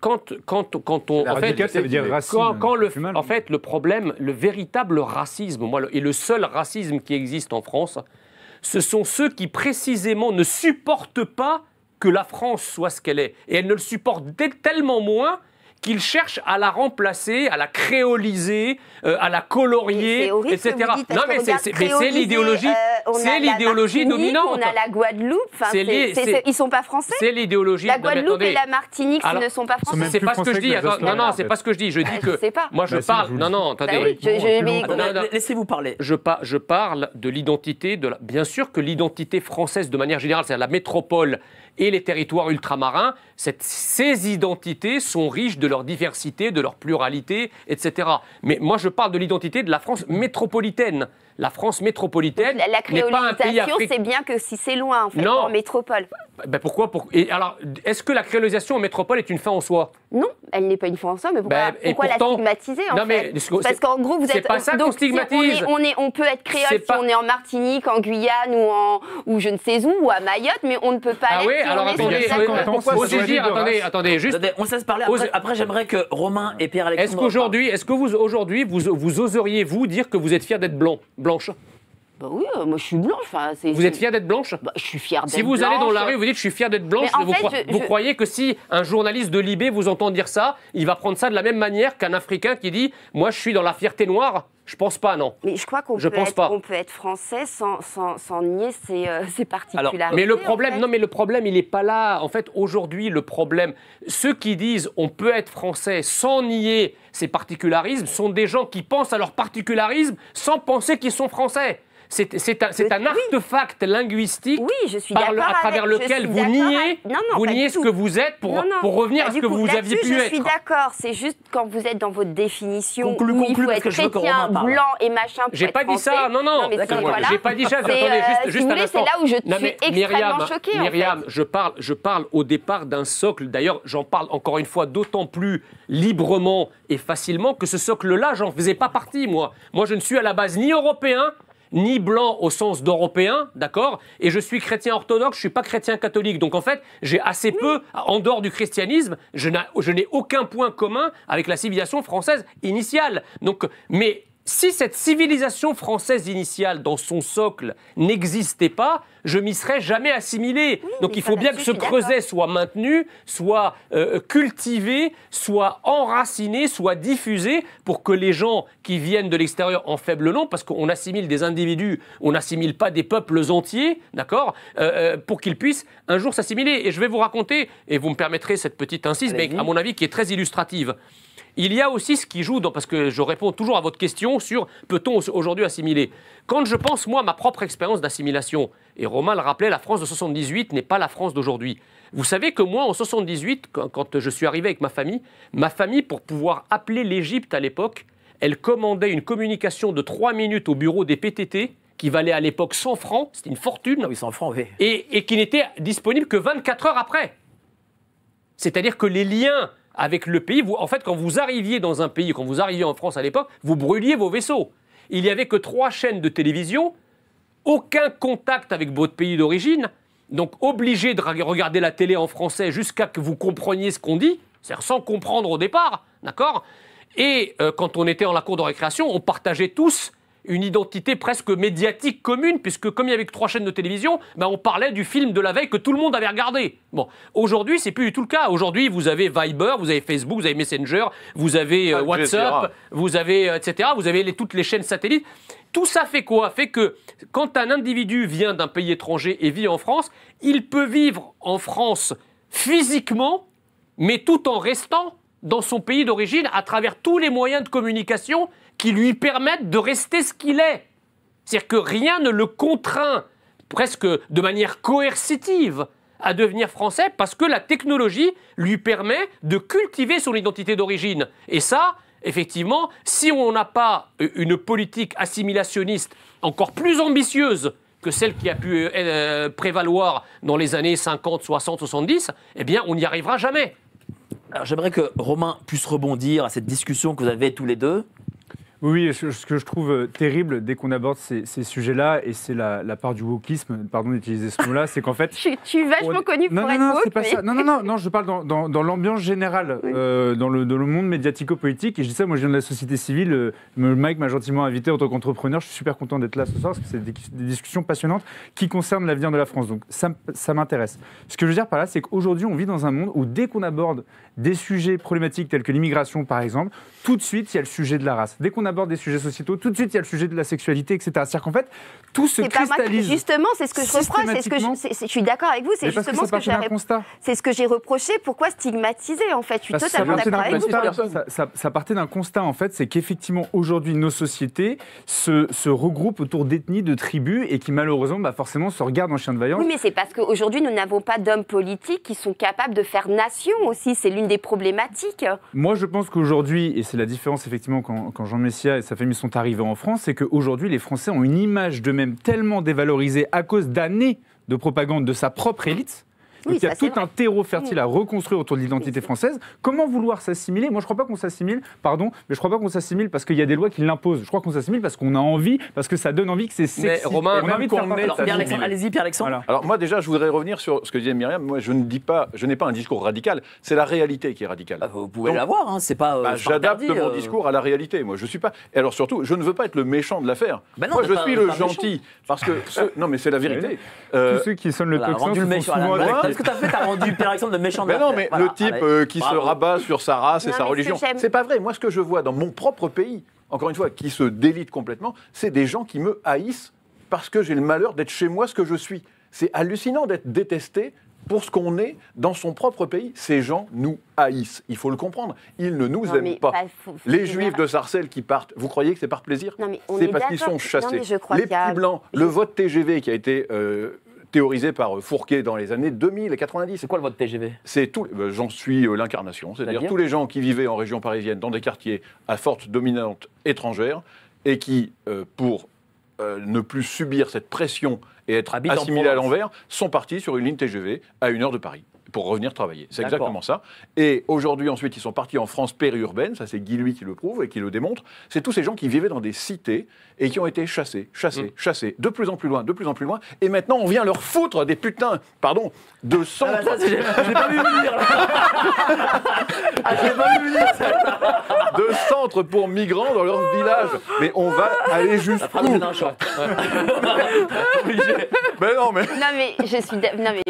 Quand, on. ça veut dire raciste. quand le, en fait, le problème, le véritable racisme, et le seul racisme qui existe en France, ce sont ceux qui précisément ne supportent pas que la France soit ce qu'elle est. Et elle ne le supporte tellement moins qu'il cherche à la remplacer, à la créoliser, euh, à la colorier, etc. non, mais c'est l'idéologie, euh, c'est l'idéologie dominante. On a la Guadeloupe, Ils ils sont pas français. C'est l'idéologie. La Guadeloupe et la Martinique ne sont pas français. C'est pas ce que je dis. non, non, c'est pas ce que je dis. Je dis que moi je parle. Non, non, attendez. Laissez-vous parler. Je parle de l'identité. Bien sûr que l'identité française, de manière générale, c'est la métropole et les territoires ultramarins. ces identités sont riches de leur diversité, de leur pluralité, etc. Mais moi, je parle de l'identité de la France métropolitaine la France métropolitaine la, n'est pas un pays africain. c'est bien que si c'est loin, en fait, en métropole. Ben pourquoi alors, est-ce que la créolisation en métropole est une fin en soi Non, elle n'est pas une fin en soi, mais pourquoi, bah, la stigmatiser en fait Parce qu'en gros, vous êtes. Pas ça qu'on stigmatise on, est, on, peut être créole si on est en Martinique, en Guyane ou, en, ou je ne sais où, ou à Mayotte, mais on ne peut pas. Ah être oui, si alors on attendez, attendez, dire, attendez, juste. on sait se parler. Après, après j'aimerais que Romain et Pierre-Alexandre. Est-ce qu'aujourd'hui, est-ce que vous aujourd'hui, vous, vous oseriez vous dire que vous êtes fier d'être blanc planche. Bah oui, euh, moi je suis blanche. Vous êtes fière d'être blanche bah, Je suis fière d'être Si vous allez dans la rue, vous dites je suis fière d'être blanche, vous, croyez que si un journaliste de Libé vous entend dire ça, il va prendre ça de la même manière qu'un Africain qui dit moi je suis dans la fierté noire Je pense pas, non. Mais je crois qu'on peut, être- français sans, sans, nier ses, euh, particularismes. mais le problème, non, mais le problème, il n'est pas là. En fait, aujourd'hui, le problème, ceux qui disent on peut être français sans nier ses particularismes sont des gens qui pensent à leurs particularismes sans penser qu'ils sont français c'est un, artefact linguistique oui, je suis à travers lequel vous niez, vous niez ce que vous êtes pour, revenir à ce que vous aviez pu je être. Je suis d'accord, c'est juste quand vous êtes dans votre définition conclu, où il chrétien, blanc et machin J'ai pas dit ça, non, non, j'ai pas dit ça, juste c'est là où je suis extrêmement choquée. Myriam, je parle au départ d'un socle, d'ailleurs j'en parle encore une fois d'autant plus librement et facilement que ce socle-là, j'en faisais pas partie, moi. Moi, je ne suis à la base ni européen, ni blanc au sens d'européen, d'accord Et je suis chrétien orthodoxe, je ne suis pas chrétien catholique. Donc en fait, j'ai assez peu, en dehors du christianisme, je n'ai aucun point commun avec la civilisation française initiale. Donc, mais si cette civilisation française initiale, dans son socle, n'existait pas, je m'y serais jamais assimilé. Donc il faut bien que ce creuset soit maintenu, soit euh, cultivé, soit enraciné, soit diffusé pour que les gens qui viennent de l'extérieur en faible nombre, parce qu'on assimile des individus, on n'assimile pas des peuples entiers, d'accord, euh, euh, pour qu'ils puissent un jour s'assimiler. Et je vais vous raconter, et vous me permettrez cette petite incise, mais à mon avis qui est très illustrative. Il y a aussi ce qui joue, dans, parce que je réponds toujours à votre question sur peut-on aujourd'hui assimiler Quand je pense, moi, à ma propre expérience d'assimilation, et Romain le rappelait, la France de 78 n'est pas la France d'aujourd'hui. Vous savez que moi, en 78, quand, je suis arrivé avec ma famille, ma famille, pour pouvoir appeler l'Égypte à l'époque, elle commandait une communication de 3 minutes au bureau des PTT qui valait à l'époque 100 francs, c'était une fortune. Ah oui, 100 francs, Et, et qui n'était disponible que 24 heures après. C'est-à-dire que les liens avec le pays. en fait, quand vous arriviez dans un pays, quand vous arriviez en France à l'époque, vous brûliez vos vaisseaux. Il n'y avait que trois chaînes de télévision, aucun contact avec votre pays d'origine, donc obligé de regarder la télé en français jusqu'à que vous compreniez ce qu'on dit, c'est-à-dire sans comprendre au départ, d'accord Et euh, quand on était en la cour de récréation, on partageait tous une identité presque médiatique commune, puisque comme il y avait que trois chaînes de télévision, ben, on parlait du film de la veille que tout le monde avait regardé. Bon, aujourd'hui, c'est plus du tout le cas. Aujourd'hui, vous avez Viber, vous avez Facebook, vous avez Messenger, vous avez euh, ah, WhatsApp, vous avez euh, etc. Vous avez toutes les chaînes satellites. Tout ça fait quoi Fait que quand un individu vient d'un pays étranger et vit en France, il peut vivre en France physiquement, mais tout en restant dans son pays d'origine à travers tous les moyens de communication qui lui permettent de rester ce qu'il est. C'est-à-dire que rien ne le contraint, presque de manière coercitive, à devenir français parce que la technologie lui permet de cultiver son identité d'origine. Et ça, effectivement, si on n'a pas euh, une politique assimilationniste encore plus ambitieuse que celle qui a pu euh, euh, prévaloir dans les années 50, 60, 70, eh bien, on n'y arrivera jamais j'aimerais que Romain puisse rebondir à cette discussion que vous avez tous les deux oui, ce que je trouve euh, terrible dès qu'on aborde ces, sujets-là, et c'est la, part du wokisme, pardon d'utiliser ce mot-là, c'est qu'en fait... je, es vachement connu pour non, être woke, non, non, non, non, je parle dans, l'ambiance générale, euh, dans, le, monde médiatico-politique, et je dis ça, moi je viens de la société civile, euh, Mike m'a gentiment invité en tant qu'entrepreneur, je suis super content d'être là ce soir, parce que c'est des, discussions passionnantes qui concernent l'avenir de la France, donc ça, ça m'intéresse. Ce que je veux dire par là, c'est qu'aujourd'hui, on vit dans un monde où dès qu'on aborde des sujets problématiques tels que l'immigration, par exemple, tout de suite, il y a le sujet de la race. Dès qu'on aborde des sujets sociétaux, tout de suite, il y a le sujet de la sexualité, etc. C'est-à-dire qu'en fait, tout se cristallise. justement, c'est ce que je reproche. C'est ce que je, je suis d'accord avec vous. C'est justement ce que, j'ai C'est ce que j'ai reproché. Pourquoi stigmatiser En fait, je suis totalement d'accord avec vous. Ça, partait d'un constat, en fait, c'est qu'effectivement, aujourd'hui, nos sociétés se, se regroupent autour d'ethnies, de tribus, et qui malheureusement, bah, forcément, se regardent en chien de vaillance. Oui, mais c'est parce qu'aujourd'hui, nous n'avons pas d'hommes politiques qui sont capables de faire nation aussi. C'est l'une des problématiques. Moi, je pense qu'aujourd'hui, et c'est la différence, effectivement, quand, quand Jean et sa famille sont arrivés en France, c'est qu'aujourd'hui, les Français ont une image d'eux-mêmes tellement dévalorisée à cause d'années de propagande de sa propre élite il y a tout un terreau fertile à reconstruire autour de l'identité française. Comment vouloir s'assimiler Moi, je ne crois pas qu'on s'assimile, pardon, mais je ne crois pas qu'on s'assimile parce qu'il y a des lois qui l'imposent. Je crois qu'on s'assimile parce qu'on a envie, parce que ça donne envie que c'est sexy. Mais Romain, Allez-y, Pierre-Alexandre. Alors moi, déjà, je voudrais revenir sur ce que disait Myriam. Moi, je ne dis pas, je n'ai pas un discours radical. C'est la réalité qui est radicale. Ah, vous pouvez l'avoir, hein, c'est pas. Euh, bah, j'adapte mon euh. discours à la réalité. Moi, je suis pas. Et alors surtout, je ne veux pas être le méchant de l'affaire. Bah moi, je suis le gentil parce que non, mais c'est la vérité. Tous euh, ceux qui sonnent le toxin, ce que t'as fait, rendu exemple le méchant Mais non, mais le type euh, qui se rabat sur sa race et sa religion, c'est pas vrai. Moi, ce que je vois dans mon propre pays, encore une fois, qui se délite complètement, c'est des gens qui me haïssent parce que j'ai le malheur d'être chez moi ce que je suis. C'est hallucinant d'être détesté pour ce qu'on est dans son propre pays. Ces gens nous haïssent. Il faut le comprendre. Ils ne nous aiment pas. Bah, les Juifs de Sarcelles qui partent, vous croyez que c'est par plaisir C'est parce qu'ils sont chassés. les petits blancs, le vote TGV qui a été euh, théorisé par euh, Fourquet dans les années 2000 et 90. C'est quoi le vote TGV C'est tout. Euh, j'en suis euh, l'incarnation, c'est-à-dire tous les gens qui vivaient en région parisienne, dans des quartiers à forte dominante étrangère, et qui, pour ne plus subir cette pression et être assimilés à l'envers, sont partis sur une ligne TGV à une heure de Paris pour revenir travailler. C'est exactement ça. Et aujourd'hui, ensuite, ils sont partis en France périurbaine, ça c'est Guy Lui qui le prouve et qui le démontre. C'est tous ces gens qui vivaient dans des cités et qui ont été chassés, chassés, mm. chassés, de plus en plus loin, de plus en plus loin. Et maintenant, on vient leur foutre des putains, pardon, de ah, centres... Bah j'ai pas vu venir. Ah, pas vu venir. de centres pour migrants dans leur village. Mais on va aller juste. Mais ben non, mais. Non, mais je suis, non, mais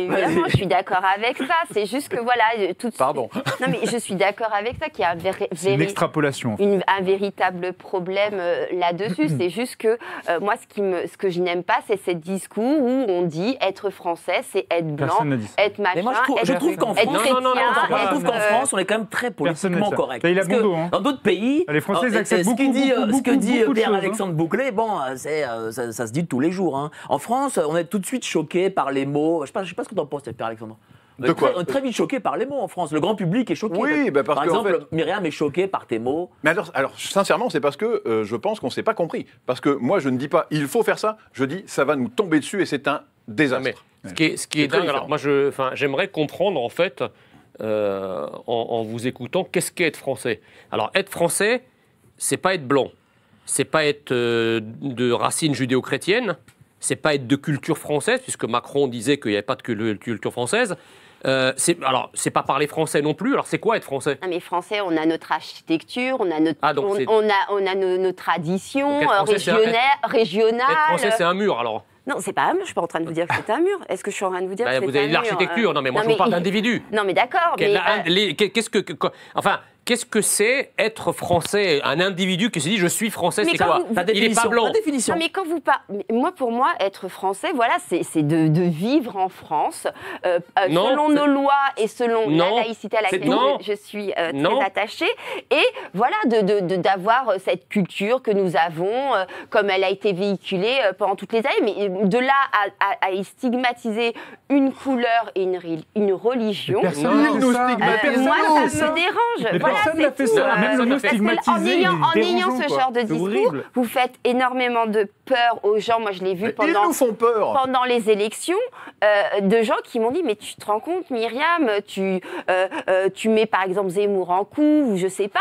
je suis d'accord avec c'est juste que voilà, euh, tout Pardon. Non, mais je suis d'accord avec ça qu'il y a un une extrapolation. un véritable problème euh, là-dessus. c'est juste que euh, moi, ce, qui me, ce que je n'aime pas, c'est ce discours où on dit être français, c'est être blanc, être machin. moi, je trouve, qu'en France, on est quand même très politiquement correct. Hein. Dans d'autres pays, ah, les Français oh, ce ce que dit Pierre-Alexandre hein. Bouclé, bon, ça, ça, se dit tous les jours. Hein. En France, on est tout de suite choqué par les mots. Je ne sais, sais, pas ce que tu en penses, Pierre-Alexandre. On est euh, très vite choqué par les mots en France. Le grand public est choqué. Oui, bah parce par exemple, en Myriam est choquée par tes mots. Mais alors, sincèrement, c'est parce que euh, je pense qu'on ne s'est pas compris. Parce que moi, je ne dis pas il faut faire ça, je dis ça va nous tomber dessus et c'est un désastre. ce qui est, dingue, alors moi, j'aimerais comprendre en fait, euh, en, vous écoutant, qu'est-ce qu'être français Alors, être français, c'est pas être blanc, c'est pas être de racines judéo-chrétiennes, c'est pas être de culture française, puisque Macron disait qu'il n'y avait pas de culture française, euh, alors, c'est pas parler français non plus. Alors, c'est quoi être français Non, mais français, on a notre architecture, on a notre, ah, on, a, on a nos, traditions régionales. Être français, c'est un mur, alors non, c'est pas un mur, je suis pas en train de vous dire que c'est un mur. Est-ce que je suis en train de vous dire bah, que c'est un mur Vous euh avez l'architecture, non mais moi je vous parle d'individus. Non mais d'accord, mais... Euh qu'est-ce que... Enfin, Qu'est-ce que c'est être français Un individu qui se dit je suis français, c'est quoi Il n'est pas blanc. définition. mais quand vous pas, moi pour moi être français, voilà, c'est de, vivre en France euh, euh, selon nos lois et selon la laïcité à laquelle je, suis euh, très attachée. Et voilà de d'avoir cette culture que nous avons, comme elle a été véhiculée pendant toutes les années. Mais de là à, y stigmatiser une couleur et une, une religion, personne ne nous stigmatise. moi ça me dérange personne n'a fait ça. En ayant, ce genre de discours, vous faites énormément de peur aux gens. Moi, je l'ai vu pendant. Pendant les élections, euh, de gens qui m'ont dit Mais tu te rends compte, Myriam, tu, euh, euh, tu mets par exemple Zemmour en coup, ou je sais pas,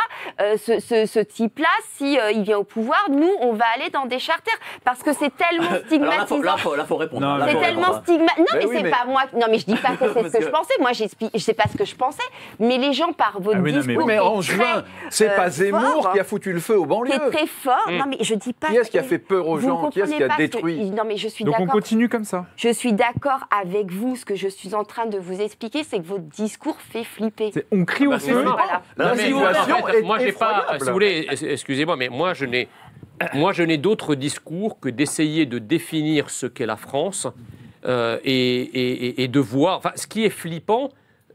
ce, type-là, si il vient au pouvoir, nous, on va aller dans des charters. Parce que c'est tellement stigmatisant. là, faut, faut, répondre. Hein, c'est tellement hein. stigmatisant. Non, mais, c'est pas moi. Non, mais je dis pas que c'est ce que je pensais. Moi, je sais pas ce que je pensais. Mais les gens, par votre ah oui, mais, en juin, c'est pas Zemmour qui a foutu le feu aux banlieues. C'est très fort. Mm. Non, mais je dis pas. Qui est-ce qui a fait peur aux gens a détruit. non, mais je suis Donc on continue comme ça. Je suis d'accord avec vous. Ce que je suis en train de vous expliquer, c'est que votre discours fait flipper. On crie au ah bah, La situation moi, j'ai pas. Si vous voulez, excusez-moi, mais moi, je n'ai. Moi, je n'ai d'autre discours que d'essayer de définir ce qu'est la France euh, et, et, de voir. Enfin, ce qui est flippant,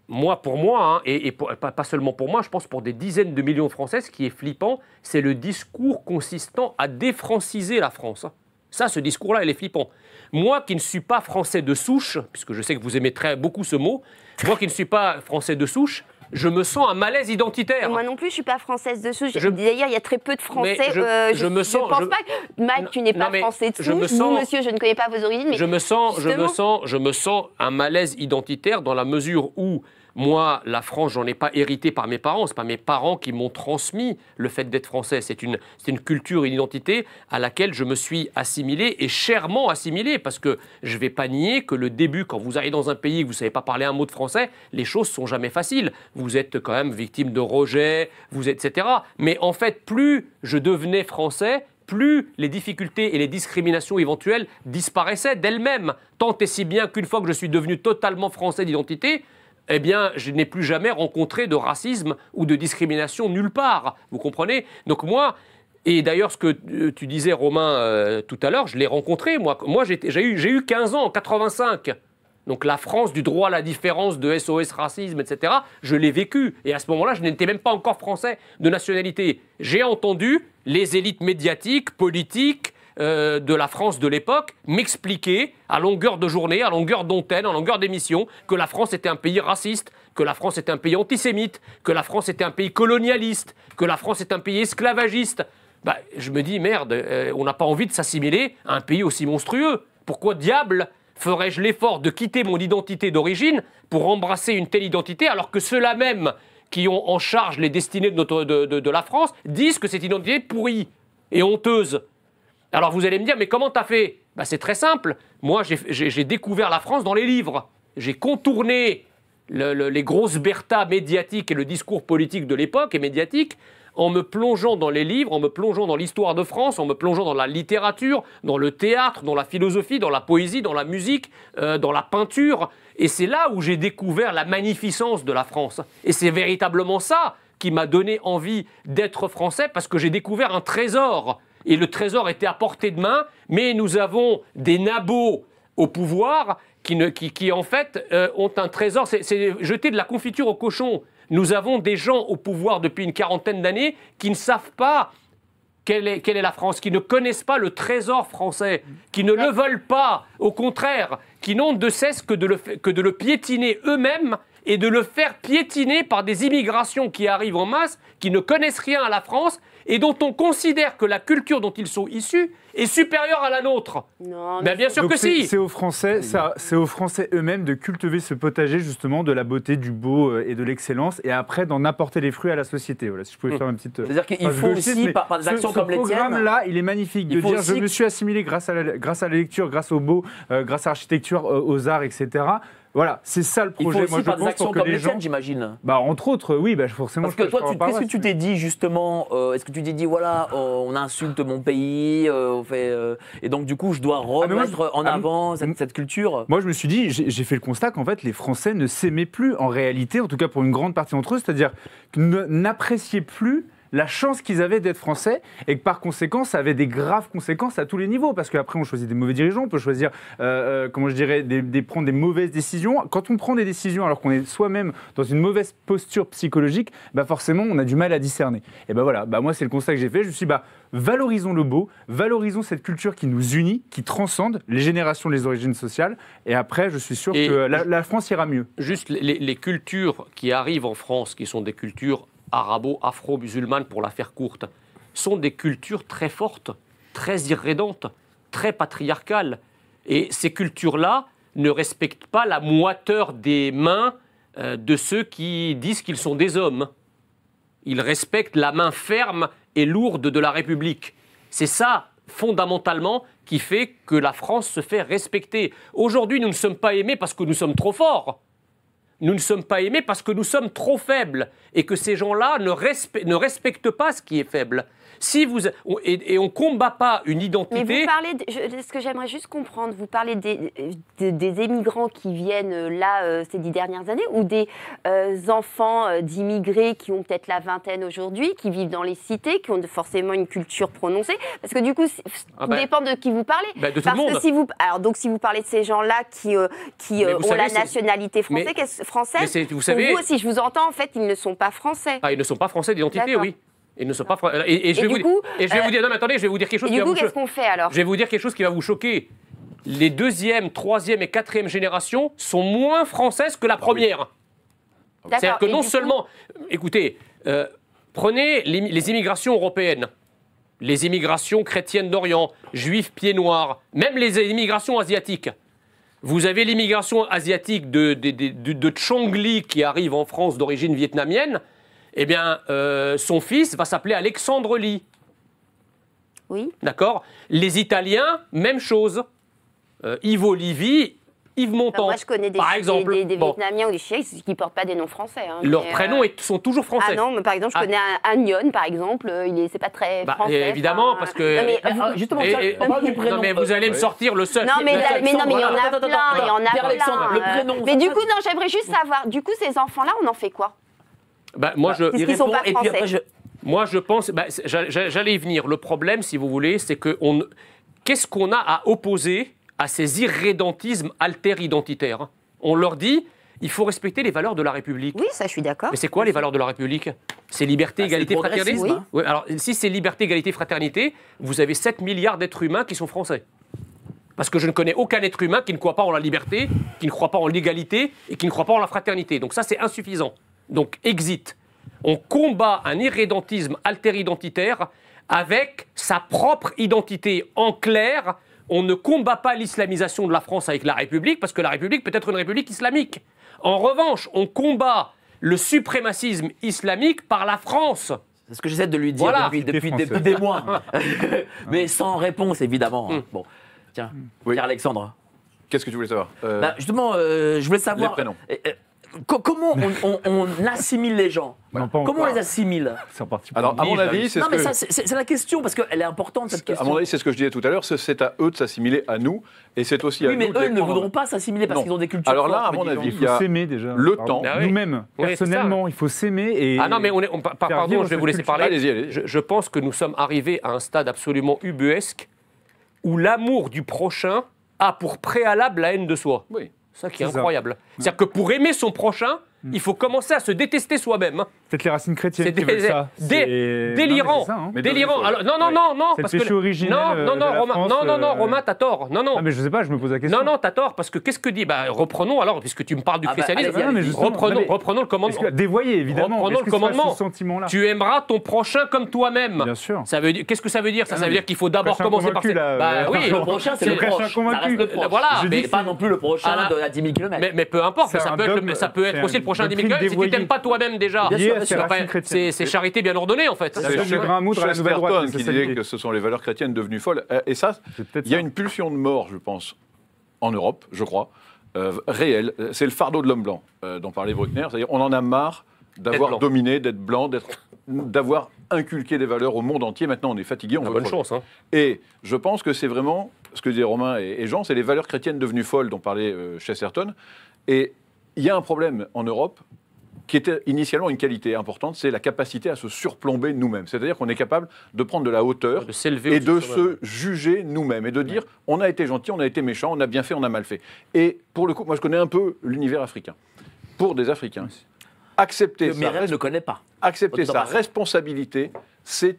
moi, pour moi, hein, et, pas, seulement pour moi, je pense pour des dizaines de millions de Français, ce qui est flippant, c'est le discours consistant à défranciser la France. Ça, ce discours-là, il est flippant. Moi qui ne suis pas français de souche, puisque je sais que vous aimez très beaucoup ce mot, moi qui ne suis pas français de souche, je me sens un malaise identitaire. Moi non plus, je ne suis pas française de souche. D'ailleurs, il y a très peu de Français. je, euh, ne pense pas que Mike, tu n'es pas français de Je me monsieur, je ne connais pas vos origines. je me sens, je me sens, je me sens un malaise identitaire dans la mesure où moi, la France, j'en ai pas hérité par mes parents, c'est pas mes parents qui m'ont transmis le fait d'être français. C'est une, culture, une identité à laquelle je me suis assimilé et chèrement assimilé, parce que je vais pas nier que le début, quand vous arrivez dans un pays et que vous savez pas parler un mot de français, les choses sont jamais faciles. Vous êtes quand même victime de rejet, vous etc. Mais en fait, plus je devenais français, plus les difficultés et les discriminations éventuelles disparaissaient d'elles-mêmes. Tant et si bien qu'une fois que je suis devenu totalement français d'identité, eh bien, je n'ai plus jamais rencontré de racisme ou de discrimination nulle part. Vous comprenez Donc moi, et d'ailleurs, ce que euh, tu disais, Romain, euh, tout à l'heure, je l'ai rencontré, moi. j'ai eu, eu 15 ans en 85. Donc la France du droit à la différence, de SOS racisme, etc., je l'ai vécu. Et à ce moment-là, je n'étais même pas encore français de nationalité. J'ai entendu les élites médiatiques, politiques, euh, de la France de l'époque m'expliquer à longueur de journée, à longueur d'antenne, à longueur d'émission, que la France était un pays raciste, que la France était un pays antisémite, que la France était un pays colonialiste, que la France était un pays esclavagiste. Bah, je me dis, merde, euh, on n'a pas envie de s'assimiler à un pays aussi monstrueux. Pourquoi diable ferais-je l'effort de quitter mon identité d'origine pour embrasser une telle identité alors que ceux-là même qui ont en charge les destinées de, de la France disent que cette identité est pourrie et honteuse alors vous allez me dire, mais comment t'as fait bah, C'est très simple. Moi, j'ai découvert la France dans les livres. J'ai contourné les grosses berthas médiatiques et le discours politique de l'époque et médiatique en me plongeant dans les livres, en me plongeant dans l'histoire de France, en me plongeant dans la littérature, dans le théâtre, dans la philosophie, dans la poésie, dans la musique, euh, dans la peinture. Et c'est là où j'ai découvert la magnificence de la France. Et c'est véritablement ça qui m'a donné envie d'être français parce que j'ai découvert un trésor et le trésor était à portée de main, mais nous avons des nabots au pouvoir qui, qui, en fait euh, ont un trésor. C'est jeter de la confiture au cochon. Nous avons des gens au pouvoir depuis une quarantaine d'années qui ne savent pas quelle est, quelle est, la France, qui ne connaissent pas le trésor français, qui ne le veulent pas, au contraire, qui n'ont de cesse que de le, que de le piétiner eux-mêmes et de le faire piétiner par des immigrations qui arrivent en masse, qui ne connaissent rien à la France et dont on considère que la culture dont ils sont issus est supérieure à la nôtre. Ben, bien sûr que si. C'est aux Français, c'est aux Français eux-mêmes de cultiver ce potager justement de la beauté, du beau euh, et de l'excellence, et après d'en apporter les fruits à la société. Voilà, si je pouvais hmm. faire une petite. Euh, C'est-à-dire qu'il faut aussi par, des actions ce, comme les Ce programme-là, il est magnifique de dire je me suis assimilé grâce à la, grâce à la lecture, grâce au beau, euh, grâce à l'architecture, aux arts, etc. Voilà, c'est ça le projet. Il faut aussi Moi, des actions comme les gens... j'imagine. Bah, entre autres, euh, oui, bah, forcément. Parce que toi, qu'est-ce que tu t'es dit justement euh, Est-ce que tu t'es dit, voilà, euh, on insulte mon pays, on fait, et donc du coup, je dois ah, remettre en ah, avant cette, cette, culture Moi, je me suis dit, j'ai fait le constat qu'en fait, les Français ne s'aimaient plus en réalité, en tout cas pour une grande partie d'entre eux, c'est-à-dire n'appréciaient plus la chance qu'ils avaient d'être français et que par conséquent, ça avait des graves conséquences à tous les niveaux. Parce qu'après, on choisit des mauvais dirigeants, on peut choisir, euh, euh, comment je dirais, des, prendre des mauvaises décisions. Quand on prend des décisions alors qu'on est soi-même dans une mauvaise posture psychologique, bah forcément, on a du mal à discerner. Et ben voilà, bah moi, c'est le constat que j'ai fait. Je me suis dit, bah, valorisons le beau, valorisons cette culture qui nous unit, qui transcende les générations, les origines sociales. Et après, je suis sûr que la, France ira mieux. Juste les cultures qui arrivent en France, qui sont des cultures arabo-afro-musulmane, pour la faire courte, sont des cultures très fortes, très irrédentes, très patriarcales. Et ces cultures-là ne respectent pas la moiteur des mains euh, de ceux qui disent qu'ils sont des hommes. Ils respectent la main ferme et lourde de la République. C'est ça, fondamentalement, qui fait que la France se fait respecter. Aujourd'hui, nous ne sommes pas aimés parce que nous sommes trop forts nous ne sommes pas aimés parce que nous sommes trop faibles et que ces gens-là ne, respectent pas ce qui est faible. Si vous, et, on ne combat pas une identité. Mais vous parlez, ce que j'aimerais juste comprendre, vous parlez des, émigrants qui viennent euh, là euh, ces dix dernières années ou des euh, enfants d'immigrés qui ont peut-être la vingtaine aujourd'hui, qui vivent dans les cités, qui ont forcément une culture prononcée Parce que du coup, ça ah ben. dépend de qui vous parlez. Ben, de tout le monde. Que si vous, alors donc si vous parlez de ces gens-là qui, qui ont la nationalité française, mais, française vous savez, vous aussi, je vous entends, en fait, ils ne sont pas français. Ah, ils ne sont pas français d'identité, oui ne sont pas et, je vais, vous, et je vais vous dire non attendez, je vais vous dire quelque chose qui va vous fait alors Je vais vous dire quelque chose qui va vous choquer. Les deuxième, troisième et quatrième générations sont moins françaises que la ah première. Ah C'est-à-dire que non seulement, écoutez, euh, prenez les, les immigrations européennes les immigrations chrétiennes d'Orient, juifs pieds noirs, même les immigrations asiatiques. Vous avez l'immigration asiatique de, de, de, de, Chongli qui arrive en France d'origine vietnamienne eh bien, euh, son fils va s'appeler Alexandre Lee. Oui. D'accord Les Italiens, même chose. Euh, yves Ivo Yves Montand. moi, je connais des, par des, Vietnamiens ou des Chinois qui portent pas des noms français. Hein, Leurs prénoms euh, sont toujours français. Ah non, mais par exemple, je ah. connais un Agnon, par exemple. Il c'est pas très bah, français. Évidemment, parce que. Ah, justement, on parle du prénom. Non, mais vous allez me sortir le seul. Non, mais, non, mais il y en a plein. Il y en a plein. Mais du coup, non, j'aimerais juste savoir. Du coup, ces enfants-là, on en fait quoi bah, moi, bah, je, sont pas moi, je pense, bah, j'allais y venir. Le problème, si vous voulez, c'est que qu'est-ce qu'on a à opposer à ces irrédentismes alter-identitaires hein On leur dit, il faut respecter les valeurs de la République. Oui, ça, je suis d'accord. Mais c'est quoi les valeurs de la République C'est liberté, égalité, fraternité hein. Alors, si c'est liberté, égalité, fraternité, vous avez 7 milliards d'êtres humains qui sont français. Parce que je ne connais aucun être humain qui ne croit pas en la liberté, qui ne croit pas en l'égalité et qui ne croit pas en la fraternité. Donc ça, c'est insuffisant. Donc exit. On combat un irrédentisme alteridentitaire avec sa propre identité. En clair, on ne combat pas l'islamisation de la France avec la République, parce que la République peut être une République islamique. En revanche, on combat le suprémacisme islamique par la France. C'est ce que j'essaie de lui dire depuis, des, mois. Mais sans réponse, évidemment. Hmm. Bon, tiens, Pierre-Alexandre. Qu'est-ce que tu voulais savoir euh, bah, Justement, euh, je voulais savoir... Les comment on, assimile les gens Comment on les assimile Alors, à mon avis, c'est ce c'est la question, parce qu'elle est importante, cette question. À mon avis, c'est ce que je disais tout à l'heure, c'est à eux de s'assimiler à nous, et c'est aussi à nous... Oui, mais eux ne voudront pas s'assimiler parce qu'ils ont des cultures Alors là, à mon avis, il faut s'aimer déjà. Le temps. Ah Nous-mêmes, personnellement, il faut s'aimer et... Ah non, mais on Pardon, je vais vous laisser parler. Je pense que nous sommes arrivés à un stade absolument ubuesque où l'amour du prochain a pour préalable la haine de soi. Oui ça qui est, est incroyable. C'est-à-dire que pour aimer son prochain, il faut commencer à se détester soi-même. C'est hein. Peut-être les racines chrétiennes C'est qui ça. dé- C'est- délirant. Non, mais c'est ça, hein. Délirant. Alors, non, non, non, non. C'est le parce que- péché originel, Non, non, euh, non, Romain, non, non, non, euh, Romain, t'as tort. Non, non. Ah, mais je sais pas, je me pose la question. Non, non, t'as tort, parce que qu'est-ce que dit bah, Reprenons alors, puisque tu me parles du ah, bah, christianisme, reprenons, reprenons le commandement. que- dévoyé, évidemment. Reprenons le commandement. ce sentiment-là Tu aimeras ton prochain comme toi-même. Bien sûr. Ça veut dire- Qu'est-ce que ça veut dire Ça, ah, ça veut dire qu'il faut d'abord commencer par. Bah, euh, oui, Le prochain, c'est le prochain convaincu. Voilà, mais pas non plus le prochain de, ah, à 10 000 km. mais, peu importe, ça peut, être, aussi le prochain si tu t'aimes pas toi-même déjà. C'est charité bien ordonnée, en fait. C'est le grain à qui disait que ce sont les valeurs chrétiennes devenues folles. Euh, et ça, il y a une pulsion de mort, je pense, en Europe, je crois, euh, réelle. Euh, c'est le fardeau de l'homme blanc dont parlait Bruckner. C'est-à-dire, on en a marre d'avoir dominé, d'être blanc, d'avoir inculqué des valeurs au monde entier. Maintenant, on est fatigué, on ah, bonne chance. Hein. Et je pense que c'est vraiment ce que disaient Romain et, Jean, c'est les valeurs chrétiennes devenues folles dont parlait Chesterton. Et il y a un problème en Europe qui était initialement une qualité importante, c'est la capacité à se surplomber nous-mêmes. C'est-à-dire qu'on est capable de prendre de la hauteur de et de se juger nous-mêmes et de dire on a été gentil, on a été méchant, on a bien fait, on a mal fait. Et pour le coup, moi je connais un peu l'univers africain. Pour des Africains, accepter ça, ne connaît pas. Accepter sa responsabilité, c'est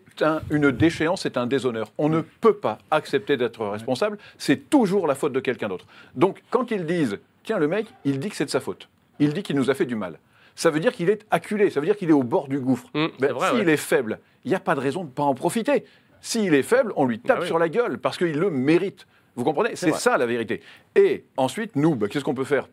une déchéance, c'est un déshonneur. On ne peut pas accepter d'être responsable, c'est toujours la faute de quelqu'un d'autre. Donc quand ils disent tiens, le mec, il dit que c'est de sa faute. Il dit qu'il nous a fait du mal. Ça veut dire qu'il est acculé, ça veut dire qu'il est au bord du gouffre. Mmh, ben, s'il est faible, il n'y a pas de raison de ne pas en profiter. S'il est faible, on lui tape ah sur la gueule parce qu'il le mérite. Vous comprenez C'est ça la vérité. Et ensuite, nous, ben, qu'est-ce qu'on peut faire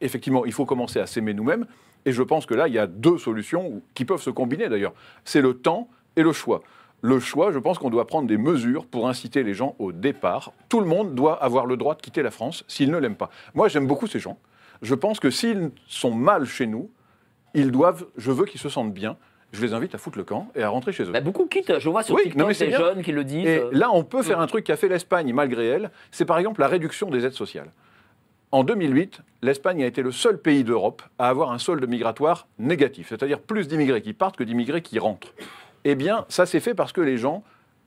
Effectivement, il faut commencer à s'aimer nous-mêmes. Et je pense que là, il y a deux solutions qui peuvent se combiner d'ailleurs. C'est le temps et le choix le choix, je pense qu'on doit prendre des mesures pour inciter les gens au départ. Tout le monde doit avoir le droit de quitter la France s'il ne l'aime pas. Moi, j'aime beaucoup ces gens. Je pense que s'ils sont mal chez nous, ils doivent, je veux qu'ils se sentent bien. Je les invite à foutre le camp et à rentrer chez eux. Bah, beaucoup quittent, je vois sur oui, TikTok ces jeunes qui le disent. Et là, on peut faire mm. un truc qu'a fait l'Espagne malgré elle, c'est par exemple la réduction des aides sociales. En 2008, l'Espagne a été le seul pays d'Europe à avoir un solde migratoire négatif, c'est-à-dire plus d'immigrés qui partent que d'immigrés qui rentrent eh bien, ça s'est fait parce que les gens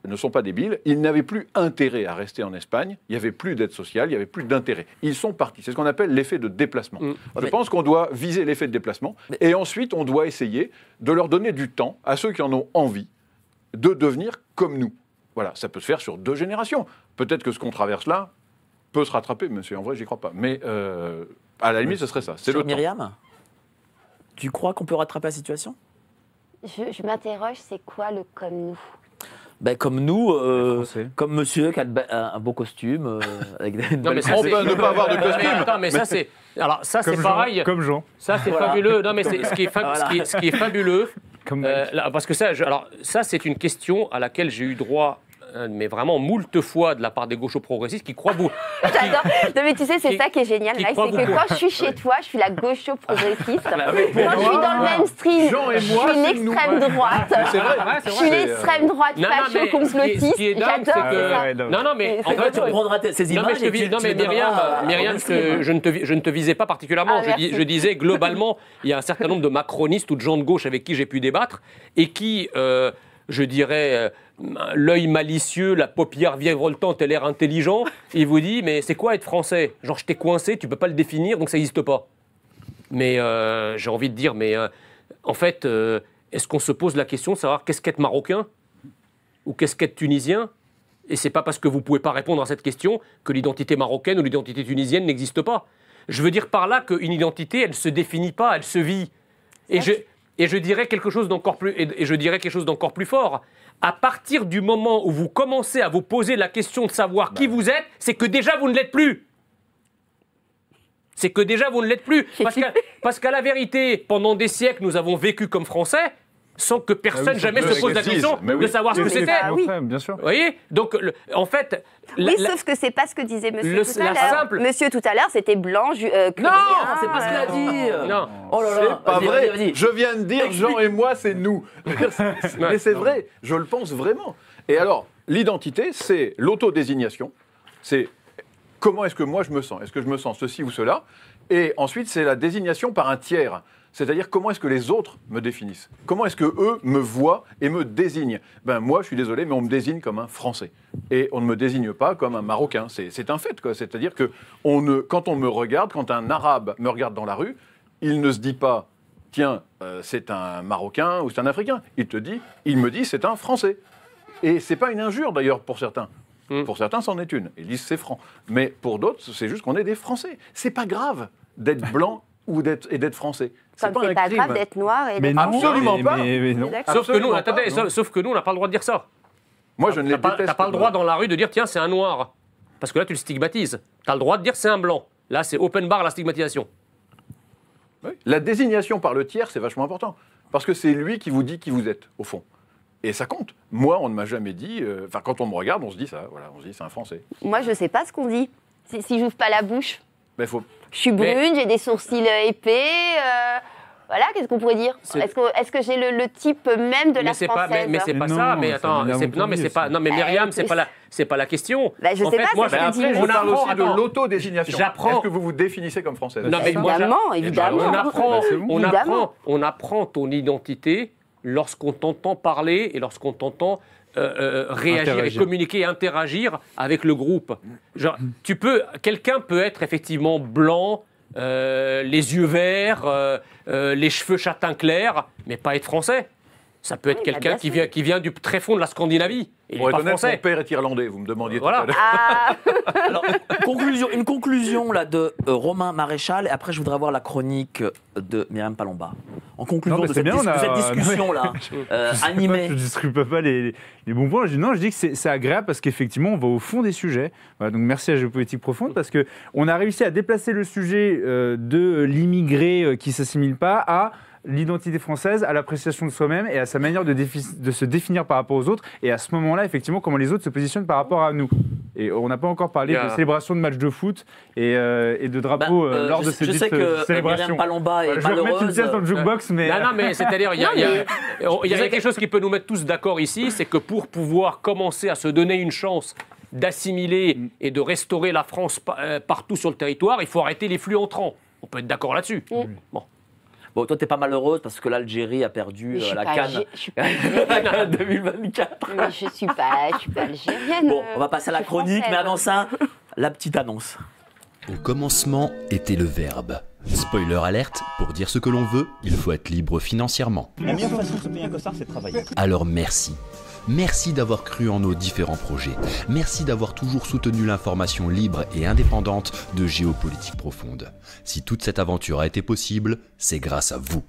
ne sont pas débiles, ils n'avaient plus intérêt à rester en Espagne, il n'y avait plus d'aide sociale, il n'y avait plus d'intérêt. Ils sont partis. C'est ce qu'on appelle l'effet de déplacement. Mm. Je pense qu'on doit viser l'effet de déplacement et ensuite on doit essayer de leur donner du temps à ceux qui en ont envie de devenir comme nous. Voilà, ça peut se faire sur deux générations. Peut-être que ce qu'on traverse là peut se rattraper, monsieur, en vrai, j'y crois pas. Mais euh, à la limite, ce serait ça. C'est Myriam, tu crois qu'on peut rattraper la situation je, m'interroge, c'est quoi le comme nous ben, comme nous, euh, comme monsieur qui a un, beau costume. Euh, non, mais ça, on peut ne pas avoir de costume. mais, ça, c'est. Alors, ça, c'est pareil. Comme Jean. Ça, c'est fabuleux. Non, mais ce qui, est ce, qui est, fabuleux. Comme euh, parce que ça, alors, ça, c'est une question à laquelle j'ai eu droit euh, mais vraiment moult fois de la part des gauchos progressistes qui croient vous. J'adore. Non, mais tu sais, c'est ça qui est génial, Mike, c'est que quand je suis chez toi, je suis la gaucho progressiste. Ah bah quand je suis dans le même mainstream, je suis une extrême droite. Je suis lextrême droite facho complotiste. J'adore. Non, non, mais en fait, tu reprendras ces images. Non, mais Myriam, je ne te visais pas particulièrement. Ah, je disais globalement, il y a un certain nombre de macronistes ou de gens de gauche avec qui j'ai pu débattre et qui. Euh, je dirais, euh, l'œil malicieux, la paupière elle et l'air intelligent, il vous dit Mais c'est quoi être français Genre, je t'ai coincé, tu ne peux pas le définir, donc ça n'existe pas. Mais euh, j'ai envie de dire Mais euh, en fait, est-ce qu'on se pose la question de savoir qu'est-ce qu'être marocain Ou qu'est-ce qu'être tunisien Et c'est pas parce que vous ne pouvez pas répondre à cette question que l'identité marocaine ou l'identité tunisienne n'existe pas. Je veux dire par là qu'une identité, elle se définit pas, elle se vit. Et je, et je dirais quelque chose d'encore plus, et je dirais quelque chose d'encore plus fort. À partir du moment où vous commencez à vous poser la question de savoir qui bah. vous êtes, c'est que déjà vous ne l'êtes plus. C'est que déjà vous ne l'êtes plus. Parce qu'à la vérité, pendant des siècles, nous avons vécu comme Français sans que ah personne jamais se pose la question de savoir ce que c'était. Ah oui. Bien sûr. Vous voyez Donc, en fait. oui, sauf que c'est pas ce que disait monsieur tout à l'heure. Monsieur tout à l'heure, c'était blanc. Ju, euh, non, c'est pas ce qu'il a dit. Ah. non. Oh c'est pas vrai. Je viens de dire, Jean et moi, c'est nous. Mais c'est vrai. Je le pense vraiment. Et alors, l'identité, c'est l'autodésignation. C'est comment est-ce que moi je me sens Est-ce que je me sens ceci ou cela Et ensuite, c'est la désignation par un tiers. C'est-à-dire comment est-ce que les autres me définissent Comment est-ce que eux me voient et me désignent Ben moi, je suis désolé, mais on me désigne comme un Français et on ne me désigne pas comme un Marocain. C'est un fait, quoi. C'est-à-dire que quand on me regarde, quand un Arabe me regarde dans la rue, il ne se dit pas tiens, euh, c'est un Marocain ou c'est un Africain. Il te dit, il me dit, c'est un Français. Et c'est pas une injure d'ailleurs pour certains. Hmm. Pour certains, c'en est une. disent, c'est franc. Mais pour d'autres, c'est juste qu'on est des Français. C'est pas grave d'être blanc ou d'être et d'être français. Comme c'est pas, grave d'être noir et d'être Absolument pas. Sauf, que nous, sauf que nous, on n'a pas le droit de dire ça. Moi, je ne l'ai pas, T'as pas. le droit dans la rue de dire tiens, c'est un noir. Parce que là, tu le stigmatises. Tu as le droit de dire c'est un blanc. Là, c'est open bar la stigmatisation. La désignation par le tiers, c'est vachement important. Parce que c'est lui qui vous dit qui vous êtes, au fond. Et ça compte. Moi, on ne m'a jamais dit. Euh, enfin, quand on me regarde, on se dit ça. Voilà, on se dit c'est un Français. Moi, je ne sais pas ce qu'on dit. Si, si j'ouvre pas la bouche, ben, je suis brune, j'ai des sourcils euh, épais. Euh, voilà, qu'est-ce qu'on pourrait dire Est-ce que, j'ai le, type même de la française Mais, c'est pas ça. Mais attends, non, mais c'est pas. Non, mais bah, Myriam, c'est pas la, c'est pas la question. Bah, je sais pas. Moi, bah, après, on parle aussi de l'autodésignation. J'apprends. Est-ce que vous vous définissez comme française Non, mais évidemment, évidemment. Bah, on apprend, on apprend, on apprend ton identité lorsqu'on t'entend parler et lorsqu'on t'entend euh, euh, réagir et communiquer, interagir avec le groupe. Genre, tu peux, quelqu'un peut être effectivement blanc, euh, les yeux verts, les cheveux châtain clair, mais pas être français. Ça peut être quelqu'un qui vient, qui vient du très fond de la Scandinavie. Il Pour est être honnête, mon père est irlandais, vous me demandiez voilà. tout ah. conclusion, une conclusion là, de euh, Romain Maréchal, et après je voudrais avoir la chronique euh, de Myriam Palomba. En conclusion de, cette, bien, discussion là, euh, animée. je ne distribue pas les, les, bons points. Je dis, non, je dis que c'est agréable parce qu'effectivement, on va au fond des sujets. donc merci à Géopolitique Profonde parce qu'on a réussi à déplacer le sujet de l'immigré qui ne s'assimile pas à l'identité française à l'appréciation de soi-même et à sa manière de, de, se définir par rapport aux autres et à ce moment-là, effectivement, comment les autres se positionnent par rapport à nous. Et on n'a pas encore parlé de célébration de matchs de foot et, euh, de drapeaux bah, euh, euh, lors de ces je sais que Palomba est je vais remettre une pièce dans le jukebox, mais... Non, non, mais c'est-à-dire, il y a, quelque chose qui peut nous mettre tous d'accord ici, c'est que pour pouvoir commencer à se donner une chance d'assimiler mm. et de restaurer la France partout sur le territoire, il faut arrêter les flux entrants. On peut être d'accord là-dessus. Bon. Bon, toi, t'es pas malheureuse parce que l'Algérie a perdu euh, la Cannes 2024. je suis pas, je suis pas algérienne. Bon, on va passer à la chronique, mais avant ça, la petite annonce. Au commencement était le verbe. Spoiler alerte, pour dire ce que l'on veut, il faut être libre financièrement. La meilleure façon de se payer un costard, c'est de travailler. Alors merci. Merci d'avoir cru en nos différents projets. Merci d'avoir toujours soutenu l'information libre et indépendante de Géopolitique Profonde. Si toute cette aventure a été possible, c'est grâce à vous.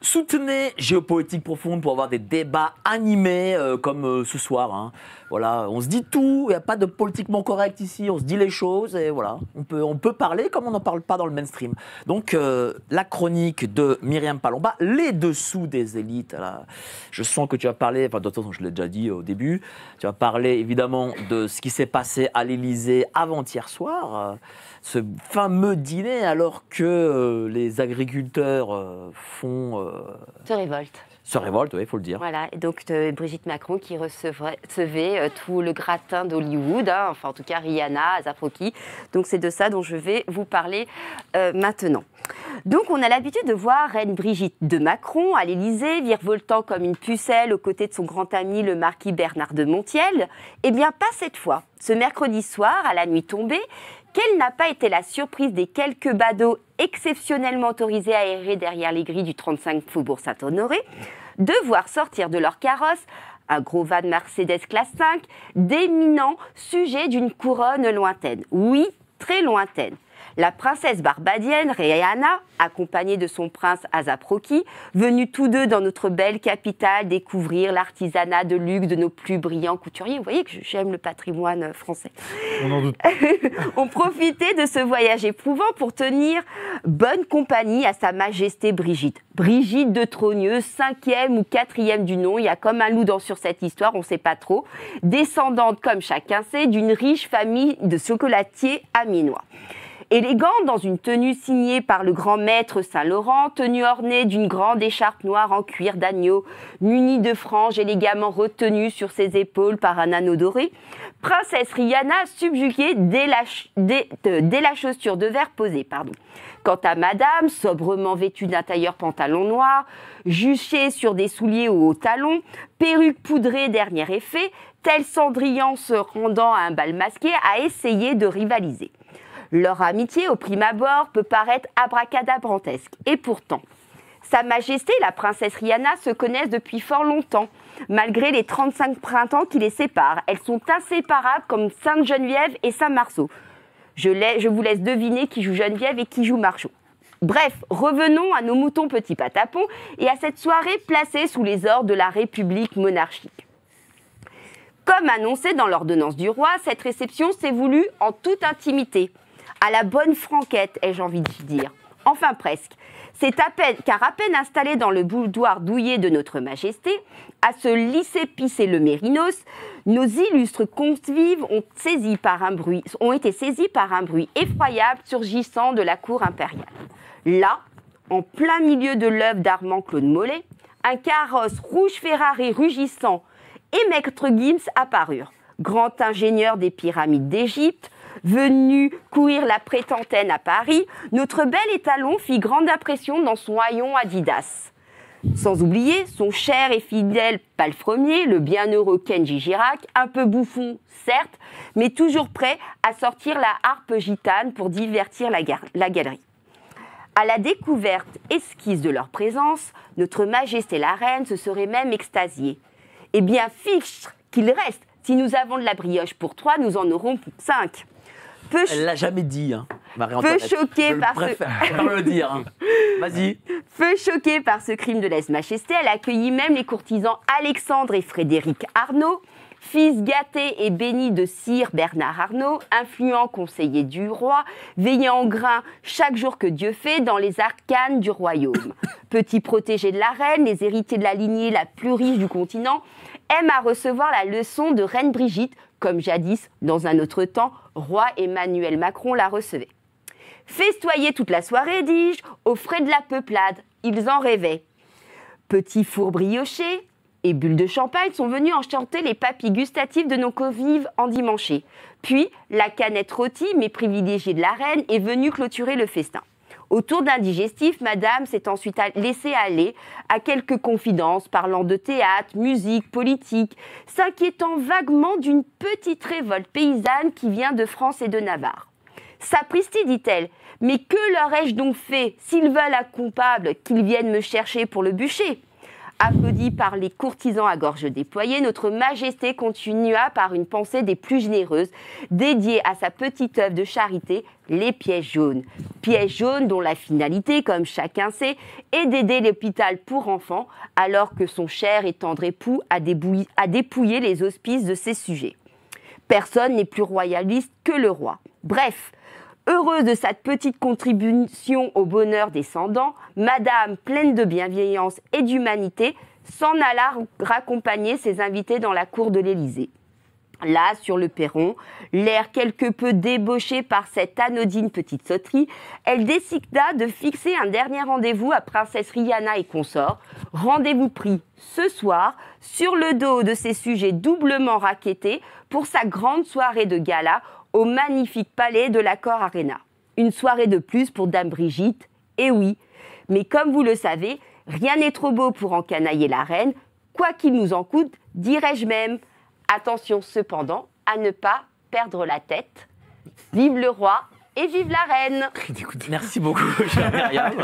Soutenez Géopolitique Profonde pour avoir des débats animés euh, comme euh, ce soir. Hein. Voilà, on se dit tout, il n'y a pas de politiquement correct ici, on se dit les choses et voilà, on peut, on peut parler comme on n'en parle pas dans le mainstream. Donc euh, la chronique de Myriam Palomba, les dessous des élites. Là. Je sens que tu as parlé, enfin de toute façon je l'ai déjà dit au début, tu as parlé évidemment de ce qui s'est passé à l'Élysée avant-hier soir, euh, ce fameux dîner alors que euh, les agriculteurs font... Se révoltent se révolte, il faut le dire. Voilà, donc euh, Brigitte Macron qui recevait euh, tout le gratin d'Hollywood, hein, enfin en tout cas Rihanna, Azafroki. Donc c'est de ça dont je vais vous parler euh, maintenant. Donc on a l'habitude de voir Reine Brigitte de Macron à l'Élysée, virevoltant comme une pucelle aux côtés de son grand ami le marquis Bernard de Montiel. Eh bien pas cette fois. Ce mercredi soir, à la nuit tombée, quelle n'a pas été la surprise des quelques badauds exceptionnellement autorisés à errer derrière les grilles du 35 Faubourg Saint-Honoré de voir sortir de leur carrosse un gros van Mercedes classe 5 d'éminents sujets d'une couronne lointaine. Oui, très lointaine. La princesse barbadienne Rihanna, accompagnée de son prince Azaproki, venus tous deux dans notre belle capitale découvrir l'artisanat de luxe de nos plus brillants couturiers. Vous voyez que j'aime le patrimoine euh, français. On en doute. On profitait de ce voyage éprouvant pour tenir bonne compagnie à Sa Majesté Brigitte. Brigitte de Trogneux, cinquième ou quatrième du nom, il y a comme un loup dans sur cette histoire, on ne sait pas trop, descendante comme chacun sait d'une riche famille de chocolatiers aminois. Élégante dans une tenue signée par le grand maître Saint-Laurent, tenue ornée d'une grande écharpe noire en cuir d'agneau, munie de franges élégamment retenues sur ses épaules par un anneau doré, princesse Rihanna subjuguée dès la, euh, chaussure de verre posée. Pardon. Quant à madame, sobrement vêtue d'un tailleur pantalon noir, juchée sur des souliers aux hauts talons, perruque poudrée dernier effet, telle Cendrillon se rendant à un bal masqué a essayé de rivaliser. Leur amitié, au prime abord, peut paraître abracadabrantesque. Et pourtant, Sa Majesté, la princesse Rihanna, se connaissent depuis fort longtemps, malgré les 35 printemps qui les séparent. Elles sont inséparables comme Sainte Geneviève et Saint Marceau. Je, je vous laisse deviner qui joue Geneviève et qui joue Marceau. Bref, revenons à nos moutons petits patapons et à cette soirée placée sous les ordres de la République monarchique. Comme annoncé dans l'ordonnance du roi, cette réception s'est voulue en toute intimité à la bonne franquette, ai-je envie de dire. Enfin presque. C'est à car à peine installés dans le boudoir douillet de Notre Majesté, à ce lycée pissé le Mérinos, nos illustres convives ont, bruit, ont été saisis par un bruit effroyable surgissant de la cour impériale. Là, en plein milieu de l'œuvre d'Armand Claude Mollet, un carrosse rouge Ferrari rugissant et Maître Gims apparurent, grand ingénieur des pyramides d'Égypte, venu courir la prétentaine à Paris, notre bel étalon fit grande impression dans son haillon Adidas. Sans oublier son cher et fidèle palefremier, le bienheureux Kenji Girac, un peu bouffon, certes, mais toujours prêt à sortir la harpe gitane pour divertir la, galerie. À la découverte esquisse de leur présence, notre majesté la reine se serait même extasiée. Eh bien, fixe qu'il reste, si nous avons de la brioche pour trois, nous en aurons cinq. Elle l'a jamais dit, hein, Marie-Antoinette. Peu choquée par ce... dire. Hein. Vas-y. par ce crime de lèse-majesté, elle accueillit même les courtisans Alexandre et Frédéric Arnaud, fils gâté et béni de Sire Bernard Arnaud, influent conseiller du roi, veillant en grain chaque jour que Dieu fait dans les arcanes du royaume. Petit protégé de la reine, les héritiers de la lignée la plus riche du continent aiment à recevoir la leçon de Reine Brigitte, comme jadis, dans un autre temps, Roi Emmanuel Macron la recevait. Festoyer toute la soirée, dis-je, aux frais de la peuplade. Ils en rêvaient. Petits four briochés et bulles de champagne sont venus enchanter les papilles gustatives de nos convives endimanchés. Puis, la canette rôtie, mais privilégiée de la reine, est venue clôturer le festin. Autour d'un digestif, Madame s'est ensuite laissée aller à quelques confidences parlant de théâtre, musique, politique, s'inquiétant vaguement d'une petite révolte paysanne qui vient de France et de Navarre. Sapristi, dit-elle, mais que leur ai-je donc fait S'ils veulent à coupable, qu'ils viennent me chercher pour le bûcher. Applaudi par les courtisans à gorge déployée, notre Majesté continua par une pensée des plus généreuses, dédiée à sa petite œuvre de charité, les pièges jaunes. Pièges jaunes dont la finalité, comme chacun sait, est d'aider l'hôpital pour enfants, alors que son cher et tendre époux a, a dépouillé les hospices de ses sujets. Personne n'est plus royaliste que le roi. Bref, Heureuse de cette petite contribution au bonheur des Madame, pleine de bienveillance et d'humanité, s'en alla raccompagner ses invités dans la cour de l'Élysée. Là, sur le perron, l'air quelque peu débauché par cette anodine petite sauterie, elle décida de fixer un dernier rendez-vous à Princesse Rihanna et consort, Rendez-vous pris ce soir sur le dos de ses sujets doublement raquettés pour sa grande soirée de gala au magnifique palais de l'accord Arena. Une soirée de plus pour Dame Brigitte, et eh oui. Mais comme vous le savez, rien n'est trop beau pour encanailler la reine, quoi qu'il nous en coûte, dirais-je même. Attention cependant à ne pas perdre la tête. Vive le roi et vive la reine. Merci beaucoup, chère Myriam.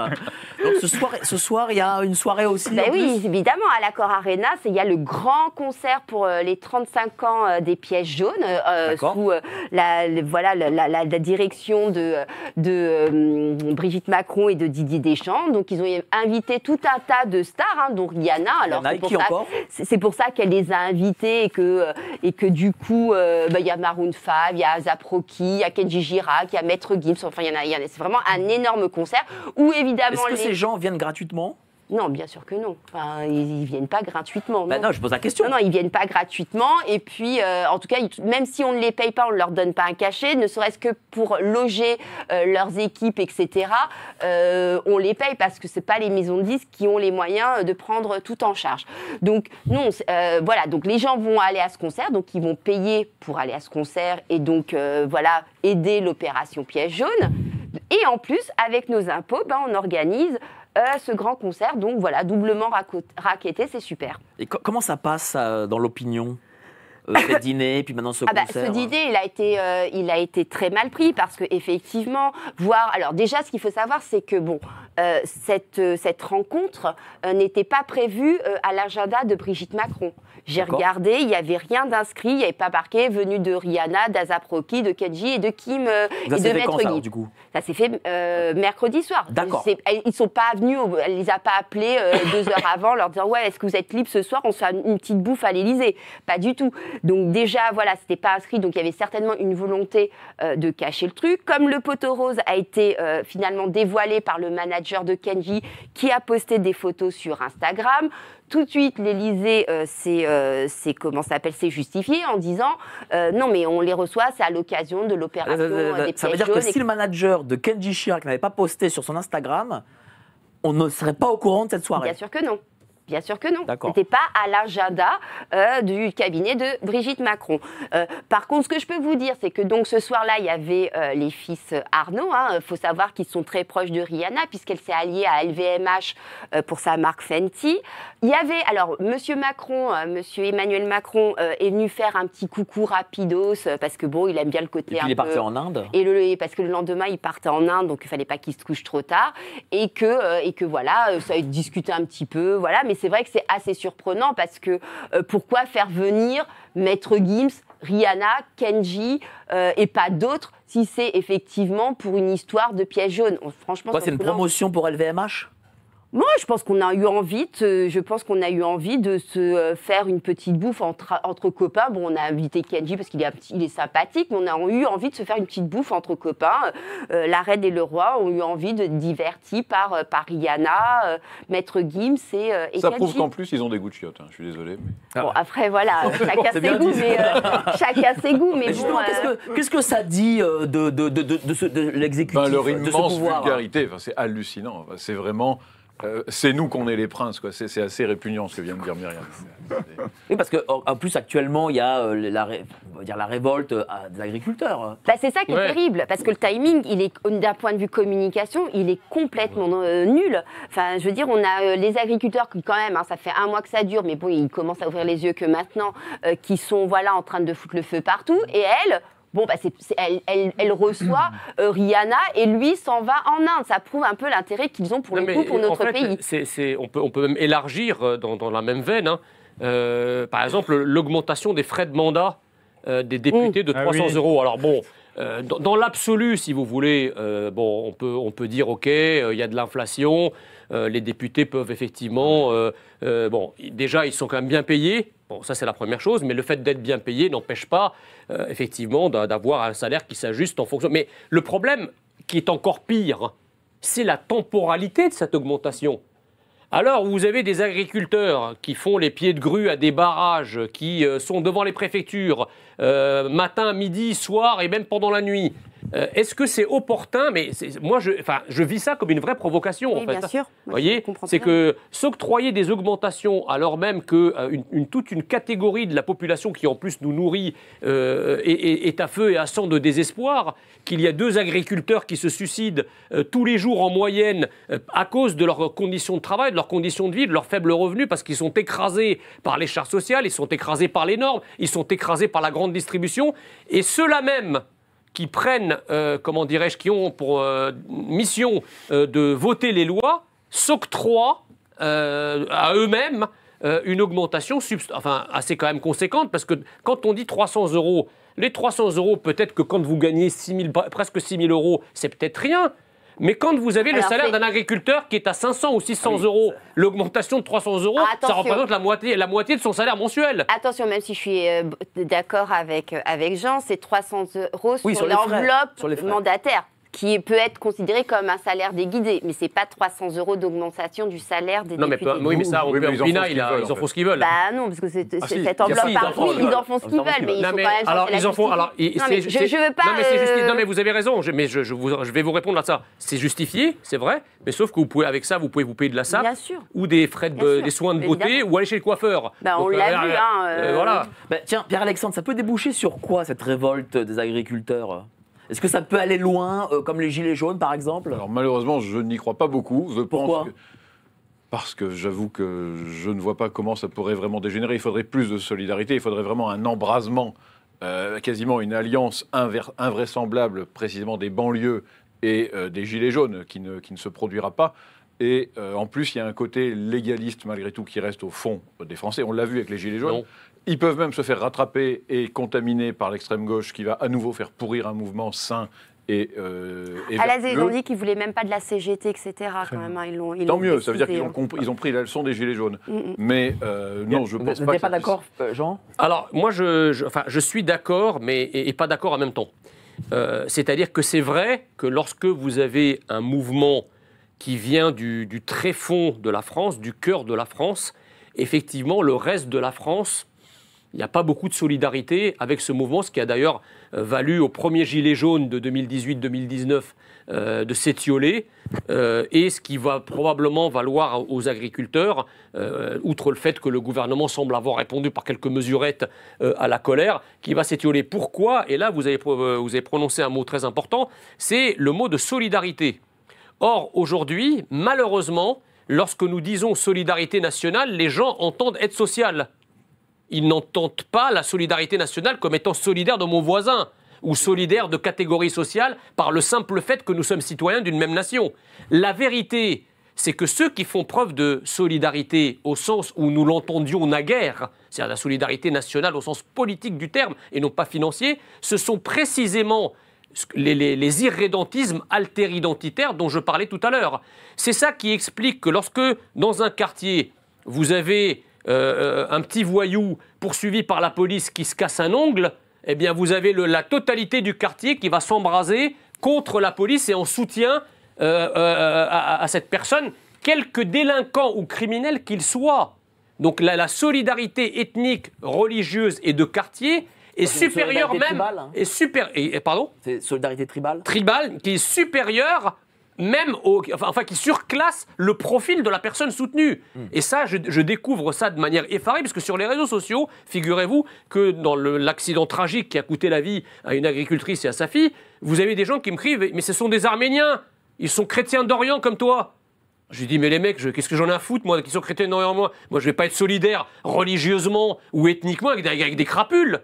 Donc ce soir, ce soir, il y a une soirée aussi. Ben oui, évidemment, à l'accord Arena, il y a le grand concert pour euh, les 35 ans euh, des pièces jaunes euh, sous la, voilà, la, direction de, de Brigitte Macron et de Didier Deschamps. Donc ils ont invité tout un tas de stars, hein, dont Yana. Alors c'est pour, ça, pour ça qu'elle les a invités et que, et que du coup, ben, il y a Maroon 5, il y a Zaproki, il y a Kenji Girac, il y a Maître Enfin, il y en a, a c'est vraiment un énorme concert où évidemment. Est-ce que ces gens viennent gratuitement non, bien sûr que non. ils, ne viennent pas gratuitement. Bah non. non, je pose la question. Non, non, ils viennent pas gratuitement. Et puis, euh, en tout cas, même si on ne les paye pas, on ne leur donne pas un cachet, ne serait-ce que pour loger euh, leurs équipes, etc. Euh, on les paye parce que c'est pas les maisons de disques qui ont les moyens de prendre tout en charge. Donc, non, voilà. Donc, les gens vont aller à ce concert, donc ils vont payer pour aller à ce concert et donc, voilà, aider l'opération piège jaune. Et en plus, avec nos impôts, ben, on organise ce grand concert. Donc voilà, doublement raquetté, c'est super. Et comment ça passe euh, dans l'opinion euh, ce dîner, puis maintenant ce ah bah, concert. Ce hein dîner, il a été, euh, il a été très mal pris parce que effectivement, voir. Alors déjà, ce qu'il faut savoir, c'est que bon, euh, cette cette rencontre n'était pas prévue à l'agenda de Brigitte Macron. J'ai regardé, il n'y avait rien d'inscrit, il n'y avait pas marqué venu de Rihanna, d'Azaproki, de Kenji et de Kim euh, et de Maître Guy. Ça, du ça s'est fait euh, mercredi soir. D'accord. Ils sont pas venus, elle les a pas appelés euh, deux heures avant, leur disant ouais est-ce que vous êtes libre ce soir, on se fait une petite bouffe à l'Elysée ». Pas du tout. Donc déjà voilà c'était pas inscrit, donc il y avait certainement une volonté de cacher le truc. Comme le poteau rose a été finalement dévoilé par le manager de Kenji qui a posté des photos sur Instagram. Tout de suite, l'Élysée s'est euh, euh, comment s'appelle justifié en disant euh, non mais on les reçoit, c'est à l'occasion de l'opération des Ça veut dire que si le manager de Kenji Chirac n'avait pas posté sur son Instagram, on ne serait pas au courant de cette soirée. Bien sûr que non. Bien sûr que non. Ce n'était pas à l'agenda du cabinet de Brigitte Macron. par contre, ce que je peux vous dire, c'est que donc ce soir-là, il y avait les fils Arnaud. Il hein. faut savoir qu'ils sont très proches de Rihanna, puisqu'elle s'est alliée à LVMH pour sa marque Fenty. Il y avait, alors, Monsieur Macron, M. Euh, Monsieur Emmanuel Macron euh, est venu faire un petit coucou rapidos euh, parce que bon, il aime bien le côté. Et puis il est parti en Inde. Et, le, parce que le lendemain, il partait en Inde, donc il fallait pas qu'il se couche trop tard et que et que voilà, ça a été discuté un petit peu, voilà. Mais c'est vrai que c'est assez surprenant parce que pourquoi faire venir Maître Gims, Rihanna, Kenji et pas d'autres si c'est effectivement pour une histoire de pièce jaune. Franchement, c'est une promotion pour LVMH. Moi, je pense qu'on a eu envie, de, je pense qu'on a eu envie de se euh, faire une petite bouffe entre, entre copains. Bon, on a invité Kenji parce qu'il est, est sympathique, mais on a eu envie de se faire une petite bouffe entre copains. Euh, euh, la reine et le roi ont eu envie de divertir par, par Rihanna, Maître Gims et, euh, Ça prouve qu'en plus, ils ont des goûts de chiottes, hein, je suis désolé. Bon, ah. après, voilà, chacun ses goûts, mais, chacun ses goûts. Mais, mais qu'est-ce, que, ça dit de, de, de, de ben, l'exécutif Leur immense ce pouvoir, vulgarité, enfin, c'est hallucinant. c'est vraiment euh, c'est nous qu'on est les princes, quoi. C'est, assez répugnant ce que vient de dire Myriam. oui, parce que en plus actuellement, il y a euh, la, dire, la révolte euh, des agriculteurs. Bah, c'est ça qui est terrible, parce que le timing, il est d'un point de vue communication, il est complètement nul. Enfin, je veux dire, on a les agriculteurs qui quand même, hein, ça fait un mois que ça dure, mais bon, ils commencent à ouvrir les yeux que maintenant, qui sont voilà en train de foutre le feu partout, et elles, Bon, bah, elle, reçoit euh, Rihanna et lui s'en va en Inde. Ça prouve un peu l'intérêt qu'ils ont pour le coup pour notre pays. on, peut, même élargir euh, dans, la même veine. Hein. Euh, par exemple, l'augmentation des frais de mandat des députés mmh. de 300 ah euros. Alors bon. dans, l'absolu, si vous voulez, bon, on peut, dire, OK, il y a de l'inflation, euh, les députés peuvent effectivement. Euh, euh, bon, déjà, ils sont quand même bien payés. Bon, ça, c'est la première chose. Mais le fait d'être bien payé n'empêche pas, effectivement, d'avoir un salaire qui s'ajuste en fonction. Mais le problème, qui est encore pire, c'est la temporalité de cette augmentation. Alors, vous avez des agriculteurs qui font les pieds de grue à des barrages, qui sont devant les préfectures, matin, midi, soir et même pendant la nuit. Euh, est-ce que c'est opportun Mais moi, je, vis ça comme une vraie provocation. en fait. bien sûr. c'est que s'octroyer des augmentations alors même que euh, toute une catégorie de la population qui en plus nous nourrit euh, est, à feu et à sang de désespoir, qu'il y a deux agriculteurs qui se suicident tous les jours en moyenne à cause de leurs conditions de travail, de leurs conditions de vie, de leurs faibles revenus, parce qu'ils sont écrasés par les charges sociales, ils sont écrasés par les normes, ils sont écrasés par la grande distribution, et ceux-là même qui prennent, euh, comment dirais-je, qui ont pour euh, mission euh, de voter les lois, s'octroient à eux-mêmes une augmentation assez quand même conséquente, parce que quand on dit 300 euros, les 300 euros, peut-être que quand vous gagnez presque 6 000 euros, c'est peut-être rien, mais quand vous avez le salaire d'un agriculteur qui est à 500 ou 600 euros, l'augmentation de 300 euros, ça représente la moitié, la moitié de son salaire mensuel. Attention, même si je suis euh, d'accord avec, euh, avec Jean, c'est 300 euros sur l'enveloppe mandataire qui peut être considéré comme un salaire déguidé, mais ce n'est pas 300 euros d'augmentation du salaire des non, députés. Non, mais, oui, mais ça, on oui, peut, ils, en font ce qu'ils veulent. Bah non, parce que c'est, ah, cet cette enveloppe si, ils en font ce qu'ils veulent, mais ils sont quand même. Alors, ils en font. Alors, je veux pas. Euh, non, mais, vous avez raison, je, mais je, vais vous répondre à ça. C'est justifié, c'est vrai, mais sauf que vous pouvez, avec ça, vous pouvez vous payer de la SAP ou des frais de, des soins de beauté ou aller chez le coiffeur. Bah, on l'a euh, vu, euh, hein. Voilà. Bah, tiens, Pierre-Alexandre, ça peut déboucher sur quoi cette révolte des agriculteurs est-ce que ça peut aller loin, euh, comme les Gilets jaunes par exemple Alors malheureusement, je n'y crois pas beaucoup. Je Pourquoi pense parce que j'avoue que je ne vois pas comment ça pourrait vraiment dégénérer. Il faudrait plus de solidarité, il faudrait vraiment un embrasement, euh, quasiment une alliance invraisemblable, précisément des banlieues et euh, des gilets jaunes, qui ne, qui ne, se produira pas. Et en plus, il y a un côté légaliste malgré tout qui reste au fond des Français. On l'a vu avec les gilets jaunes, ils peuvent même se faire rattraper et contaminer par l'extrême gauche qui va à nouveau faire pourrir un mouvement sain et, euh, et ah, à ils ont dit qu'ils ne voulaient même pas de la CGT, etc. Quand même, hein. ils Tant mieux, ça veut dire qu'ils ont, hein. ils ont, pris la leçon des Gilets jaunes. Mm, mm. Mais euh, non, je pense pas. Vous n'êtes pas d'accord, euh, Jean Alors, moi, je, enfin, je suis d'accord, mais et, pas d'accord en même temps. Euh, c'est-à-dire que c'est vrai que lorsque vous avez un mouvement qui vient du, du fond de la France, du cœur de la France, effectivement, le reste de la France il n'y a pas beaucoup de solidarité avec ce mouvement, ce qui a d'ailleurs euh, valu au premier gilet jaune de 2018-2019 euh, de s'étioler, euh, et ce qui va probablement valoir aux agriculteurs, outre le fait que le gouvernement semble avoir répondu par quelques mesurettes à la colère, qui va s'étioler. Pourquoi Et là, vous avez, vous avez prononcé un mot très important, c'est le mot de solidarité. Or, aujourd'hui, malheureusement, lorsque nous disons solidarité nationale, les gens entendent aide sociale ils n'entendent pas la solidarité nationale comme étant solidaire de mon voisin ou solidaire de catégorie sociale par le simple fait que nous sommes citoyens d'une même nation. La vérité, c'est que ceux qui font preuve de solidarité au sens où nous l'entendions naguère, c'est-à-dire la solidarité nationale au sens politique du terme et non pas financier, ce sont précisément les, les irrédentismes altéridentitaires dont je parlais tout à l'heure. C'est ça qui explique que lorsque dans un quartier, vous avez euh, euh, un petit voyou poursuivi par la police qui se casse un ongle, eh bien vous avez la totalité du quartier qui va s'embraser contre la police et en soutien euh, à, cette personne, quelque délinquant ou criminel qu'il soit. Donc la, solidarité ethnique, religieuse et de quartier est supérieure même. Hein. et super, et, pardon C'est solidarité tribale Tribale, qui est supérieure même au, enfin, qui surclasse le profil de la personne soutenue. Hmm. Et ça, je, découvre ça de manière effarée, parce que sur les réseaux sociaux, figurez-vous que dans l'accident tragique qui a coûté la vie à une agricultrice et à sa fille, vous avez des gens qui me crient Mais ce sont des Arméniens Ils sont chrétiens d'Orient comme toi je lui dis, mais les mecs, qu'est-ce que j'en ai à foutre, moi, qui sont chrétiens d'Orient moi Moi, je vais pas être solidaire religieusement ou ethniquement avec des crapules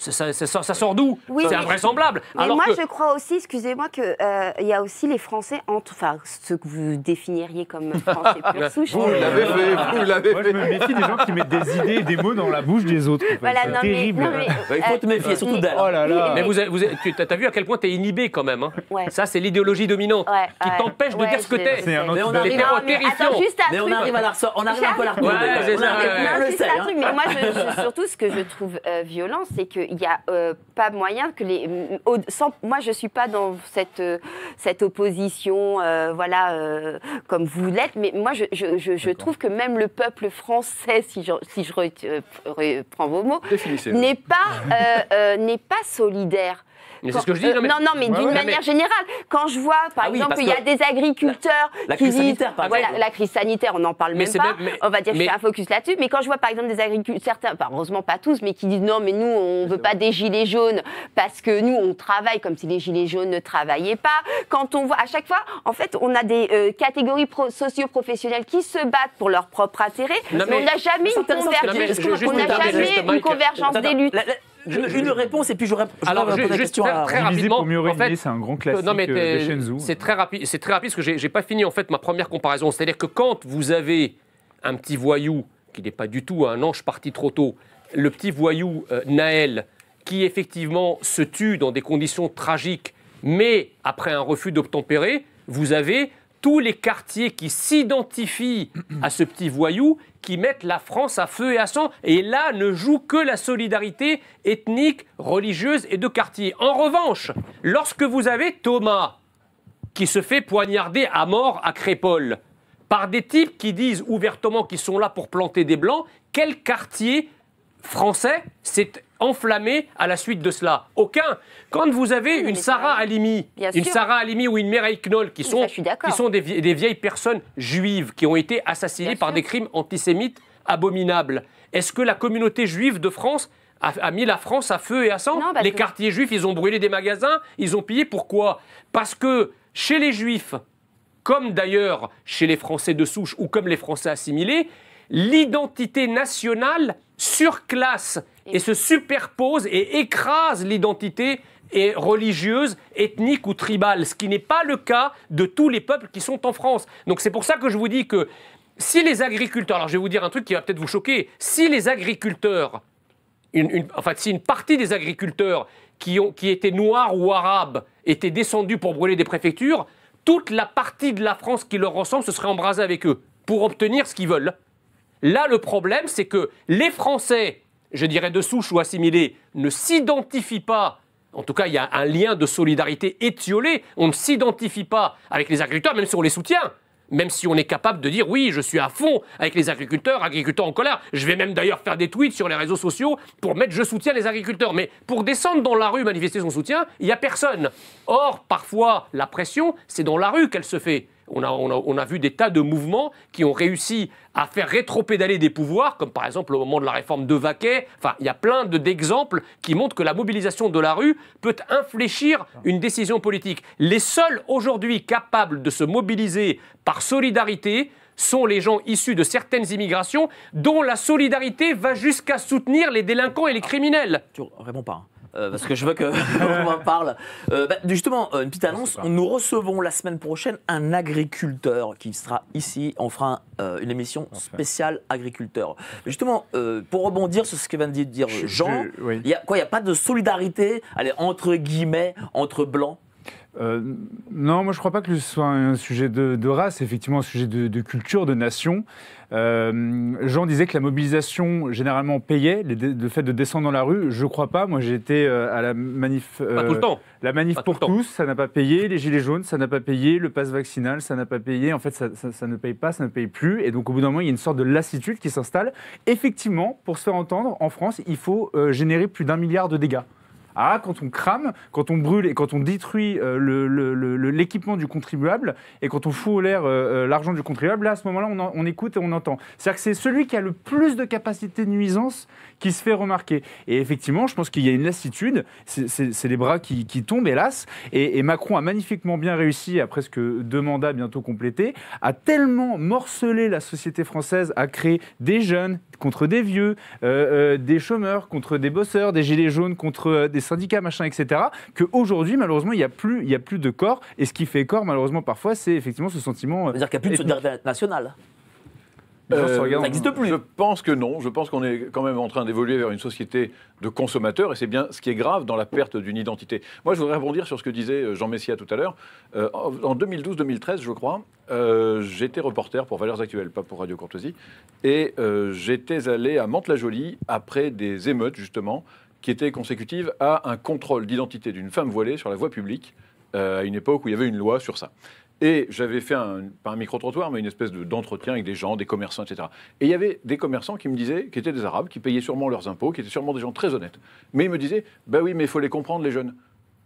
ça, sort d'où oui, C'est invraisemblable. Mais moi, je crois aussi, excusez-moi, qu'il euh, y a aussi les Français, entre, enfin, ce que vous définiriez comme Français pur vous l'avez fait, vous l'avez fait. Moi, je me méfie des gens qui mettent des idées et des mots dans la bouche des autres. c'est terrible. Mais, bah, il faut euh, te méfier, surtout d'elle. Hein. Oh mais vous, vous tu as vu à quel point tu es inhibé quand même. Hein. Ça, c'est l'idéologie dominante qui t'empêche de dire ce que t'es. C'est un Mais on arrive à la on arrive un peu la mais moi, surtout, ce que je trouve euh, violent, c'est que il n'y a euh, pas moyen que les. Mm, moi, je ne suis pas dans cette, euh, cette opposition, euh, voilà, comme vous l'êtes, mais moi, je, trouve que même le peuple français, si je, si reprends vos mots, n'est pas, n'est pas solidaire. Mais c'est ce que je euh, Non, mais, non, mais d'une manière générale, quand je vois, par ah exemple, qu'il y a des agriculteurs la, qui disent, sanitaire, voilà, la crise sanitaire, on n'en parle mais même pas. on va dire que c'est un focus là-dessus. Mais quand je vois, par exemple, des agriculteurs, certains, heureusement pas tous, mais qui disent non, mais nous, on veut pas des gilets jaunes parce que nous, on travaille comme si les gilets jaunes ne travaillaient pas. Quand on voit, à chaque fois, en fait, on a des euh, catégories socio-professionnelles qui se battent pour leur propre intérêt. mais On n'a jamais une convergence des luttes une, réponse et puis je, réponds Alors, la question très, très rapidement. en fait, c'est un grand euh, euh, euh, C'est très rapide. C'est très rapide parce que j'ai pas fini en fait ma première comparaison. C'est-à-dire que quand vous avez un petit voyou qui n'est pas du tout un ange parti trop tôt, le petit voyou Naël qui effectivement se tue dans des conditions tragiques, mais après un refus d'obtempérer, vous avez tous les quartiers qui s'identifient à ce petit voyou, qui mettent la France à feu et à sang, et là ne joue que la solidarité ethnique, religieuse et de quartier. En revanche, lorsque vous avez Thomas, qui se fait poignarder à mort à Crépole, par des types qui disent ouvertement qu'ils sont là pour planter des blancs, quel quartier français s'est enflammé à la suite de cela. Aucun. Quand vous avez une Sarah Halimi, une Sarah Halimi ou une Mireille Knoll, qui sont, qui sont des, vieilles personnes juives qui ont été assassinées par des crimes antisémites abominables, est-ce que la communauté juive de France a, mis la France à feu et à sang Les quartiers juifs, ils ont brûlé des magasins, ils ont pillé. Pourquoi Parce que chez les juifs, comme d'ailleurs chez les Français de souche ou comme les Français assimilés, l'identité nationale surclassent et se superposent et écrase l'identité et religieuse, ethnique ou tribale, ce qui n'est pas le cas de tous les peuples qui sont en France. Donc c'est pour ça que je vous dis que si les agriculteurs, alors je vais vous dire un truc qui va peut-être vous choquer, si les agriculteurs, une, fait si une partie des agriculteurs qui, qui étaient noirs ou arabes étaient descendus pour brûler des préfectures, toute la partie de la France qui leur ressemble se serait embrasée avec eux pour obtenir ce qu'ils veulent. Là, le problème, c'est que les Français, je dirais de souche ou assimilés, ne s'identifient pas. En tout cas, il y a un lien de solidarité étiolé. On ne s'identifie pas avec les agriculteurs, même si on les soutient même si on est capable de dire oui, je suis à fond avec les agriculteurs, agriculteurs en colère. Je vais même d'ailleurs faire des tweets sur les réseaux sociaux pour mettre je soutiens les agriculteurs. Mais pour descendre dans la rue manifester son soutien, il n'y a personne. Or, parfois, la pression, c'est dans la rue qu'elle se fait on a, vu des tas de mouvements qui ont réussi à faire rétropédaler des pouvoirs, comme par exemple au moment de la réforme de Vaquet. Enfin, il y a plein d'exemples qui montrent que la mobilisation de la rue peut infléchir une décision politique. Les seuls aujourd'hui capables de se mobiliser par solidarité, sont les gens issus de certaines immigrations dont la solidarité va jusqu'à soutenir les délinquants et les criminels. Tu réponds pas. Hein. Euh, parce que je veux qu'on en parle. Euh, bah, justement, euh, une petite annonce, nous recevons la semaine prochaine un agriculteur qui sera ici. On fera une émission spéciale agriculteur. justement, pour rebondir sur ce que vient de dire Jean, il a quoi Il n'y a pas de solidarité, allez, entre guillemets, entre blancs euh, non, moi je ne crois pas que ce soit un sujet de, race, c'est effectivement un sujet de, culture, de nation. Euh, Jean disait que la mobilisation généralement payait le fait de descendre dans la rue. Je ne crois pas. Moi j'ai été euh, à la manif. La manif pour tous, ça n'a pas payé. Les gilets jaunes, ça n'a pas payé. Le pass vaccinal, ça n'a pas payé. En fait, ça, ça, ne paye pas, ça ne paye plus. Et donc au bout d'un moment, il y a une sorte de lassitude qui s'installe. Effectivement, pour se faire entendre, en France, il faut générer plus d'un milliard de dégâts. Ah, quand on crame, quand on brûle et quand on détruit euh, l'équipement du contribuable et quand on fout au l'air euh, euh, l'argent du contribuable, là, à ce moment-là, on, écoute et on entend. C'est-à-dire que c'est celui qui a le plus de capacité de nuisance qui se fait remarquer. Et effectivement, je pense qu'il y a une lassitude. C'est les bras qui, tombent, hélas. Et, Macron a magnifiquement bien réussi, ce que deux mandats bientôt complétés, à tellement morceler la société française, à créer des jeunes contre des vieux, des chômeurs contre des bosseurs, des gilets jaunes contre des syndicats, machin, etc., qu'aujourd'hui, malheureusement, il n'y a, plus, il a plus de corps. Et ce qui fait corps, malheureusement, parfois, c'est effectivement ce sentiment. C'est-à-dire euh, qu'il n'y a plus de solidarité nationale. Euh, ça n'existe plus. Je pense que non. Je pense qu'on est quand même en train d'évoluer vers une société de consommateurs et c'est bien ce qui est grave dans la perte d'une identité. Moi, je voudrais rebondir sur ce que disait euh, Jean Messia tout à l'heure. en 2012-2013, je crois, j'étais reporter pour Valeurs Actuelles, pas pour Radio Courtoisie, et j'étais allé à Mantes-la-Jolie après des émeutes, justement, qui était consécutive à un contrôle d'identité d'une femme voilée sur la voie publique, euh, à une époque où il y avait une loi sur ça. Et j'avais fait, un, pas un micro-trottoir, mais une espèce d'entretien avec des gens, des commerçants, etc. Et il y avait des commerçants qui me disaient, qui étaient des Arabes, qui payaient sûrement leurs impôts, qui étaient sûrement des gens très honnêtes. Mais ils me disaient, ben oui, mais il faut les comprendre, les jeunes.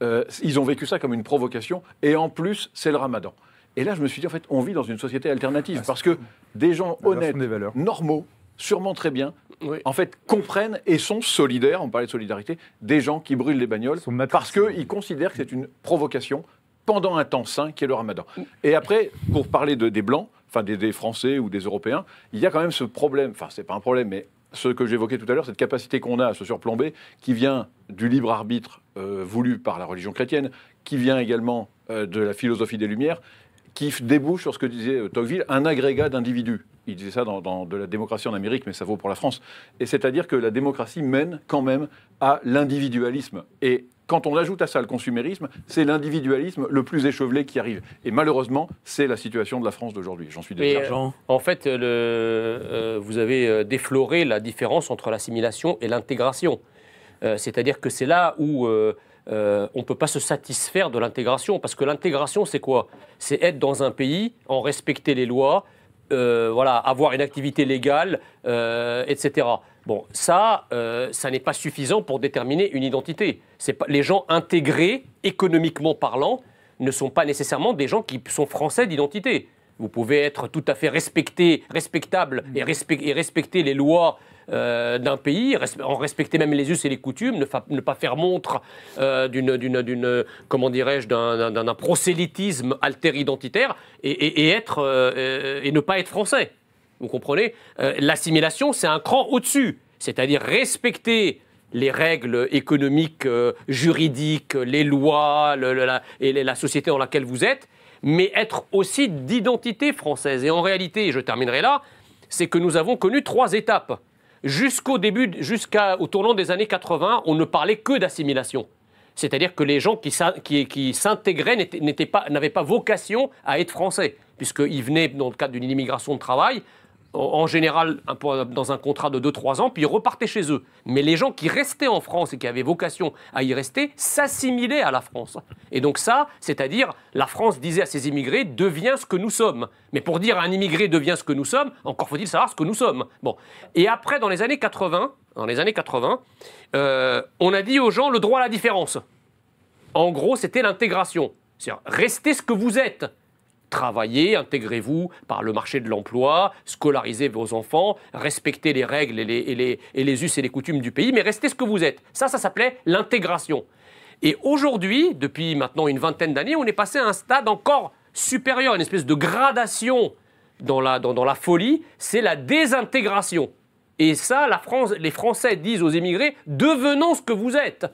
Euh, ils ont vécu ça comme une provocation, et en plus, c'est le ramadan. Et là, je me suis dit, en fait, on vit dans une société alternative, ah, parce que des gens bah, honnêtes, des normaux, sûrement très bien, en fait, comprennent et sont solidaires, on parlait de solidarité, des gens qui brûlent les bagnoles, parce qu'ils considèrent que c'est une provocation pendant un temps saint qui est le ramadan. Et après, pour parler des Blancs, enfin des, Français ou des Européens, il y a quand même ce problème, enfin c'est pas un problème, mais ce que j'évoquais tout à l'heure, cette capacité qu'on a à se surplomber, qui vient du libre arbitre euh, voulu par la religion chrétienne, qui vient également euh, de la philosophie des Lumières, qui débouche sur ce que disait euh, Tocqueville, un agrégat d'individus il disait ça dans, De la démocratie en Amérique, mais ça vaut pour la France. Et c'est-à-dire que la démocratie mène quand même à l'individualisme. Et quand on ajoute à ça le consumérisme, c'est l'individualisme le plus échevelé qui arrive. Et malheureusement, c'est la situation de la France d'aujourd'hui. J'en suis désolé. Euh, en fait, euh, vous avez euh, défloré la différence entre l'assimilation et l'intégration. c'est-à-dire que c'est là où... on ne peut pas se satisfaire de l'intégration, parce que l'intégration, c'est quoi C'est être dans un pays, en respecter les lois, euh, voilà, avoir une activité légale, euh, etc. Bon, ça, euh, ça n'est pas suffisant pour déterminer une identité. Pas, les gens intégrés, économiquement parlant, ne sont pas nécessairement des gens qui sont français d'identité. Vous pouvez être tout à fait respecté, respectable et respecter les lois euh, d'un pays, en respecter même les us et les coutumes, ne, pas faire montre euh, d'une, comment dirais-je, d'un, prosélytisme alter-identitaire et, être, euh, et ne pas être français. Vous comprenez L'assimilation, c'est un cran au-dessus, c'est-à-dire respecter les règles économiques, juridiques, les lois et la société dans laquelle vous êtes, mais être aussi d'identité française. Et en réalité, je terminerai là, c'est que nous avons connu trois étapes jusqu'au début, tournant des années 80, on ne parlait que d'assimilation. C'est-à-dire que les gens qui, s'intégraient n'avaient pas, pas vocation à être français, puisqu'ils venaient, dans le cadre d'une immigration de travail, en général dans un contrat de 2-3 ans, puis ils repartaient chez eux. Mais les gens qui restaient en France et qui avaient vocation à y rester s'assimilaient à la France. Et donc ça, c'est-à-dire, la France disait à ses immigrés, deviens ce que nous sommes. Mais pour dire à un immigré, devient ce que nous sommes, encore faut-il savoir ce que nous sommes. Bon. Et après, dans les années 80, dans les années 80 euh, on a dit aux gens le droit à la différence. En gros, c'était l'intégration. C'est-à-dire, restez ce que vous êtes travaillez, intégrez-vous par le marché de l'emploi, scolarisez vos enfants, respectez les règles et les, us et les coutumes du pays, mais restez ce que vous êtes. Ça, ça s'appelait l'intégration. Et aujourd'hui, depuis maintenant une vingtaine d'années, on est passé à un stade encore supérieur, une espèce de gradation dans la, dans la folie, c'est la désintégration. Et ça, la France, les Français disent aux émigrés, devenons ce que vous êtes.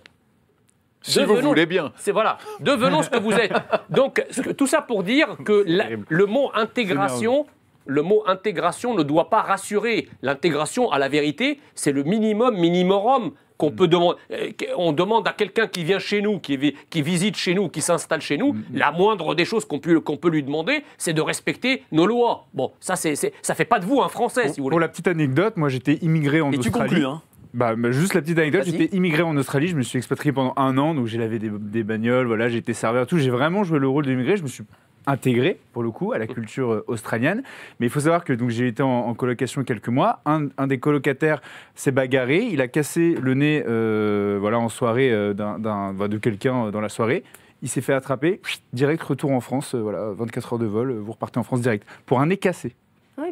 Si vous voulez bien. C'est voilà, devenons ce que vous êtes. Donc tout ça pour dire que le mot intégration le mot intégration ne doit pas rassurer. L'intégration, à la vérité, c'est le minimum minimorum qu'on peut demander. Euh, on demande à quelqu'un qui vient chez nous, qui, qui, visite chez nous, qui s'installe chez nous, mm-hmm. la moindre des choses qu'on peut, peut, lui demander, c'est de respecter nos lois. Bon, ça, c'est ça fait pas de vous un Français, si vous voulez. Pour la petite anecdote, moi j'étais immigré en Et Australie. Tu conclus, hein bah, juste la petite anecdote, j'étais immigré en Australie, je me suis expatrié pendant un an, donc j'ai lavé des, des bagnoles, voilà, j'étais serveur, tout. J'ai vraiment joué le rôle d'immigré, je me suis intégré pour le coup à la culture euh, australienne. Mais il faut savoir que j'ai été en, colocation quelques mois. Un, des colocataires s'est bagarré, il a cassé le nez, euh, voilà, en soirée euh, d'un, de quelqu'un dans la soirée. Il s'est fait attraper, direct retour en France, voilà, 24 heures de vol, vous repartez en France direct pour un nez cassé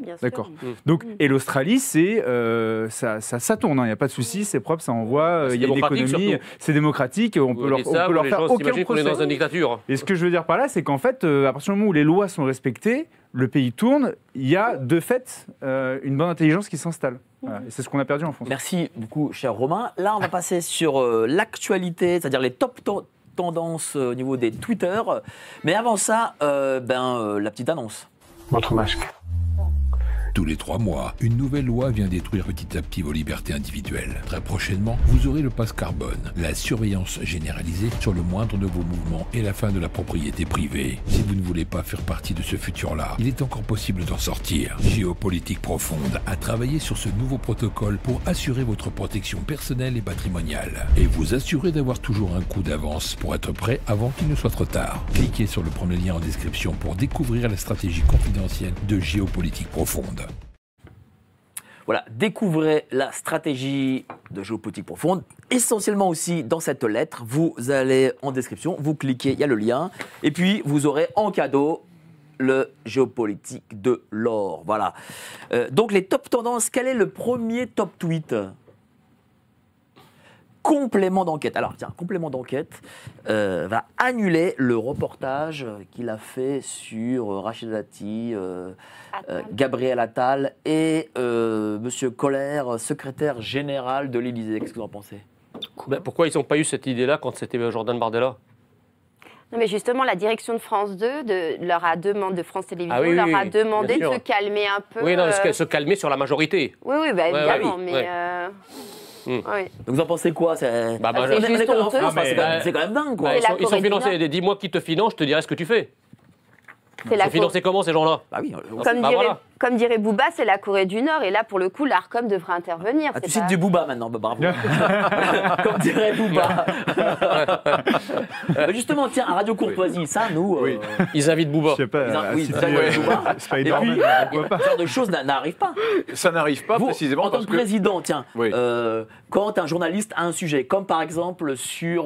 bien D'accord. Mm. Donc, mm. et l'Australie, c'est euh, ça, ça, tourne, il hein, n'y a pas de souci, c'est propre, ça envoie, il euh, y a une économie, euh, c'est démocratique, on peut leur, on peut leur faire aucun procès. Est dans une dictature. Et ce que je veux dire par là, c'est qu'en fait, à partir du moment où les lois sont respectées, le pays tourne, il y a de fait une bonne intelligence qui s'installe. Voilà. C'est ce qu'on a perdu en France. Merci beaucoup, cher Romain. Là, on va passer sur l'actualité, c'est-à-dire les top tendances au niveau des Twitter. Mais avant ça, ben, la petite annonce. Votre masque. Tous les trois mois, une nouvelle loi vient détruire petit à petit vos libertés individuelles. Très prochainement, vous aurez le passe carbone, la surveillance généralisée sur le moindre de vos mouvements et la fin de la propriété privée. Si vous ne voulez pas faire partie de ce futur-là, il est encore possible d'en sortir. Géopolitique profonde a travaillé sur ce nouveau protocole pour assurer votre protection personnelle et patrimoniale et vous assurer d'avoir toujours un coup d'avance pour être prêt avant qu'il ne soit trop tard. Cliquez sur le premier lien en description pour découvrir la stratégie confidentielle de géopolitique profonde. Voilà, découvrez la stratégie de géopolitique profonde, essentiellement aussi dans cette lettre. Vous allez en description, vous cliquez, il y a le lien, et puis vous aurez en cadeau le géopolitique de l'or. Voilà. Euh, donc les top tendances, quel est le premier top tweet complément d'enquête. Alors, tiens, complément d'enquête euh, va annuler le reportage qu'il a fait sur euh, Rachid Dati, euh, Gabriel Attal et Monsieur Colère, secrétaire général de l'Élysée. Qu'est-ce que vous en pensez bah, Pourquoi ils n'ont pas eu cette idée-là quand c'était Jordan Bardella non, mais justement, la direction de France 2 de, leur a demandé, de France Télévisions ah leur a demandé de se calmer un peu. Oui, non, se calmer sur la majorité. Oui, oui, bien. Bah, évidemment, mais. Mmh. Donc vous en pensez quoi C'est bah, bah, ah, je- c'est juste honteux. Non, mais- bah, c'est quand même dingue, quoi. Bah, ils, sont, ils sont Corée du Nord. moi qui te finance, je te dirai ce que tu fais. C'est la sont financés comment ces gens-là Bah oui, on- Comme Bah dirait voilà comme dirait Bouba, c'est la Corée du Nord. Et là, pour le coup, l'ARCOM devrait intervenir. Ah, tu cites du Bouba maintenant, bravo. comme dirait Bouba. justement, tiens, à Radio Courtoisie, ça, nous. Euh, Ils invitent Bouba. Je sais pas. oui, euh, Bouba. ce genre de choses n'arrive pas. Ça n'arrive pas, Vous, précisément. En tant que président, tiens, euh, quand un journaliste a un sujet, comme par exemple sur.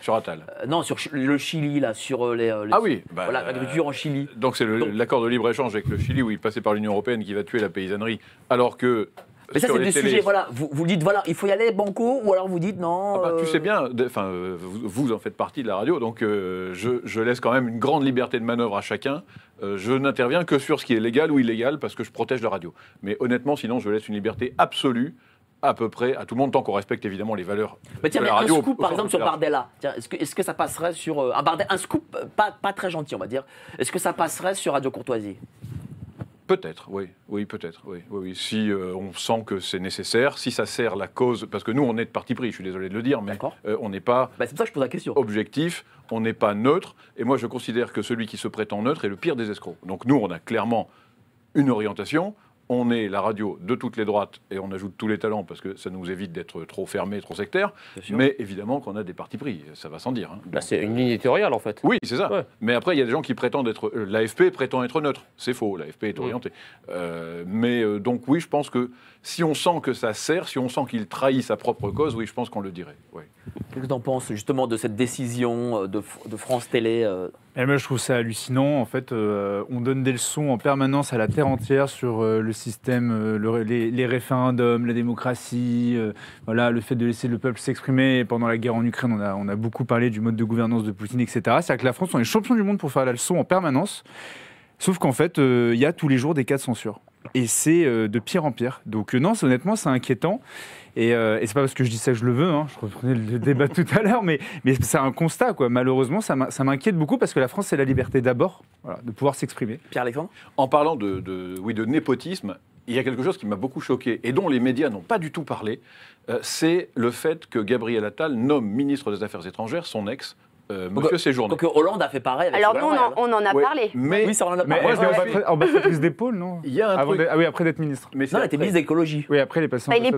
sur Attal. non, sur le Chili, là, sur les. ah oui, bah, l'agriculture en Chili. Donc c'est l'accord de libre-échange avec le Chili où il passe c'est par l'Union européenne qui va tuer la paysannerie, alors que mais ça, c'est des sujets, Vous, vous dites, voilà, il faut y aller banco, ou alors vous dites non. Ah bah, tu sais euh, bien, enfin, euh, vous, en faites partie de la radio, donc euh, je, laisse quand même une grande liberté de manœuvre à chacun. je n'interviens que sur ce qui est légal ou illégal parce que je protège la radio. Mais honnêtement, sinon, je laisse une liberté absolue à peu près à tout le monde, tant qu'on respecte évidemment les valeurs. Mais tiens, mais un scoop, par exemple, sur Bardella, est-ce que, ça passerait sur. un, un scoop, pas, pas très gentil, on va dire. Est-ce que ça passerait sur Radio Courtoisie Peut-être, oui, oui, peut-être, oui, oui, Si euh, on sent que c'est nécessaire, si ça sert la cause, parce que nous, on est de parti pris. Je suis désolé de le dire, mais euh, on n'est pas. Bah, c'est ça que je pose la question. Objectif, on n'est pas neutre, et moi, je considère que celui qui se prétend neutre est le pire des escrocs. Donc nous, on a clairement une orientation on est la radio de toutes les droites et on ajoute tous les talents parce que ça nous évite d'être trop fermé, trop sectaires. Mais évidemment qu'on a des partis pris, ça va sans dire. Hein. Bah, c'est une ligne éditoriale en fait. Oui, c'est ça. Mais après, il y a des gens qui prétendent être. Euh, L'AFP prétend être neutre. C'est faux, l'AFP est mmh. orientée. Euh, mais euh, donc, oui, je pense que si on sent que ça sert, si on sent qu'il trahit sa propre cause, oui, je pense qu'on le dirait. Qu'est-ce que tu en penses justement de cette décision euh, de, France Télé moi, euh eh ben, je trouve ça hallucinant. En fait, euh, on donne des leçons en permanence à la terre entière sur le système, les, référendums, la démocratie, voilà, le fait de laisser le peuple s'exprimer. Pendant la guerre en Ukraine, on a, on a beaucoup parlé du mode de gouvernance de Poutine, etc. C'est-à-dire que la France, on est champion du monde pour faire la leçon en permanence. Sauf qu'en fait, il y a tous les jours des cas de censure. Et c'est de pire en pire. Donc, non, honnêtement, c'est inquiétant. Et, ce euh, et c'est pas parce que je dis ça que je le veux, hein. je reprenais le débat tout à l'heure, mais, c'est un constat, quoi. Malheureusement, ça m'inquiète beaucoup parce que la France, c'est la liberté d'abord, de pouvoir s'exprimer. Pierre-Alexandre En parlant de, oui, de népotisme, il y a quelque chose qui m'a beaucoup choqué et dont les médias n'ont pas du tout parlé, euh, c'est le fait que Gabriel Attal nomme ministre des Affaires étrangères son ex, euh, monsieur Séjourne. Donc Hollande a fait pareil. Avec Alors nous, on, en a parlé. Mais, oui, ça, on en a parlé. Mais d'épaule, non Il y a un ah oui, après d'être ministre. Mais non, elle était ministre d'écologie. Oui, après, elle est passée bah, il, il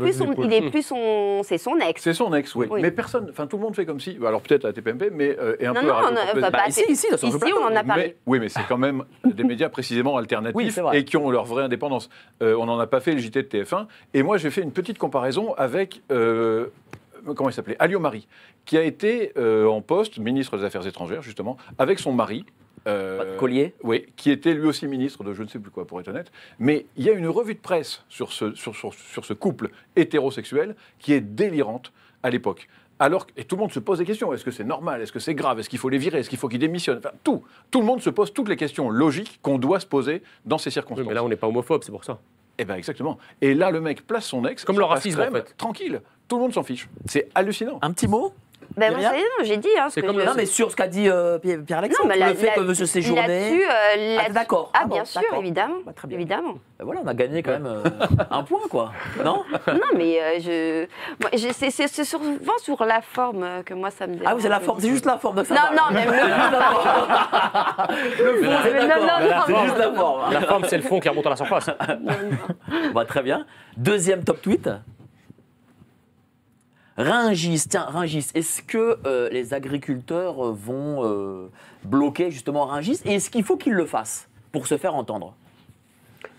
est hum. plus son... C'est son ex. C'est son ex, oui. Mais personne... Enfin, tout le monde fait comme si... Alors peut-être la TPMP, mais... Euh, un non, non, non, on bah, pas... Ici, ici, ici on en a parlé. Oui, mais c'est quand même des médias précisément alternatifs et qui ont leur vraie indépendance. Euh, on n'en a pas fait le JT de TF1. Et moi, j'ai fait une petite comparaison avec comment il s'appelait Alio Marie, qui a été euh, en poste, ministre des Affaires étrangères, justement, avec son mari. Euh, ah, Collier Oui, qui était lui aussi ministre de je ne sais plus quoi, pour être honnête. Mais il y a une revue de presse sur ce, couple hétérosexuel qui est délirante à l'époque. Alors, et tout le monde se pose des questions. Est-ce que c'est normal Est-ce que c'est grave Est-ce qu'il faut les virer Est-ce qu'il faut qu'ils démissionnent tout. Tout le monde se pose toutes les questions logiques qu'on doit se poser dans ces circonstances. mais là, on n'est pas homophobe, c'est pour ça. Eh bien, exactement. Et là, le mec place son ex. Comme le racisme, en Tranquille. Tout le monde s'en fiche. C'est hallucinant. Un petit mot ben moi, j'ai dit. Hein, Non, mais sur ce qu'a dit euh, Pierre-Alexandre, le fait que monsieur séjourné. Euh, ah, d'accord. Ah, ah bien sûr, évidemment. Bah, très bien. évidemment. Bah, voilà, on a gagné quand même euh, un point, quoi. Non Non, mais euh, je... c'est souvent sur la forme que moi, ça me dérange. Ah oui, c'est la forme, c'est juste la forme de ça. Non, non, mais le fond. le c'est juste la forme. La forme, c'est le fond qui remonte à la surface. Très bien. Deuxième top tweet. Ringis, tiens, est-ce que euh, les agriculteurs euh, vont euh, bloquer justement Ringis et est-ce qu'il faut qu'ils le fassent pour se faire entendre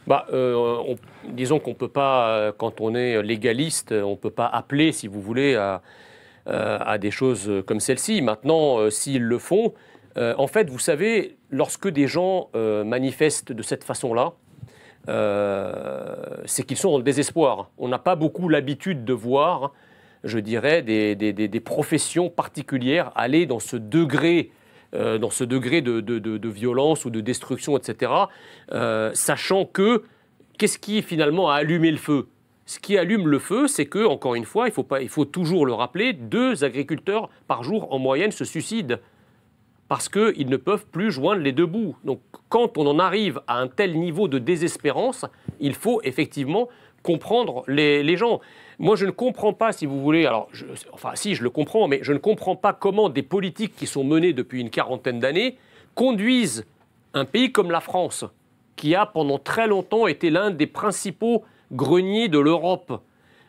bah, disons qu'on ne peut pas, quand on est légaliste, on ne peut pas appeler, si vous voulez, à, à des choses comme celle-ci. Maintenant, s'ils le font, en fait, vous savez, lorsque des gens manifestent de cette façon-là, c'est qu'ils sont le désespoir. On n'a pas beaucoup l'habitude de voir je dirais, des, professions particulières aller dans ce degré euh, dans ce degré de, violence ou de destruction, etc., euh, sachant que qu'est-ce qui finalement a allumé le feu Ce qui allume le feu, c'est que, encore une fois, il faut, il faut toujours le rappeler, deux agriculteurs par jour en moyenne se suicident parce qu'ils ne peuvent plus joindre les deux bouts. Donc quand on en arrive à un tel niveau de désespérance, il faut effectivement comprendre les, gens. Moi, je ne comprends pas, si vous voulez, alors, enfin, si, je le comprends, mais je ne comprends pas comment des politiques qui sont menées depuis une quarantaine d'années conduisent un pays comme la France, qui a pendant très longtemps été l'un des principaux greniers de l'Europe.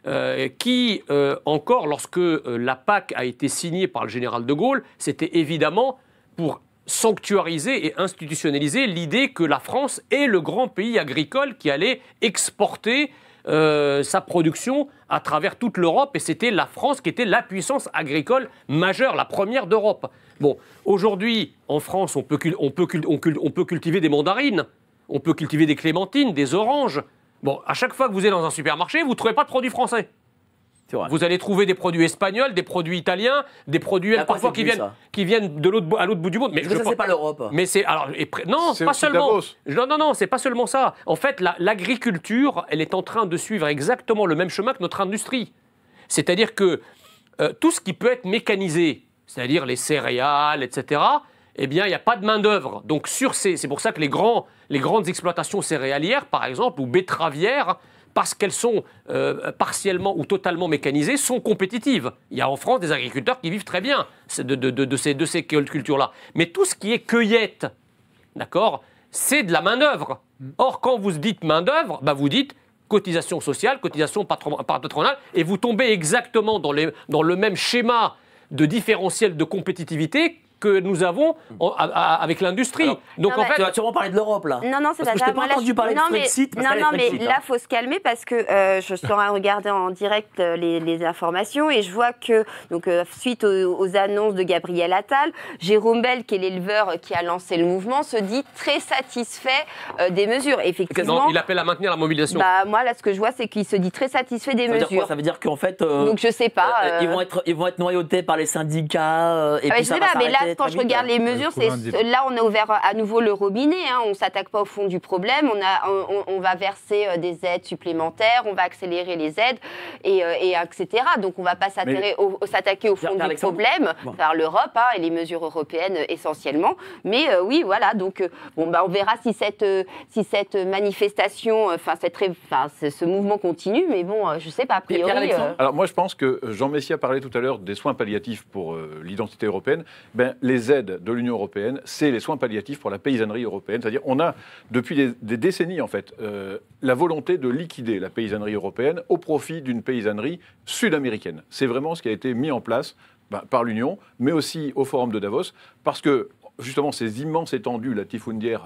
Euh, qui, euh, encore lorsque euh, la PAC a été signée par le général de Gaulle, c'était évidemment pour sanctuariser et institutionnaliser l'idée que la France est le grand pays agricole qui allait exporter euh, sa production à travers toute l'Europe et c'était la France qui était la puissance agricole majeure, la première d'Europe. Bon, aujourd'hui, en France, on peut, on peut cultiver des mandarines, on peut cultiver des clémentines, des oranges. Bon, à chaque fois que vous êtes dans un supermarché, vous ne trouvez pas de produits français. Vous allez trouver des produits espagnols, des produits italiens, des produits parfois qui viennent, qui viennent de l'autre à l'autre bout du monde. Mais, je ça, c'est pas l'Europe. Mais c'est alors non, pas seulement. Non, non, non, c'est pas seulement ça. En fait, l'agriculture, elle est en train de suivre exactement le même chemin que notre industrie. C'est-à-dire que euh, tout ce qui peut être mécanisé, c'est-à-dire les céréales, etc. Eh bien, il n'y a pas de main-d'œuvre. Donc, sur ces, c'est pour ça que les, grands, les grandes exploitations céréalières, par exemple, ou betteravières, parce qu'elles sont euh, partiellement ou totalement mécanisées, sont compétitives. Il y a en France des agriculteurs qui vivent très bien de, ces, cultures-là. Mais tout ce qui est cueillette, d'accord, c'est de la main-d'œuvre. Mm. Or, quand vous dites main-d'œuvre, bah, vous dites cotisation sociale, cotisation patronale, et vous tombez exactement dans le même schéma de différentiel de compétitivité que nous avons avec l'industrie. Donc en fait, tu vas sûrement parler de l'Europe là. Non non, c'est pas, ça. Je pas entendu parler non, de non non, mais hein. là il faut se calmer parce que euh, je suis en train regarder en direct euh, les, informations et je vois que donc euh, suite aux, annonces de Gabriel Attal, Jérôme Bell qui est l'éleveur qui a lancé le mouvement se dit très satisfait des mesures. Effectivement. il appelle à maintenir la mobilisation. Bah moi là ce que je vois c'est qu'il se dit très satisfait des ça mesures. Veut dire quoi ça veut dire qu'en fait. donc je sais pas. ils vont être ils vont être noyautés par les syndicats et ah bah, puis ça va mais là quand je regarde les mesures, là on a ouvert euh, à nouveau le robinet. Hein, on s'attaque pas au fond du problème. On a, on, va verser euh, des aides supplémentaires, on va accélérer les aides et, euh, etc. Donc on ne va pas s'attaquer au, fond du problème par l'Europe hein, et les mesures européennes essentiellement. Mais oui, voilà. Donc bon, bah, on verra si cette, si cette manifestation, enfin ce mouvement continue. Mais bon, je ne sais pas. A priori. Alors moi, je pense que Jean Messia parlait tout à l'heure des soins palliatifs pour l'identité européenne. Ben, les aides de l'Union européenne, c'est les soins palliatifs pour la paysannerie européenne. C'est-à-dire, on a depuis des, décennies, en fait, euh, la volonté de liquider la paysannerie européenne au profit d'une paysannerie sud-américaine. C'est vraiment ce qui a été mis en place bah, par l'Union, mais aussi au Forum de Davos, parce que justement ces immenses étendues la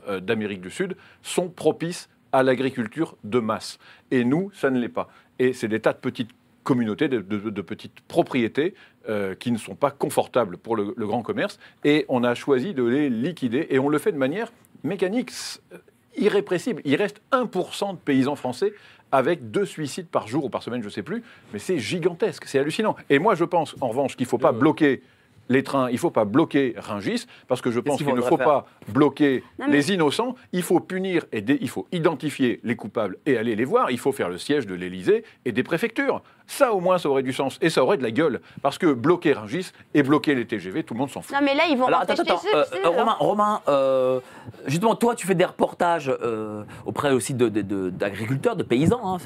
euh, d'Amérique du Sud sont propices à l'agriculture de masse. Et nous, ça ne l'est pas. Et c'est des tas de petites communautés, de, petites propriétés euh, qui ne sont pas confortables pour le, grand commerce. Et on a choisi de les liquider et on le fait de manière mécanique, euh, irrépressible. Il reste 1% de paysans français avec deux suicides par jour ou par semaine, je ne sais plus, mais c'est gigantesque, c'est hallucinant. Et moi, je pense, en revanche, qu'il ne faut pas bloquer les trains, il ne faut pas bloquer Ringis, parce que je pense qu'il ne faut pas bloquer les innocents, il faut punir et il faut identifier les coupables et aller les voir, il faut faire le siège de l'Élysée et des préfectures. Ça, au moins, ça aurait du sens et ça aurait de la gueule. Parce que bloquer Rungis et bloquer les TGV, tout le monde s'en fout. Non, mais là, ils vont euh, Romain, Romain euh, justement, toi, tu fais des reportages euh, auprès aussi d'agriculteurs, de, de, de, paysans. Hein.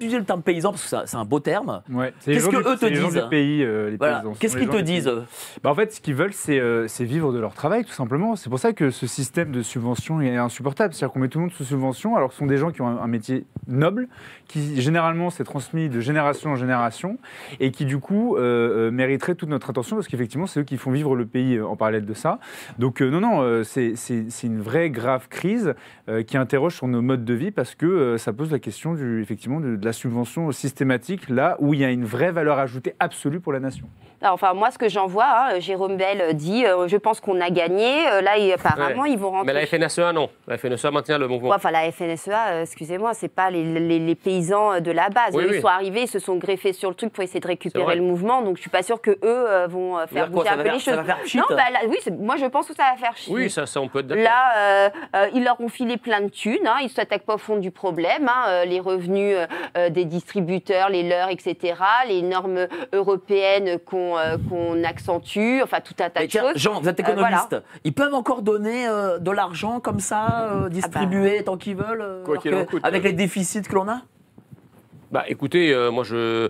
Je le terme paysan parce que c'est un beau terme. Ouais, Qu'est-ce que te disent Qu'est-ce qu'ils te disent bah, En fait, ce qu'ils veulent, c'est vivre de leur travail, tout simplement. C'est pour ça que ce système de subvention est insupportable. C'est-à-dire qu'on met tout le monde sous subvention alors que ce sont des gens qui ont un, un métier noble, qui généralement s'est transmis de génération en génération, et qui du coup euh, euh, mériterait toute notre attention, parce qu'effectivement, c'est eux qui font vivre le pays euh, en parallèle de ça. Donc non, non, c'est une vraie grave crise qui interroge sur nos modes de vie, parce que ça pose la question du, effectivement de, la subvention systématique, là où il y a une vraie valeur ajoutée absolue pour la nation. Enfin, moi, ce que j'en vois, hein, Jérôme Bell dit je pense qu'on a gagné. là, apparemment, ils vont rentrer. Mais la FNSEA, non. La FNSEA maintient le bon Ouais, enfin, la FNSEA, excusez-moi, c'est pas les, les, paysans de la base. ils sont arrivés, ils se sont sont greffés sur le truc pour essayer de récupérer le mouvement. Donc je suis pas sûr que eux euh, vont euh, faire bouger un peu les choses. non, hein. bah, là, oui, moi je pense que ça va faire chier. Oui, ça, ça on peut Là, euh, ils leur ont filé plein de thunes. Hein, ils ne s'attaquent pas au fond du problème. Hein, les revenus des distributeurs, les leurs, etc. Les normes européennes qu'on accentue. Enfin, tout un tas de choses. Jean, vous êtes économiste. Ils peuvent encore donner de l'argent comme ça, ah, bah. distribuer tant qu'ils veulent. avec les déficits que l'on a bah écoutez, euh, moi je,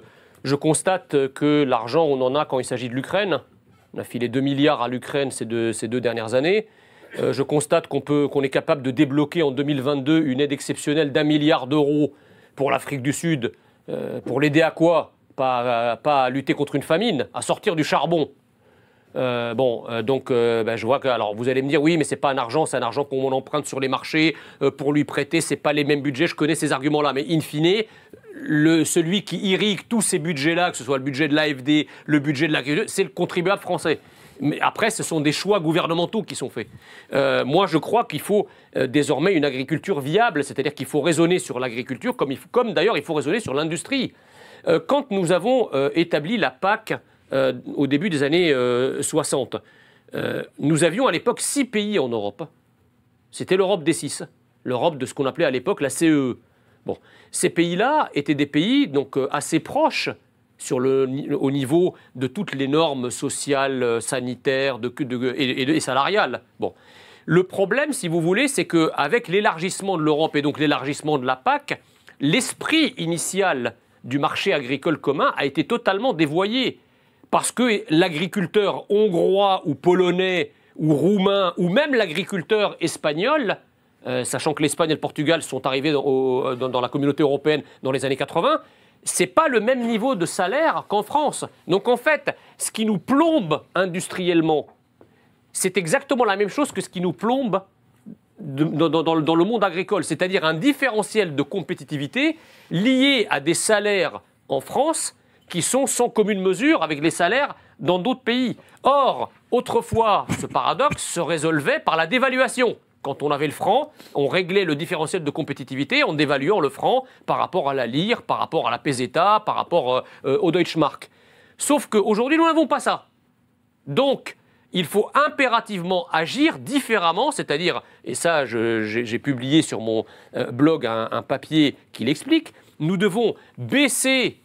constate que l'argent, on en a quand il s'agit de l'Ukraine. On a filé 2 milliards à l'Ukraine ces deux, ces deux dernières années. Euh, je constate qu'on qu'on est capable de débloquer en 2022 une aide exceptionnelle d'un milliard d'euros pour l'Afrique du Sud, euh, pour l'aider à quoi pas, à, lutter contre une famine, à sortir du charbon. bon, donc ben, je vois que. Alors vous allez me dire, oui, mais c'est pas un argent, c'est un argent qu'on emprunte sur les marchés pour lui prêter, c'est pas les mêmes budgets, je connais ces arguments-là. Mais in fine, le, celui qui irrigue tous ces budgets-là, que ce soit le budget de l'AFD, le budget de l'agriculture, c'est le contribuable français. Mais après, ce sont des choix gouvernementaux qui sont faits. Euh, moi, je crois qu'il faut euh, désormais une agriculture viable, c'est-à-dire qu'il faut raisonner sur l'agriculture, comme, d'ailleurs il faut raisonner sur l'industrie. Euh, quand nous avons établi la PAC au début des années 60, nous avions à l'époque six pays en Europe. C'était l'Europe des six, l'Europe de ce qu'on appelait à l'époque la CE. E. Bon. Ces pays-là étaient des pays donc euh, assez proches au niveau de toutes les normes sociales, euh, sanitaires et, salariales. Bon. Le problème, si vous voulez, c'est qu'avec l'élargissement de l'Europe et donc l'élargissement de la PAC, l'esprit initial du marché agricole commun a été totalement dévoyé. Parce que l'agriculteur hongrois ou polonais ou roumain ou même l'agriculteur espagnol euh, sachant que l'Espagne et le Portugal sont arrivés dans, la communauté européenne dans les années 80, n'est pas le même niveau de salaire qu'en France. Donc en fait, ce qui nous plombe industriellement, c'est exactement la même chose que ce qui nous plombe dans le monde agricole, c'est-à-dire un différentiel de compétitivité lié à des salaires en France qui sont sans commune mesure avec les salaires dans d'autres pays. Or, autrefois, ce paradoxe se résolvait par la dévaluation. Quand on avait le franc, on réglait le différentiel de compétitivité en dévaluant le franc par rapport à la lire, par rapport à la peseta, par rapport euh, euh, au au Mark. Sauf qu'aujourd'hui, nous n'avons pas ça. Donc, il faut impérativement agir différemment, c'est-à-dire, et ça j'ai publié sur mon euh, blog un papier qui l'explique, nous devons baisser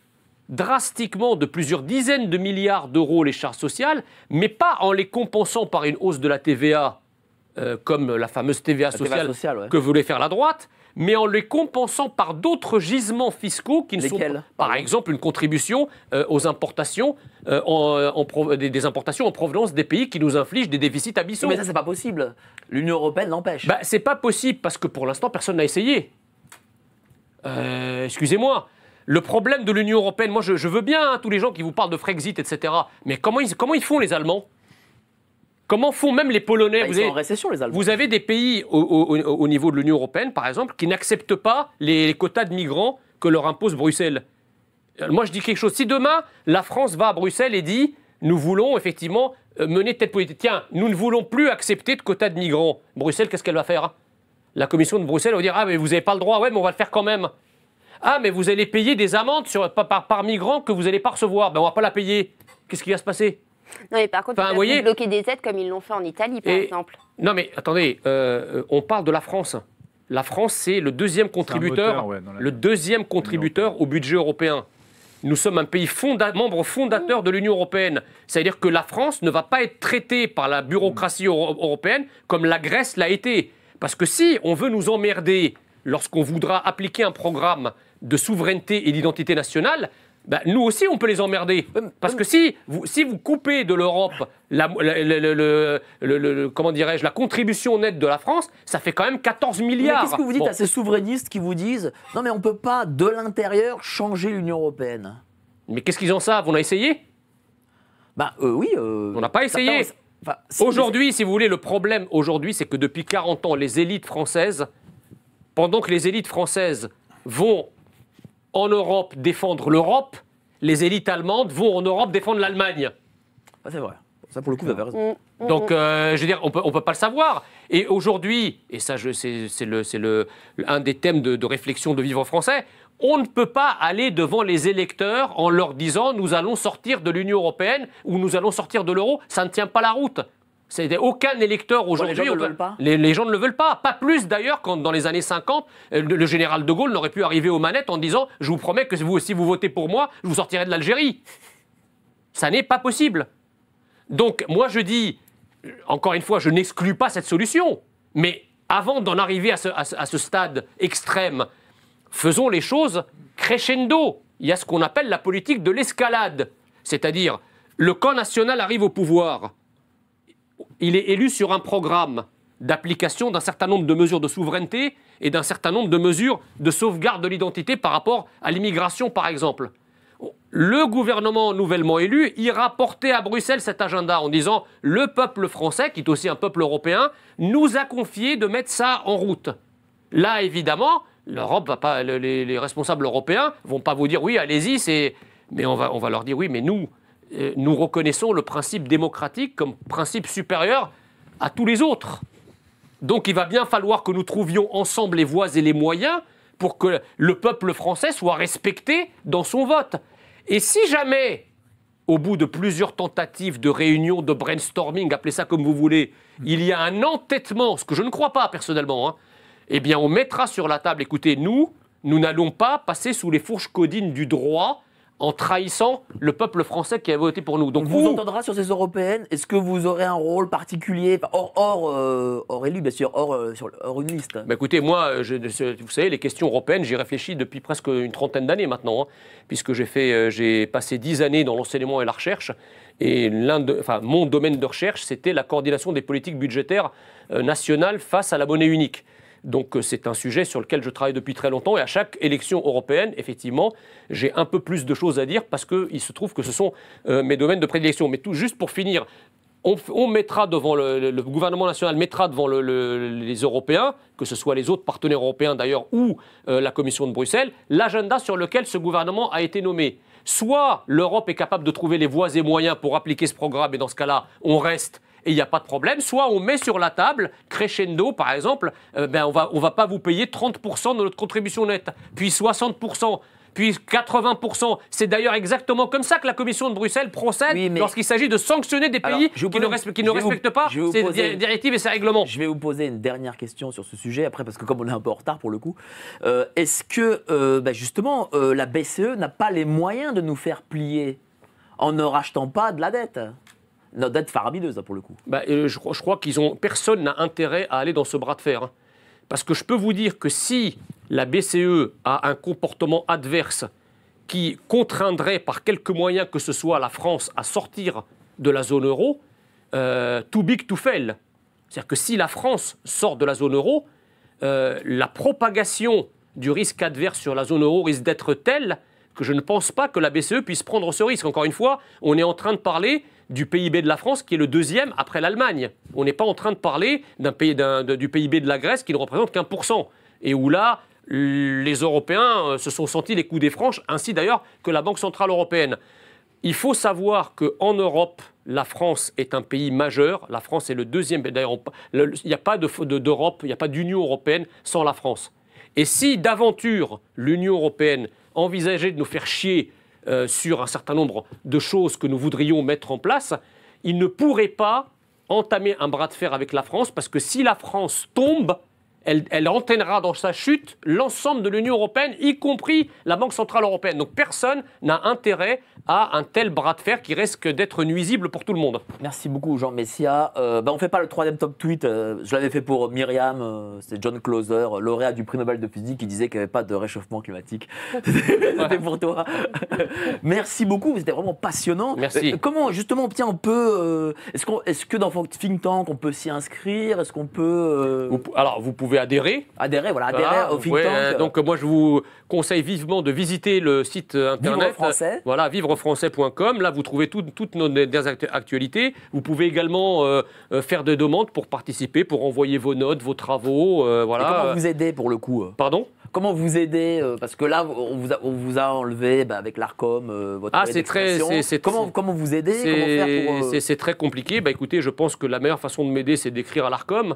drastiquement de plusieurs dizaines de milliards d'euros les charges sociales, mais pas en les compensant par une hausse de la TVA euh, comme la fameuse TVA sociale, que voulait faire la droite, mais en les compensant par d'autres gisements fiscaux qui ne Lesquels, sont par exemple une contribution euh, aux importations euh, en, des, importations en provenance des pays qui nous infligent des déficits abyssaux. Mais ça c'est pas possible. L'Union européenne l'empêche. Bah, c'est pas possible parce que pour l'instant personne n'a essayé. excusez-moi. Le problème de l'Union européenne, moi je, veux bien hein, tous les gens qui vous parlent de Frexit, etc. Mais comment ils, comment ils font les Allemands Comment font même les Polonais bah, vous, avez, en récession, les Allemands. vous avez des pays au, niveau de l'Union européenne, par exemple, qui n'acceptent pas les, quotas de migrants que leur impose Bruxelles. Euh, moi, je dis quelque chose. Si demain, la France va à Bruxelles et dit nous voulons effectivement euh, mener tête politique. Tiens, nous ne voulons plus accepter de quotas de migrants. Bruxelles, qu'est-ce qu'elle va faire La commission de Bruxelles va dire Ah, mais vous n'avez pas le droit, ouais, mais on va le faire quand même. Ah, mais vous allez payer des amendes sur, par, par, migrant que vous n'allez pas recevoir. Ben, on ne va pas la payer. Qu'est-ce qui va se passer non, mais par contre, vous bloquer des aides comme ils l'ont fait en Italie, par exemple. Non, mais attendez, euh, euh, on parle de la France. La France, c'est le deuxième contributeur, le deuxième contributeur au budget européen. Nous sommes un pays membre fondateur de l'Union européenne. C'est-à-dire que la France ne va pas être traitée par la bureaucratie européenne comme la Grèce l'a été. Parce que si on veut nous emmerder lorsqu'on voudra appliquer un programme de souveraineté et d'identité nationale, bah, nous aussi, on peut les emmerder. Parce que si vous, si vous coupez de l'Europe la, comment la contribution nette de la France, ça fait quand même 14 milliards. Qu'est-ce que vous dites à ces souverainistes qui vous disent non mais on ne peut pas de l'intérieur changer l'Union européenne Mais qu'est-ce qu'ils en savent On a essayé Bah euh, oui. Euh, on n'a pas essayé. aujourd'hui, si vous voulez, le problème aujourd'hui, c'est que depuis 40 ans, les élites françaises, pendant que les élites françaises vont en Europe défendre l'Europe, les élites allemandes vont en Europe défendre l'Allemagne. Ah, c'est vrai. Ça, pour le coup, vous avez raison. Mm, mm, mm. Donc, euh, je veux dire, on peut, ne peut pas le savoir. Et aujourd'hui, et ça, c'est le, le, un des thèmes de, de réflexion de Vivre français, on ne peut pas aller devant les électeurs en leur disant nous allons sortir de l'Union européenne ou nous allons sortir de l'euro. Ça ne tient pas la route aucun électeur aujourd'hui. les, gens ne le veulent pas. Pas plus d'ailleurs quand dans les années 50, euh, le général de Gaulle n'aurait pu arriver aux manettes en disant Je vous promets que vous, si vous votez pour moi, je vous sortirai de l'Algérie. Ça n'est pas possible. Donc moi je dis, euh, encore une fois, je n'exclus pas cette solution. Mais avant d'en arriver à ce stade extrême, faisons les choses crescendo. Il y a ce qu'on appelle la politique de l'escalade. C'est-à-dire, le camp national arrive au pouvoir il est élu sur un programme d'application d'un certain nombre de mesures de souveraineté et d'un certain nombre de mesures de sauvegarde de l'identité par rapport à l'immigration, par exemple. Le gouvernement nouvellement élu ira porter à Bruxelles cet agenda en disant le peuple français, qui est aussi un peuple européen, nous a confié de mettre ça en route. Là, évidemment, l'Europe va pas, les, responsables européens vont pas vous dire oui, allez-y, c'est. Mais on va leur dire oui, mais nous, euh, nous reconnaissons le principe démocratique comme principe supérieur à tous les autres. Donc il va bien falloir que nous trouvions ensemble les voies et les moyens pour que le peuple français soit respecté dans son vote. Et si jamais, au bout de plusieurs tentatives de réunion, de brainstorming, appelez ça comme vous voulez, il y a un entêtement, ce que je ne crois pas personnellement, hein, eh bien on mettra sur la table, écoutez, nous, nous n'allons pas passer sous les fourches codines du droit en trahissant le peuple français qui a voté pour nous. Donc vous, vous entendra sur ces européennes. Est-ce que vous aurez un rôle particulier, hors, hors, euh, hors élu, bien sûr, hors, euh, une liste bah, Écoutez, moi, euh, vous savez, les questions européennes, j'y réfléchis depuis presque une trentaine d'années maintenant, hein, puisque j'ai fait, j'ai passé dix années dans l'enseignement et la recherche. Et mon domaine de recherche, c'était la coordination des politiques budgétaires nationales face à la monnaie unique. Donc euh, c'est un sujet sur lequel je travaille depuis très longtemps et à chaque élection européenne, effectivement, j'ai un peu plus de choses à dire parce qu'il se trouve que ce sont euh, mes domaines de prédilection. Mais tout juste pour finir, on, mettra devant le, gouvernement national mettra devant les Européens, que ce soit les autres partenaires européens d'ailleurs ou euh, la Commission de Bruxelles, l'agenda sur lequel ce gouvernement a été nommé. Soit l'Europe est capable de trouver les voies et moyens pour appliquer ce programme et dans ce cas-là, on reste il n'y a pas de problème. Soit on met sur la table, crescendo par exemple, euh, ben on va, on va pas vous payer 30% de notre contribution nette, puis 60% puis 80%. C'est d'ailleurs exactement comme ça que la Commission de Bruxelles procède lorsqu'il s'agit de sanctionner des pays qui ne, respectent pas ces directives et ces règlements. Je vais vous poser une dernière question sur ce sujet, après, parce que comme on est un peu en retard pour le coup, euh, est-ce que euh, ben, justement la BCE n'a pas les moyens de nous faire plier en ne rachetant pas de la dette d'être date faramineuse, pour le coup. Bah, euh, je, crois qu'ils ont. Personne n'a intérêt à aller dans ce bras de fer. Hein. Parce que je peux vous dire que si la BCE a un comportement adverse qui contraindrait par quelque moyen que ce soit la France à sortir de la zone euro, euh, too big to fail. C'est-à-dire que si la France sort de la zone euro, euh, la propagation du risque adverse sur la zone euro risque d'être telle je ne pense pas que la BCE puisse prendre ce risque. Encore une fois, on est en train de parler du PIB de la France qui est le deuxième après l'Allemagne. On n'est pas en train de parler pays, du PIB de la Grèce qui ne représente qu'un pour cent. Et où là, les Européens euh, se sont sentis les coups des franches, ainsi d'ailleurs que la Banque Centrale Européenne. Il faut savoir qu'en Europe, la France est un pays majeur. La France est le deuxième. D'ailleurs, il n'y a pas d'Europe, il n'y a pas d'Union européenne sans la France. Et si d'aventure l'Union européenne envisager de nous faire chier euh, sur un certain nombre de choses que nous voudrions mettre en place, il ne pourrait pas entamer un bras de fer avec la France, parce que si la France tombe, elle, elle entraînera dans sa chute l'ensemble de l'Union européenne, y compris la Banque centrale européenne. Donc personne n'a intérêt à un tel bras de fer qui risque d'être nuisible pour tout le monde. Merci beaucoup Jean Messia. Euh, ben, on ne fait pas le troisième top tweet. Euh, je l'avais fait pour Myriam, euh, c'est John Closer, lauréat du prix Nobel de physique, qui disait qu'il n'y avait pas de réchauffement climatique. C'était pour toi. Merci beaucoup, c'était vraiment passionnant. Merci. Euh, comment justement on peut... Est-ce qu'on est que dans Think Tank on peut s'y inscrire Est-ce qu'on peut... alors vous pouvez adhérer. Adhérer, voilà, adhérer au think euh, donc moi, je vous conseille vivement de visiter le site internet. Vivre euh, français. Voilà, vivrefrançais.com. Là, vous trouvez toutes nos dernières actualités. Vous pouvez également euh, faire des demandes pour participer, pour envoyer vos notes, vos travaux. voilà. comment vous aider pour le coup Pardon Comment vous aider Parce que là, on vous a, enlevé bah, avec l'ARCOM votre. Ah, c'est très. comment, comment vous aider C'est très compliqué. Bah, écoutez, je pense que la meilleure façon de m'aider, c'est d'écrire à l'ARCOM.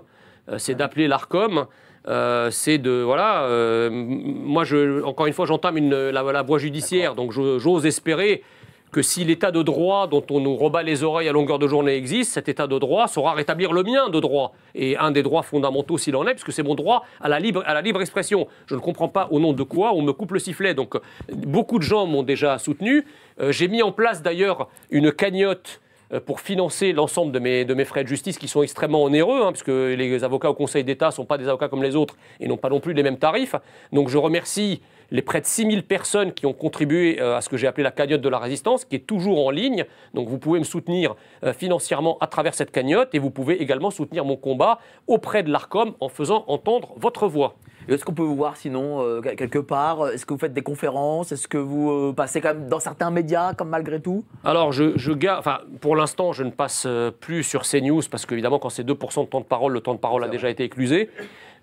Euh, c'est d'appeler l'ARCOM. Euh, c'est de voilà. Euh, moi, encore une fois, j'entame la, voie judiciaire, donc j'ose espérer que si l'état de droit dont on nous rebat les oreilles à longueur de journée existe, cet état de droit saura rétablir le mien de droit et un des droits fondamentaux s'il en est, puisque c'est mon droit à la libre à la libre expression. Je ne comprends pas au nom de quoi on me coupe le sifflet. Donc beaucoup de gens m'ont déjà soutenu. J'ai mis en place d'ailleurs une cagnotte euh, pour financer l'ensemble de mes, frais de justice qui sont extrêmement onéreux, hein, puisque les avocats au Conseil d'État ne sont pas des avocats comme les autres et n'ont pas non plus les mêmes tarifs. Donc je remercie les près de 6000 personnes qui ont contribué euh, à ce que j'ai appelé la cagnotte de la résistance, qui est toujours en ligne. Donc vous pouvez me soutenir euh, financièrement à travers cette cagnotte et vous pouvez également soutenir mon combat auprès de l'ARCOM en faisant entendre votre voix. Est-ce qu'on peut vous voir sinon euh, quelque part Est-ce que vous faites des conférences Est-ce que vous euh, passez quand même dans certains médias comme malgré tout Alors je, garde. enfin, pour l'instant je ne passe euh, plus sur CNews parce qu'évidemment quand c'est 2% de temps de parole, le temps de parole a déjà été éclusé.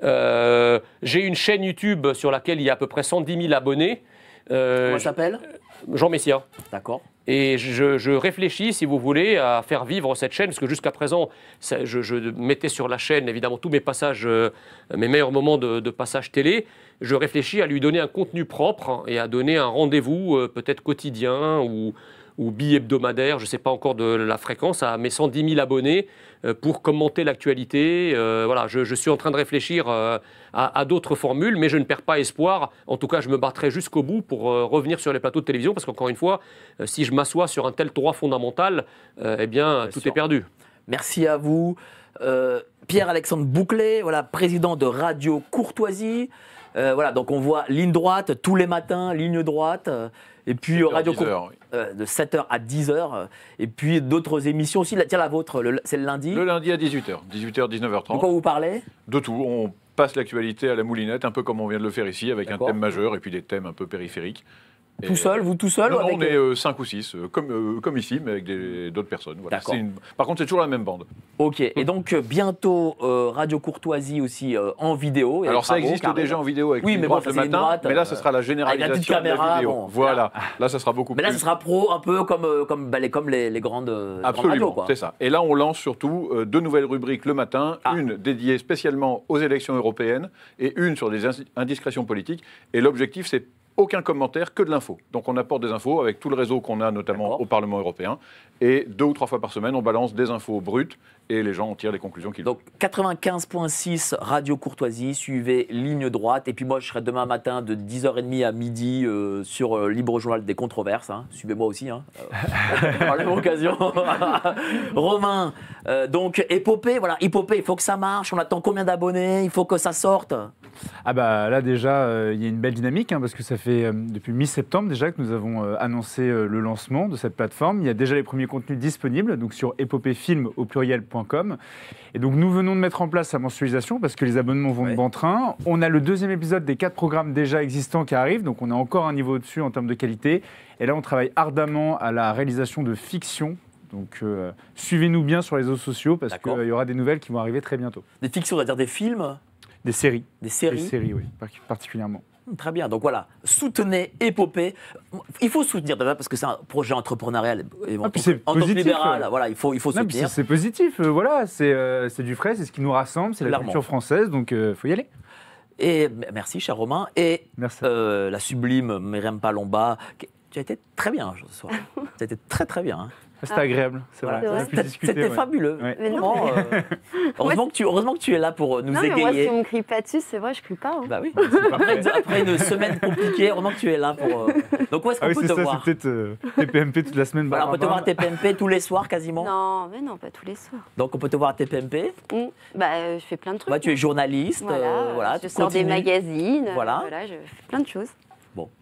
J'ai une chaîne YouTube sur laquelle il y a à peu près 110 000 abonnés. Comment s'appelle Jean Messia. D'accord. Et je, réfléchis, si vous voulez, à faire vivre cette chaîne, parce que jusqu'à présent, je, mettais sur la chaîne, évidemment, tous mes passages, euh, mes meilleurs moments de, de, passage télé. Je réfléchis à lui donner un contenu propre et à donner un rendez-vous, euh, peut-être quotidien ou, ou bi-hebdomadaire, je ne sais pas encore de la fréquence, à mes 110 000 abonnés euh, pour commenter l'actualité. voilà, je, suis en train de réfléchir à, d'autres formules, mais je ne perds pas espoir. En tout cas, je me battrai jusqu'au bout pour euh, revenir sur les plateaux de télévision, parce qu'encore une fois, euh, si je m'assois sur un tel droit fondamental, euh, eh bien, tout est perdu. Merci à vous. Pierre-Alexandre Bouclet, voilà, président de Radio Courtoisie. voilà, donc on voit ligne droite tous les matins, ligne droite. et puis Radio heures, de 7h à 10h. Et puis d'autres émissions aussi. La, tiens, la vôtre, c'est le lundi. Le lundi à 18h. 18h, 19h30. De quoi vous parlez De tout. On passe l'actualité à la moulinette, un peu comme on vient de le faire ici, avec un thème majeur et puis des thèmes un peu périphériques. Tout seul, vous tout seul non, On est euh, cinq 5 ou 6, euh, comme, euh, comme ici, mais avec d'autres personnes. Voilà. Par contre, c'est toujours la même bande. Ok, et hmm. donc bientôt Radio Courtoisie aussi en vidéo. Et Alors ça existe déjà en vidéo avec oui, mais bon, le matin, mais là, ce sera la ah, généralisation de la vidéo. voilà, là, ça sera beaucoup mais plus. Mais là, ce sera pro, un peu comme, comme, bah, les, comme les, grandes, Absolument, c'est ça. Et là, on lance surtout deux nouvelles rubriques le matin, ah. une dédiée spécialement aux élections européennes et une sur des indiscrétions politiques. Et l'objectif, c'est aucun commentaire, que de l'info. Donc on apporte des infos avec tout le réseau qu'on a, notamment au Parlement européen. Et deux ou trois fois par semaine, on balance des infos brutes et les gens en tirent les conclusions qu'ils veulent. Donc 95.6 Radio Courtoisie, suivez ligne droite. Et puis moi, je serai demain matin de 10h30 à midi euh, sur euh, Libre Journal des Controverses. Hein. Suivez-moi aussi, hein. a euh, l'occasion. Romain, donc épopée, voilà, épopée, il faut que ça marche. On attend combien d'abonnés Il faut que ça sorte ah bah là déjà, euh, il y a une belle dynamique hein, parce que ça fait euh, depuis mi-septembre déjà que nous avons euh, annoncé le lancement de cette plateforme. Il y a déjà les premiers contenus disponibles donc sur épopéefilm au pluriel.com. Et donc nous venons de mettre en place sa mensualisation parce que les abonnements vont de train. On a le deuxième épisode des quatre programmes déjà existants qui arrivent, donc on a encore un niveau au-dessus en termes de qualité. Et là on travaille ardemment à la réalisation de fiction donc suivez-nous bien sur les réseaux sociaux parce qu'il y aura des nouvelles qui vont arriver très bientôt. Des fictions, cest à dire des films des séries. Des séries. Des séries, oui, particulièrement. Très bien. Donc voilà, soutenez Épopée. Il faut soutenir d'abord parce que c'est un projet entrepreneurial. Ah, en tant que euh. voilà, il faut, il faut soutenir. c'est positif. Euh, voilà, euh, c'est du frais, c'est ce qui nous rassemble, c'est la culture française, donc il faut y aller. Et merci, cher Romain. Et merci. la sublime Myriam Palomba, tu as été très bien ce soir. tu as été très très bien. Hein. Ah, c'était ah. agréable, c'est vrai. C'était fabuleux. Mais non. heureusement, que tu, es là pour nous non, égayer. Mais moi, si on ne crie pas dessus, c'est vrai, je ne crie pas. Hein. Bah oui. Après, une semaine compliquée, heureusement que tu es là pour. Euh, donc où est-ce ah qu'on peut te ça, voir C'est peut-être euh, TPMP toute la semaine. on peut te voir à TPMP tous les soirs quasiment. Non, mais non, pas tous les soirs. Donc on peut te voir à TPMP. Mmh. Bah, euh, je fais plein de trucs. Bah, tu es hein. journaliste. Voilà, voilà je sors des magazines. voilà, je fais plein de choses.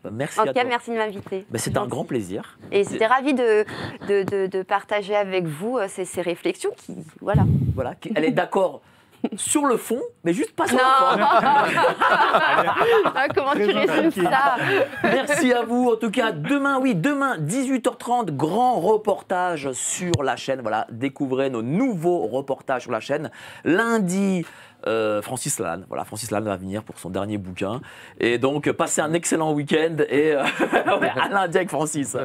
Bah, merci. En tout cas, merci de m'inviter. Bah, c'est un grand plaisir. Et c'était ravi de, partager avec vous euh, ces, réflexions qui, voilà. Voilà, elle est d'accord. sur le fond, mais juste pas sur le fond. Ah, comment tu résumes ça Merci à vous. En tout cas, demain, oui, demain, 18h30, grand reportage sur la chaîne. Voilà, découvrez nos nouveaux reportages sur la chaîne. Lundi, euh, Francis Lannes. Voilà, Francis Lalanne va venir pour son dernier bouquin. Et donc, passez un excellent week-end et euh, à lundi avec Francis.